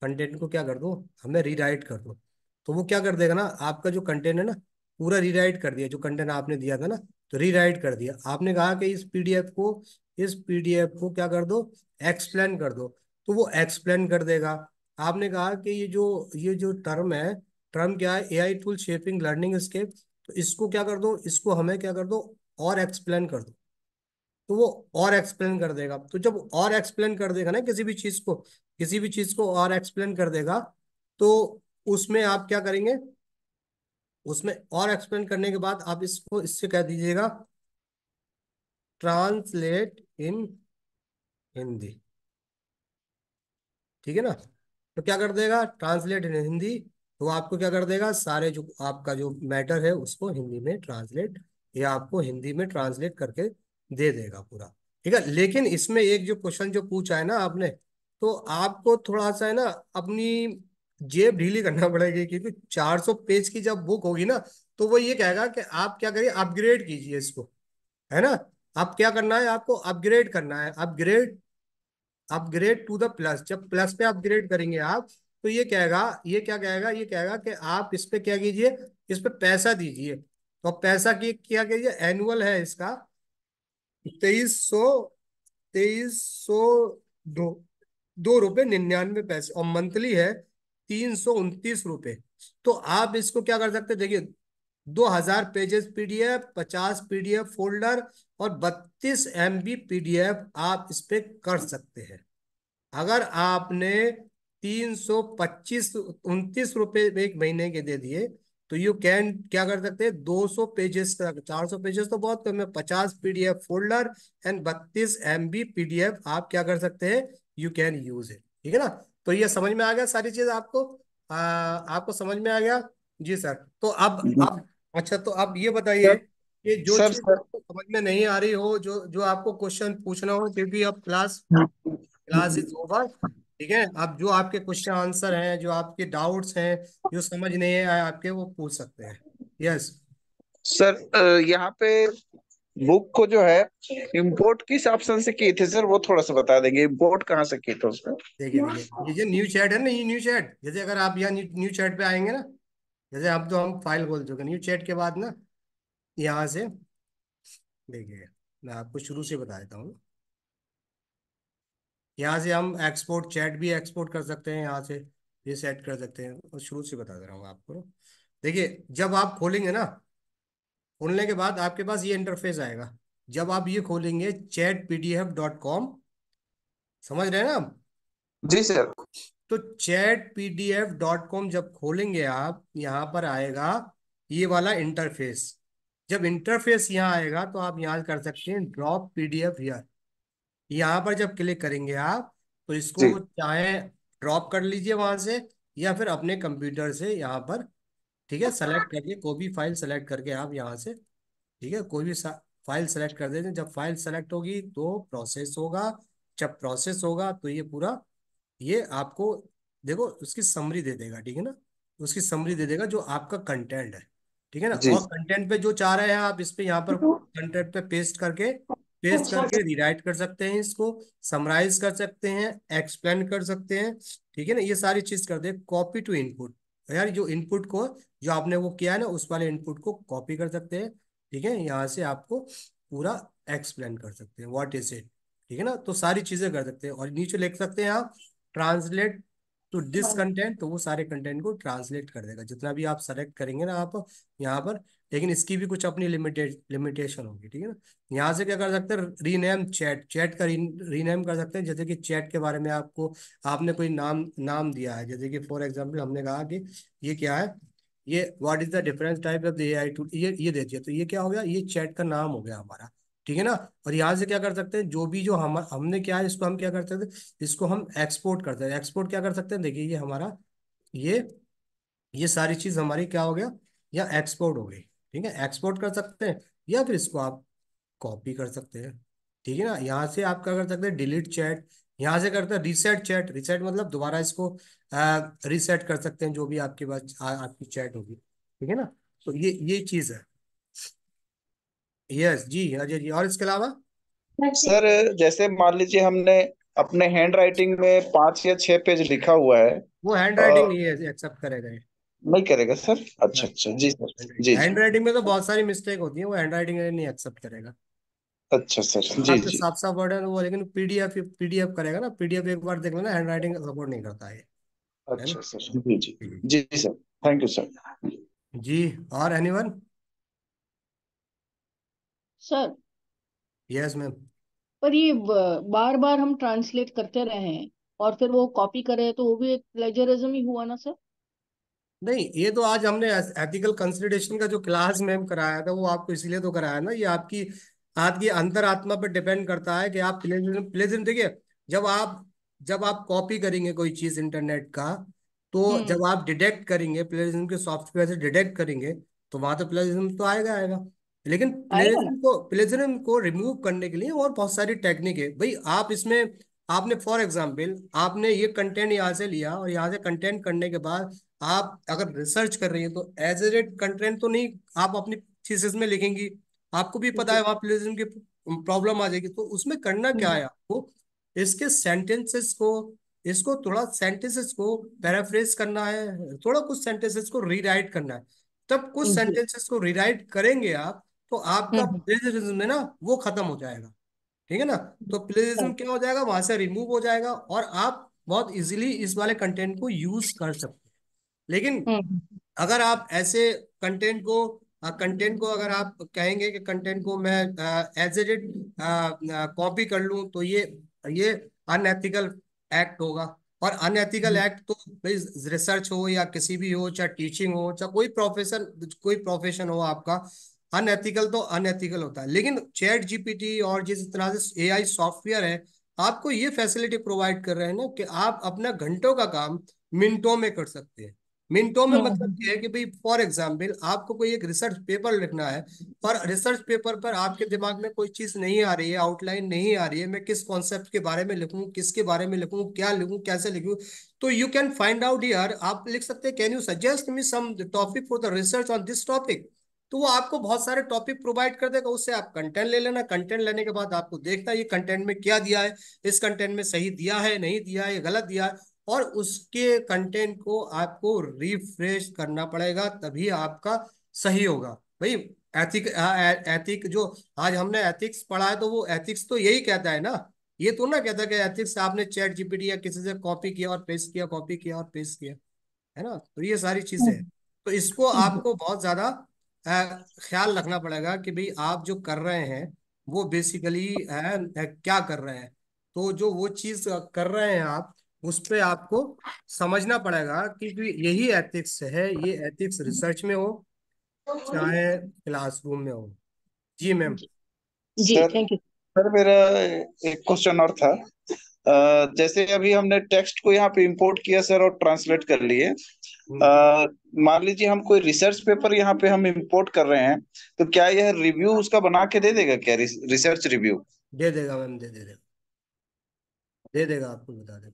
कंटेंट को क्या कर दो हमें रीराइट कर दो तो वो क्या कर देगा ना आपका जो कंटेंट है ना पूरा रीराइट कर दिया जो कंटेंट आपने दिया था ना तो रीराइट कर दिया आपने कहा कि इस पीडीएफ को इस पीडीएफ को क्या कर दो एक्सप्लेन कर दो तो वो एक्सप्लेन कर देगा आपने कहा कि ये जो ये जो टर्म है टर्म क्या है AI tool shaping learning scape तो इसको क्या कर दो इसको हमें क्या कर दो और एक्सप्लेन कर दो तो वो और एक्सप्लेन कर देगा तो जब और एक्सप्लेन कर देगा ना किसी भी चीज को किसी भी चीज को और एक्सप्लेन कर देगा तो उसमें आप क्या करेंगे उसमें और एक्सप्लेन करने के बाद आप इसको इससे कह दीजिएगा ट्रांसलेट इन हिंदी ठीक है ना तो क्या कर देगा ट्रांसलेट इन हिंदी तो आपको क्या कर देगा सारे जो आपका जो मैटर है उसको हिंदी में ट्रांसलेट या आपको हिंदी में ट्रांसलेट करके दे देगा पूरा ठीक है लेकिन इसमें एक जो क्वेश्चन जो पूछा है ना आपने तो आपको थोड़ा सा है ना अपनी जेब ढीली करना पड़ेगी क्योंकि 400 पेज की जब बुक होगी ना तो वो ये कहेगा कि आप क्या करिए अपग्रेड कीजिए इसको है ना आप क्या करना है आपको अपग्रेड करना है upgrade upgrade to the plus जब प्लस पे अपग्रेड करेंगे आप तो ये कहेगा ये क्या कहेगा ये कहेगा कि आप इस पे क्या कीजिए इस पे पैसा दीजिए तो पैसा की क्या कीजिए एनुअल है इसका तेईस सौ तेईस सौ दो दो रुपये निन्यानवे पैसे और मंथली है तीन रुपए तो आप इसको क्या कर सकते देखिए दो हजार पेजेस पीडीएफ पचास पीडीएफ फोल्डर और बत्तीस एम बी पीडीएफ आप इस पे कर सकते हैं अगर आपने तीन सौ पच्चीस उनतीस रुपये एक महीने के दे दिए तो यू कैन क्या कर सकते हैं दो सौ पेजेस तक चार सौ पेजेस तो बहुत कम है पचास पीडीएफ फोल्डर एंड बत्तीस एम बी पीडीएफ आप क्या कर सकते हैं यू कैन यूज इट ठीक है ना तो ये समझ में आ गया सारी चीज आपको आ, आपको समझ में आ गया जी सर तो अब अच्छा तो अब ये बताइए कि जो सर, सर, आपको समझ में नहीं आ रही हो जो जो आपको क्वेश्चन पूछना हो क्योंकि अब क्लास क्लास इज ओवर ठीक है अब जो आपके क्वेश्चन आंसर हैं जो आपके डाउट्स हैं जो समझ नहीं आए आपके वो पूछ सकते हैं यस सर यहाँ पे बुक को जो है इंपोर्ट किस ऑप्शन से किए थे सर वो थोड़ा सा बता देंगे इंपोर्ट कहाँ से किए थे उसमें देखिए ये न्यू चैट है ना ये न्यू चैट जैसे अगर आप यहाँ न्यू चैट पे आएंगे ना जैसे अब तो हम फाइल खोल चुके न्यू चैट के बाद ना यहाँ से देखिए मैं आपको शुरू से बता देता हूँ यहाँ से हम एक्सपोर्ट चैट भी एक्सपोर्ट कर सकते हैं यहाँ से ये सेट कर सकते हैं और शुरू से बता दे रहा हूँ आपको देखिए जब आप खोलेंगे ना खोलने के बाद आपके पास ये इंटरफेस आएगा जब आप ये खोलेंगे चैट पीडीएफ डॉट कॉम समझ रहे हैं ना आप जी सर तो चैट पीडीएफ डॉट कॉम जब खोलेंगे आप यहाँ पर आएगा ये वाला इंटरफेस जब इंटरफेस यहाँ आएगा तो आप यहाँ कर सकते हैं ड्रॉप पीडीएफ हियर यहाँ पर जब क्लिक करेंगे आप तो इसको चाहे ड्रॉप कर लीजिए वहां से या फिर अपने कंप्यूटर से यहाँ पर ठीक है सेलेक्ट करके कोई भी फाइल सेलेक्ट करके आप यहाँ से ठीक है कोई भी फाइल सेलेक्ट कर देते जब फाइल सेलेक्ट होगी तो प्रोसेस होगा जब प्रोसेस होगा तो ये पूरा ये आपको देखो उसकी समरी दे देगा ठीक है ना उसकी समरी दे देगा जो आपका कंटेंट है ठीक है ना और कंटेंट पे जो चाह रहे हैं आप इस पे यहाँ पर कंटेंट पे पेस्ट करके पेस्ट अच्छा। करके रिराइट कर सकते हैं इसको समराइज कर सकते हैं एक्सप्लेन कर सकते हैं ठीक है ना ये सारी चीज कर दे कॉपी टू इनपुट तो यार जो इनपुट को जो आपने वो किया है ना उस वाले इनपुट को कॉपी कर सकते हैं ठीक है यहाँ से आपको पूरा एक्सप्लेन कर सकते हैं व्हाट इज इट ठीक है ना तो सारी चीजें कर सकते हैं और नीचे लिख सकते हैं आप ट्रांसलेट तो डिस हाँ। कंटेंट तो वो सारे कंटेंट को ट्रांसलेट कर देगा जितना भी आप सेलेक्ट करेंगे ना आप यहाँ पर लेकिन इसकी भी कुछ अपनी लिमिटेड लिमिटेशन होगी ठीक है ना यहाँ से क्या कर सकते हैं रीनेम चैट चैट का रीनेम कर सकते हैं जैसे कि चैट के बारे में आपको आपने कोई नाम नाम दिया है जैसे कि फॉर एग्जाम्पल हमने कहा कि ये क्या है ये what is the difference type of A I to ये ये दे दिया तो ये क्या हो गया ये चैट का नाम हो गया हमारा ठीक है ना और यहाँ से क्या कर सकते हैं जो भी जो हम हमने क्या है इसको हम क्या करते थे इसको हम एक्सपोर्ट करते हैं एक्सपोर्ट क्या कर सकते हैं देखिए ये हमारा ये ये सारी चीज हमारी क्या हो गया या एक्सपोर्ट हो गई ठीक है एक्सपोर्ट कर सकते हैं या फिर इसको आप कॉपी कर सकते हैं ठीक है ना यहाँ से आप क्या कर सकते हैं डिलीट चैट यहाँ से करते हैं रीसेट चैट रीसेट मतलब दोबारा इसको रीसेट कर सकते हैं जो भी आपके पास आपकी चैट होगी ठीक है ना तो ये ये चीज है यस जी अजय जी और इसके अलावा अच्छा। सर जैसे मान लीजिए हमने अपने हैंड राइटिंग में पांच या छह पेज लिखा हुआ है वो हैंड राइटिंग नहीं है एक्सेप्ट करेगा नहीं करेगा सर अच्छा अच्छा जी सर जी हैंड राइटिंग में तो बहुत सारी मिस्टेक होती है वो हैंड राइटिंग नहीं एक्सेप्ट करेगा अच्छा सर जी जी साफ साफ वर्ड है वो लेकिन पीडीएफ पीडीएफ करेगा ना पीडीएफ एक बार देख लेना हैंड राइटिंग सपोर्ट नहीं करता है अच्छा सर जी जी जी सर थैंक यू सर जी और एनीवन सर यस मैम पर ये बार बार हम ट्रांसलेट करते रहे हैं और फिर वो कॉपी करे तो वो भी एक प्लेजरिज्म ही हुआ ना सर नहीं ये तो आज हमने एथिकल कंसिडरेशन का जो क्लास मैम कराया था वो आपको इसलिए तो कराया ना ये आपकी आपकी अंतर आत्मा पर डिपेंड करता है कि आप प्लेजरिज्म प्लेजरिज्म देखिए जब आप जब आप कॉपी करेंगे कोई चीज इंटरनेट का तो हम्म। जब आप डिटेक्ट करेंगे प्लेजरिज्म के सॉफ्टवेयर से डिटेक्ट करेंगे तो वहां तो प्लेजरिज्म तो आएगा आएगा लेकिन प्लेजरिज्म को प्लेजरिज्म को रिमूव करने के लिए और बहुत सारी टेक्निक है भाई आप इसमें आपने फॉर एग्जाम्पल आपने ये कंटेंट यहाँ से लिया और यहाँ से कंटेंट करने के बाद आप अगर रिसर्च कर रही है तो एज ए रेट कंटेंट तो नहीं आप अपनी थीसिस में लिखेंगी आपको भी पता है वहाँ प्लेजरिज्म की प्रॉब्लम आ जाएगी तो उसमें करना क्या हम्म। है आपको इसके सेंटेंसेस को इसको थोड़ा सेंटेंसेस को पैराफ्रेज करना है थोड़ा कुछ सेंटेंसेस को रीराइट करना है तब कुछ सेंटेंसेस हम्म। को रीराइट करेंगे आप तो आपका प्लेजरिज्म हम्म, है हम्म। ना वो खत्म हो जाएगा ठीक है ना तो प्लेजरिज्म हाँ। क्या हो जाएगा वहां से रिमूव हो जाएगा और आप बहुत इजीली इस वाले कंटेंट को यूज कर सकते हैं लेकिन हम्म, अगर आप ऐसे कंटेंट को कंटेंट को अगर आप कहेंगे कि कंटेंट को मैं एज एड इट कॉपी कर लूं तो ये ये अनएथिकल एक्ट होगा और अनएथिकल एक्ट तो रिसर्च हो या किसी भी हो चाहे टीचिंग हो चाहे कोई प्रोफेशन कोई प्रोफेशन हो आपका अनएथिकल तो अनएथिकल होता है लेकिन चैट जीपीटी और जिस तरह से ए सॉफ्टवेयर है आपको ये फैसिलिटी प्रोवाइड कर रहे हैं ना कि आप अपना घंटों का काम मिनटों में कर सकते हैं मिनटों में हाँ। मतलब ये है कि भाई फॉर एग्जाम्पल आपको कोई एक रिसर्च पेपर लिखना है पर रिसर्च पेपर पर आपके दिमाग में कोई चीज नहीं आ रही है आउटलाइन नहीं आ रही है मैं किस कॉन्सेप्ट के बारे में लिखूं किसके बारे में लिखूं क्या लिखूं कैसे लिखूं तो यू कैन फाइंड आउट यार आप लिख सकते हैं can you suggest me some topic for the research on this topic तो वो आपको बहुत सारे टॉपिक प्रोवाइड कर देगा उससे आप कंटेंट ले लेना कंटेंट लेने के बाद आपको देखना ये कंटेंट में क्या दिया है इस कंटेंट में सही दिया है नहीं दिया है गलत दिया है और उसके कंटेंट को आपको रिफ्रेश करना पड़ेगा तभी आपका सही होगा भाई एथिक एथिक जो आज हमने एथिक्स पढ़ा है तो वो एथिक्स तो यही कहता है ना ये तो ना कहता कि एथिक्स आपने चैट जीपीटी या किसी से कॉपी किया और पेस्ट किया कॉपी किया और पेस्ट किया है ना तो ये सारी चीजें तो इसको हम्म। आपको बहुत ज्यादा ख्याल रखना पड़ेगा कि भाई आप जो कर रहे हैं वो बेसिकली है क्या कर रहे हैं तो जो वो चीज कर रहे हैं आप उस पर आपको समझना पड़ेगा क्योंकि यही एथिक्स है ये एथिक्स रिसर्च में हो चाहे क्लासरूम में हो जी मैम जी थैंक यू सर मेरा एक क्वेश्चन और था जैसे अभी हमने टेक्स्ट को यहाँ पे इंपोर्ट किया सर और ट्रांसलेट कर लिए हम्म। मान लीजिए हम कोई रिसर्च पेपर यहाँ पे हम इंपोर्ट कर रहे हैं तो क्या यह रिव्यू उसका बना के दे देगा क्या रिसर्च रिव्यू दे देगा मैम दे देगा दे देगा आपको बता दे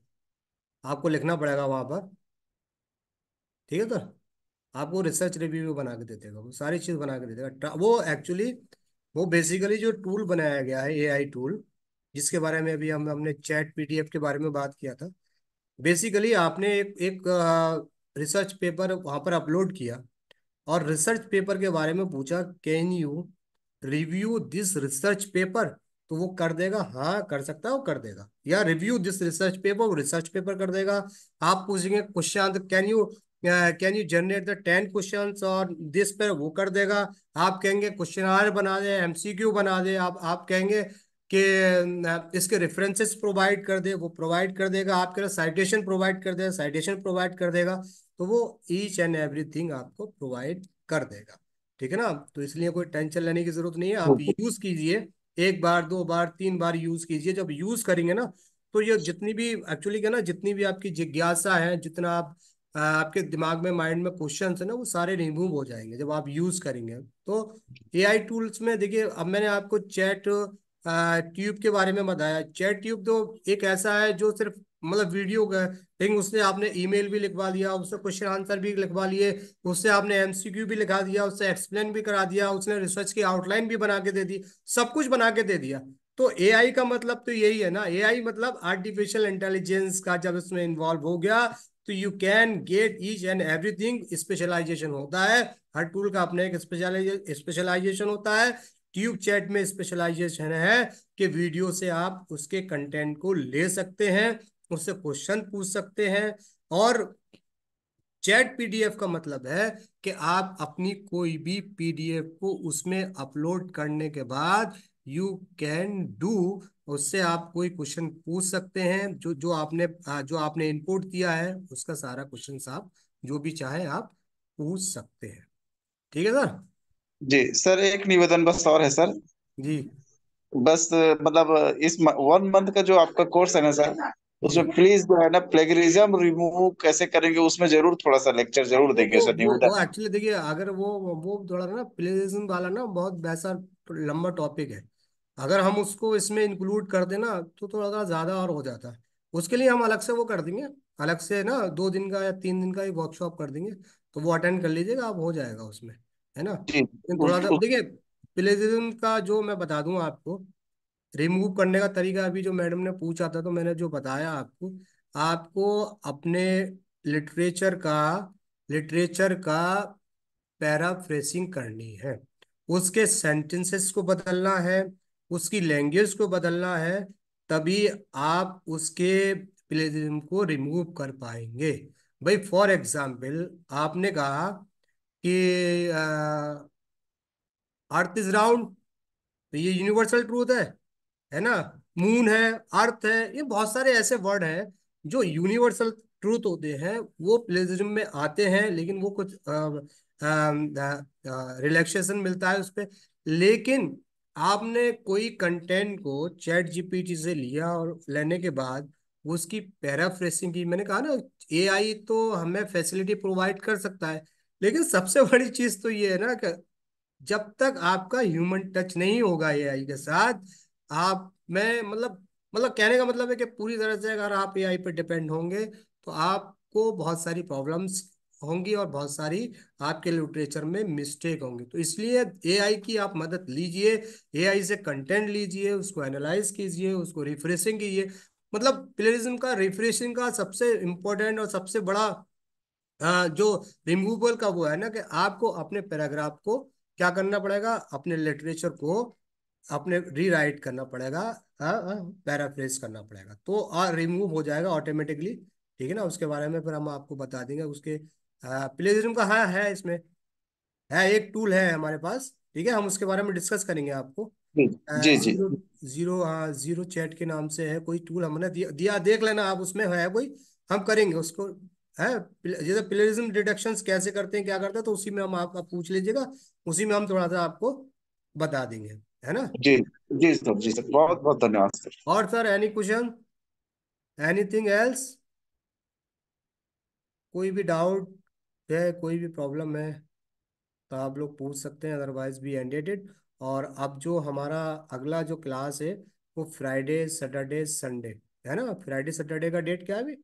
आपको लिखना पड़ेगा वहां पर ठीक है सर तो? आपको रिसर्च रिव्यू भी बना के दे देगा वो सारी चीज बना के दे देगा वो एक्चुअली वो बेसिकली जो टूल बनाया गया है एआई टूल जिसके बारे में अभी हम हमने चैट पीडीएफ के बारे में बात किया था बेसिकली आपने एक एक रिसर्च पेपर वहाँ पर अपलोड किया और रिसर्च पेपर के बारे में पूछा can you review this research paper तो वो कर देगा हाँ कर सकता है वो कर देगा या रिव्यू दिस रिसर्च पेपर वो रिसर्च पेपर कर देगा आप पूछेंगे question can you can you generate the ten question और दिस पर वो कर देगा आप कहेंगे क्वेश्चन आर बना दे क्यू बना दे आप आप कहेंगे कि इसके रेफरेंसेस प्रोवाइड कर दे वो प्रोवाइड कर देगा आपके लिए साइटेशन प्रोवाइड कर देगा साइटेशन प्रोवाइड कर देगा तो वो ईच एंड एवरीथिंग आपको प्रोवाइड कर देगा ठीक है ना तो इसलिए कोई टेंशन लेने की जरूरत नहीं है आप यूज कीजिए एक बार दो बार तीन बार यूज कीजिए जब यूज करेंगे ना तो ये जितनी भी एक्चुअली क्या ना जितनी भी आपकी जिज्ञासा है जितना आप आपके दिमाग में माइंड में क्वेश्चन है ना वो सारे रिमूव हो जाएंगे जब आप यूज करेंगे तो ए टूल्स में देखिए अब मैंने आपको चैट ट्यूब के बारे में बताया चैट ट्यूब तो एक ऐसा है जो सिर्फ मतलब वीडियो का लेकिन आपने ईमेल भी लिखवा दिया उससे क्वेश्चन आंसर भी लिखवा लिए उससे आपने एमसीक्यू भी लिखा दिया उससे एक्सप्लेन भी करा दिया उसने रिसर्च की आउटलाइन भी बना के दे दी सब कुछ बना के दे दिया तो एआई का मतलब तो यही है ना एआई मतलब आर्टिफिशियल इंटेलिजेंस का जब इसमें इन्वॉल्व हो गया तो you can get each and everything specialization होता है हर टूल का अपना एक स्पेशलाइजेशन होता है ट्यूब चैट में स्पेशलाइजेशन है कि वीडियो से आप उसके कंटेंट को ले सकते हैं उससे क्वेश्चन पूछ सकते हैं और चैट पीडीएफ का मतलब है कि आप अपनी कोई भी पीडीएफ को उसमें अपलोड करने के बाद यू कैन डू उससे आप कोई क्वेश्चन पूछ सकते हैं जो जो आपने जो आपने इनपुट किया है उसका सारा क्वेश्चन आप जो भी चाहे आप पूछ सकते हैं ठीक है सर जी सर एक निवेदन बस और है सर जी बस मतलब इस वन मंथ का जो आपका कोर्स है ना सर उसमें प्लीज जो है ना प्लेगरिज्म रिमूव कैसे करेंगे उसमें जरूर थोड़ा सा लेक्चर जरूर देंगे सर निवेदन एक्चुअली देखिए अगर वो वो थोड़ा ना प्लेगरिज्म वाला ना बहुत वैसा लंबा टॉपिक है अगर हम उसको इसमें इंक्लूड कर देना तो थोड़ा सा ज्यादा और हो जाता है उसके लिए हम अलग से वो कर देंगे अलग से ना दो दिन का या तीन दिन का ही वर्कशॉप कर देंगे तो वो अटेंड कर लीजिएगा आप हो जाएगा उसमें है ना लेकिन थोड़ा सा देखिए प्लेजरिज्म का जो मैं बता दूं आपको रिमूव करने का तरीका अभी जो मैडम ने पूछा था तो मैंने जो बताया आपको आपको अपने लिटरेचर का लिटरेचर का पैराफ्रेसिंग करनी है उसके सेंटेंसेस को बदलना है उसकी लैंग्वेज को बदलना है तभी आप उसके प्लेजरिज्म को रिमूव कर पाएंगे भाई फॉर एग्जाम्पल आपने कहा कि अर्थ इज राउंड तो ये यूनिवर्सल ट्रूथ है है ना मून है अर्थ है ये बहुत सारे ऐसे वर्ड हैं जो यूनिवर्सल ट्रूथ होते हैं वो प्लेजरिज्म में आते हैं लेकिन वो कुछ रिलैक्सेशन मिलता है उस पर लेकिन आपने कोई कंटेंट को चैट जीपीटी से लिया और लेने के बाद उसकी पैराफ्रेसिंग की मैंने कहा ना एआई तो हमें फैसिलिटी प्रोवाइड कर सकता है लेकिन सबसे बड़ी चीज तो ये है ना कि जब तक आपका ह्यूमन टच नहीं होगा आई के साथ आप में मतलब मतलब कहने का मतलब है कि पूरी तरह से अगर आप ए आई पर डिपेंड होंगे तो आपको बहुत सारी प्रॉब्लम्स होंगी और बहुत सारी आपके लिटरेचर में मिस्टेक होंगी तो इसलिए ए आई की आप मदद लीजिए ए आई से कंटेंट लीजिए उसको एनालाइज कीजिए उसको रिफ्रेशिंग कीजिए मतलब प्लेरिज्म का रिफ्रेशिंग का सबसे इम्पोर्टेंट और सबसे बड़ा जो रिमूवल का वो है ना कि आपको अपने पैराग्राफ को क्या करना पड़ेगा अपने लिटरेचर को अपने रीराइट करना पड़ेगा पैराफ्रेज करना पड़ेगा तो रिमूव हो जाएगा ऑटोमेटिकली ठीक है ना उसके बारे में फिर हम आपको बता देंगे उसके प्लेजरिज्म का हाँ है इसमें है एक टूल है हमारे पास ठीक है हम उसके बारे में डिस्कस करेंगे आपको जी जी जीरो हाँ जीरो चैट के नाम से है कोई टूल हमने दिया, दिया देख लेना आप उसमें है कोई हम करेंगे उसको है जैसे प्लेरिज्म डिडक्शन कैसे करते हैं क्या करते हैं तो उसी में हम आपका पूछ लीजिएगा उसी में हम थोड़ा सा आपको बता देंगे है ना जी जी सर जी सर बहुत बहुत धन्यवाद सर और sir any question anything else कोई भी डाउट है कोई भी प्रॉब्लम है तो आप लोग पूछ सकते हैं अदरवाइज भी एंडेटेड और अब जो हमारा अगला जो क्लास है वो फ्राइडे सैटरडे संडे है ना फ्राइडे सैटरडे का डेट क्या है अभी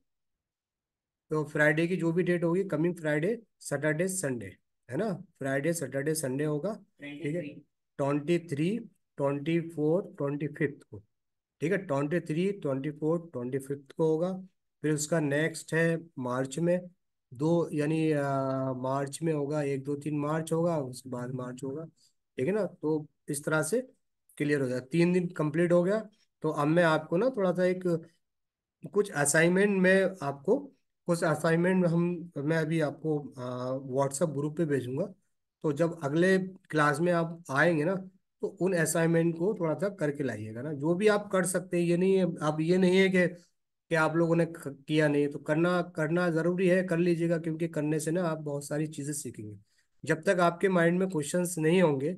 तो फ्राइडे की जो भी डेट होगी कमिंग फ्राइडे सैटरडे संडे है ना फ्राइडे सैटरडे संडे होगा ठीक है twenty three twenty four twenty fifth को ठीक है twenty three twenty four twenty fifth को होगा फिर उसका नेक्स्ट है मार्च में दो यानी मार्च में होगा एक दो तीन मार्च होगा उसके बाद मार्च होगा ठीक है ना तो इस तरह से क्लियर हो जाएगा तीन दिन कंप्लीट हो गया तो अब मैं आपको ना थोड़ा सा एक कुछ असाइनमेंट में आपको कुछ असाइनमेंट हम मैं अभी आपको व्हाट्सएप ग्रुप पे भेजूंगा तो जब अगले क्लास में आप आएंगे ना तो उन असाइनमेंट को थोड़ा सा करके लाइएगा ना जो भी आप कर सकते हैं ये नहीं है आप ये नहीं है कि कि आप लोगों ने किया नहीं तो करना करना ज़रूरी है कर लीजिएगा क्योंकि करने से ना आप बहुत सारी चीज़ें सीखेंगे जब तक आपके माइंड में क्वेश्चंस नहीं होंगे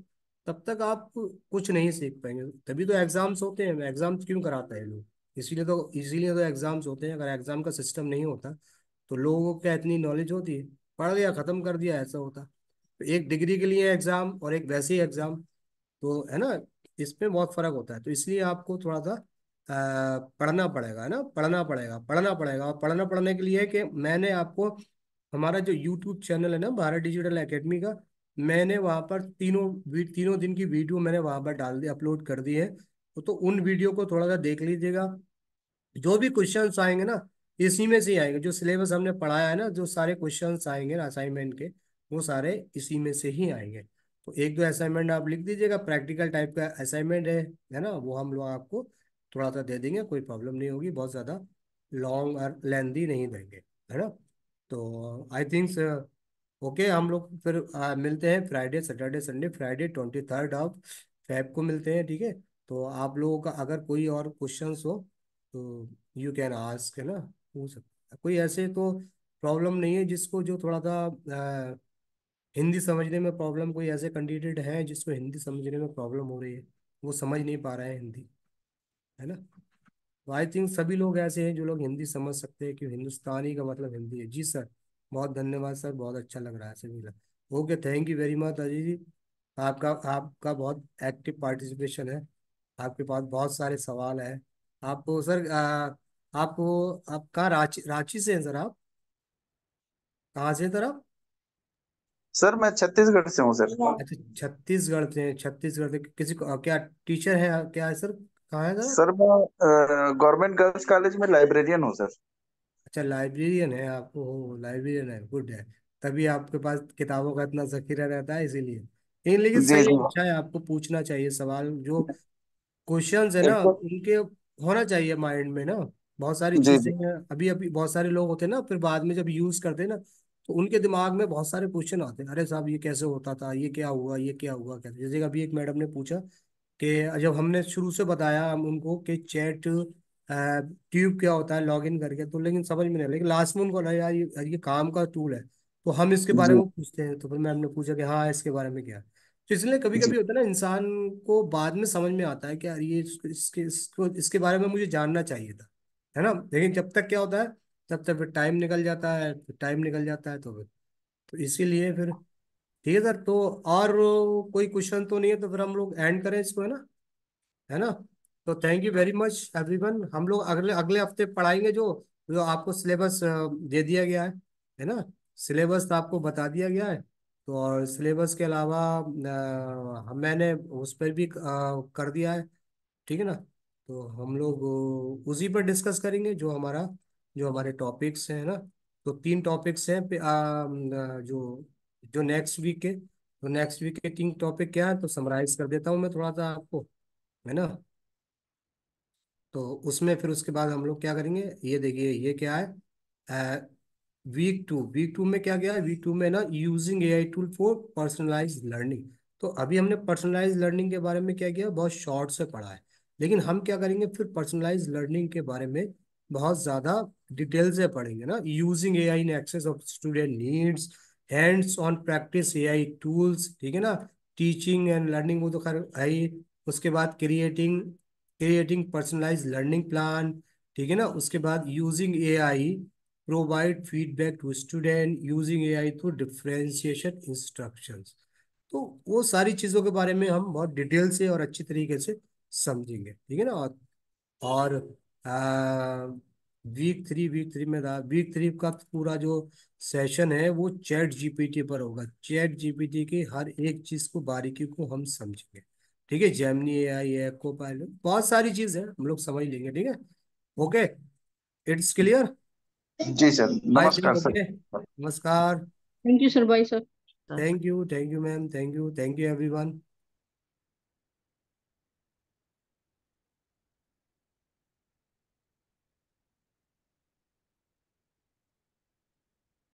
तब तक आप कुछ नहीं सीख पाएंगे तभी तो एग्ज़ाम्स होते हैं एग्ज़ाम्स क्यों कराते हैं लोग इसीलिए तो इसीलिए तो एग्ज़ाम्स होते हैं अगर एग्ज़ाम का सिस्टम नहीं होता तो लोगों को क्या इतनी नॉलेज होती है पढ़ लिया ख़त्म कर दिया ऐसा होता तो एक डिग्री के लिए एग्ज़ाम और एक वैसे ही एग्ज़ाम तो है ना इसमें बहुत फ़र्क होता है तो इसलिए आपको थोड़ा सा पढ़ना पड़ेगा है ना पढ़ना पड़ेगा पढ़ना पड़ेगा और पढ़ना पढ़ने के लिए कि मैंने आपको हमारा जो यूट्यूब चैनल है ना भारत डिजिटल एकेडमी का मैंने वहाँ पर तीनों तीनों दिन की वीडियो मैंने वहाँ पर डाल दी अपलोड कर दी है तो उन वीडियो को थोड़ा सा देख लीजिएगा जो भी क्वेश्चन आएंगे ना इसी में से ही आएंगे जो सिलेबस हमने पढ़ाया है ना जो सारे क्वेश्चन आएंगे ना असाइनमेंट के वो सारे इसी में से ही आएंगे तो एक दो असाइनमेंट आप लिख दीजिएगा प्रैक्टिकल टाइप का असाइनमेंट है है ना वो हम लोग आपको थोड़ा सा दे देंगे कोई प्रॉब्लम नहीं होगी बहुत ज़्यादा लॉन्ग और लेंदी नहीं देंगे है ना तो आई थिंक ओके हम लोग फिर आ, मिलते हैं Friday Saturday Sunday Friday twenty third of Feb को मिलते हैं ठीक है तो आप लोगों का अगर कोई और क्वेश्चंस हो तो यू कैन आस्क है ना सकता है कोई ऐसे तो प्रॉब्लम नहीं है जिसको जो थोड़ा सा हिंदी समझने में प्रॉब्लम कोई ऐसे कैंडिडेट हैं जिसको हिंदी समझने में प्रॉब्लम हो रही है वो समझ नहीं पा रहे हैं हिंदी है ना तो आई थिंक सभी लोग ऐसे हैं जो लोग हिंदी समझ सकते हैं कि हिंदुस्तानी का मतलब हिंदी है जी सर बहुत धन्यवाद सर बहुत अच्छा लग रहा है सभी लोग okay thank you very much Ajay ji आपका आपका बहुत एक्टिव पार्टिसिपेशन है आपके पास बहुत सारे सवाल हैं आप सर आ, आप आपका रांची रांची से हैं सर आप कहाँ से सर आप सर मैं छत्तीसगढ़ से हूँ सर अच्छा छत्तीसगढ़ से छत्तीसगढ़ से किसी को क्या टीचर है क्या है सर कहाँ है सर सर मैं गवर्नमेंट गर्ल्स कॉलेज में लाइब्रेरियन हूँ सर अच्छा लाइब्रेरियन है आप ओ लाइब्रेरियन है गुड है तभी आपके पास किताबों का इतना जखीरा रहता है इसीलिए नहीं लेकिन जी सही जी अच्छा है आपको पूछना चाहिए सवाल जो क्वेश्चंस है ना एकदम उनके होना चाहिए माइंड में ना बहुत सारी चीजें हैं अभी अभी बहुत सारे लोग होते हैं ना फिर बाद में जब यूज करते हैं ना तो उनके दिमाग में बहुत सारे क्वेश्चन आते हैं अरे साहब ये कैसे होता था ये क्या हुआ ये क्या हुआ कैसे जैसे अभी एक मैडम ने पूछा कि जब हमने शुरू से बताया हम उनको कि चैट ट्यूब क्या होता है लॉग इन करके तो लेकिन समझ में नहीं लेकिन लास्ट में उनको यार ये, ये काम का टूल है तो हम इसके बारे में पूछते हैं तो फिर मैम ने पूछा कि हाँ इसके बारे में क्या तो इसलिए कभी कभी होता है ना इंसान को बाद में समझ में आता है कि यार ये इसके इसको इसके बारे में मुझे जानना चाहिए था है ना लेकिन जब तक क्या होता है तब तक फिर टाइम निकल जाता है फिर टाइम निकल जाता है तो फिर तो इसीलिए फिर ठीक है सर तो और कोई क्वेश्चन तो नहीं है तो फिर हम लोग एंड करें इसको है ना है ना तो thank you very much everyone हम लोग अगले अगले हफ्ते पढ़ाएंगे जो जो आपको सिलेबस दे दिया गया है है ना सिलेबस तो आपको बता दिया गया है तो और सिलेबस के अलावा मैंने उस पर भी आ, कर दिया है ठीक है ना तो हम लोग उसी पर डिस्कस करेंगे जो हमारा जो हमारे टॉपिक्स हैं ना तो तीन टॉपिक्स हैं जो जो नेक्स्ट वीक के तो नेक्स्ट वीक के तीन टॉपिक क्या है तो समराइज कर देता हूँ मैं थोड़ा सा आपको है ना तो उसमें फिर उसके बाद हम लोग क्या करेंगे ये देखिए ये क्या है आ, वीक टू वीक टू में क्या गया है वीक टू में ना using A I tool for personalise learning तो अभी हमने पर्सनलाइज लर्निंग के बारे में क्या किया बहुत शॉर्ट से पढ़ा है लेकिन हम क्या करेंगे फिर पर्सनलाइज लर्निंग के बारे में बहुत ज़्यादा डिटेल से पढ़ेंगे ना using A I in excess of student needs hands on practice A I tools ठीक है ना टीचिंग एंड लर्निंग वो तो खैर है ही उसके बाद creating creating personalise learning plan ठीक है ना उसके बाद using A I provide feedback to student using A I through differentiation instruction तो वो सारी चीज़ों के बारे में हम बहुत डिटेल से और अच्छी तरीके से समझेंगे ठीक है ना और और वीक थ्री वीक थ्री में था वीक थ्री का पूरा जो सेशन है वो चैट जीपीटी पर होगा चैट जीपीटी की हर एक चीज़ को बारीकी को हम समझेंगे ठीक है जेमनी एआई आई एक्को पायलट बहुत सारी चीज़ है हम लोग समझ लेंगे ठीक है ओके इट्स क्लियर जी सर नमस्कार सर नमस्कार thank you sir bye sir thank you thank you ma'am thank you thank you everyone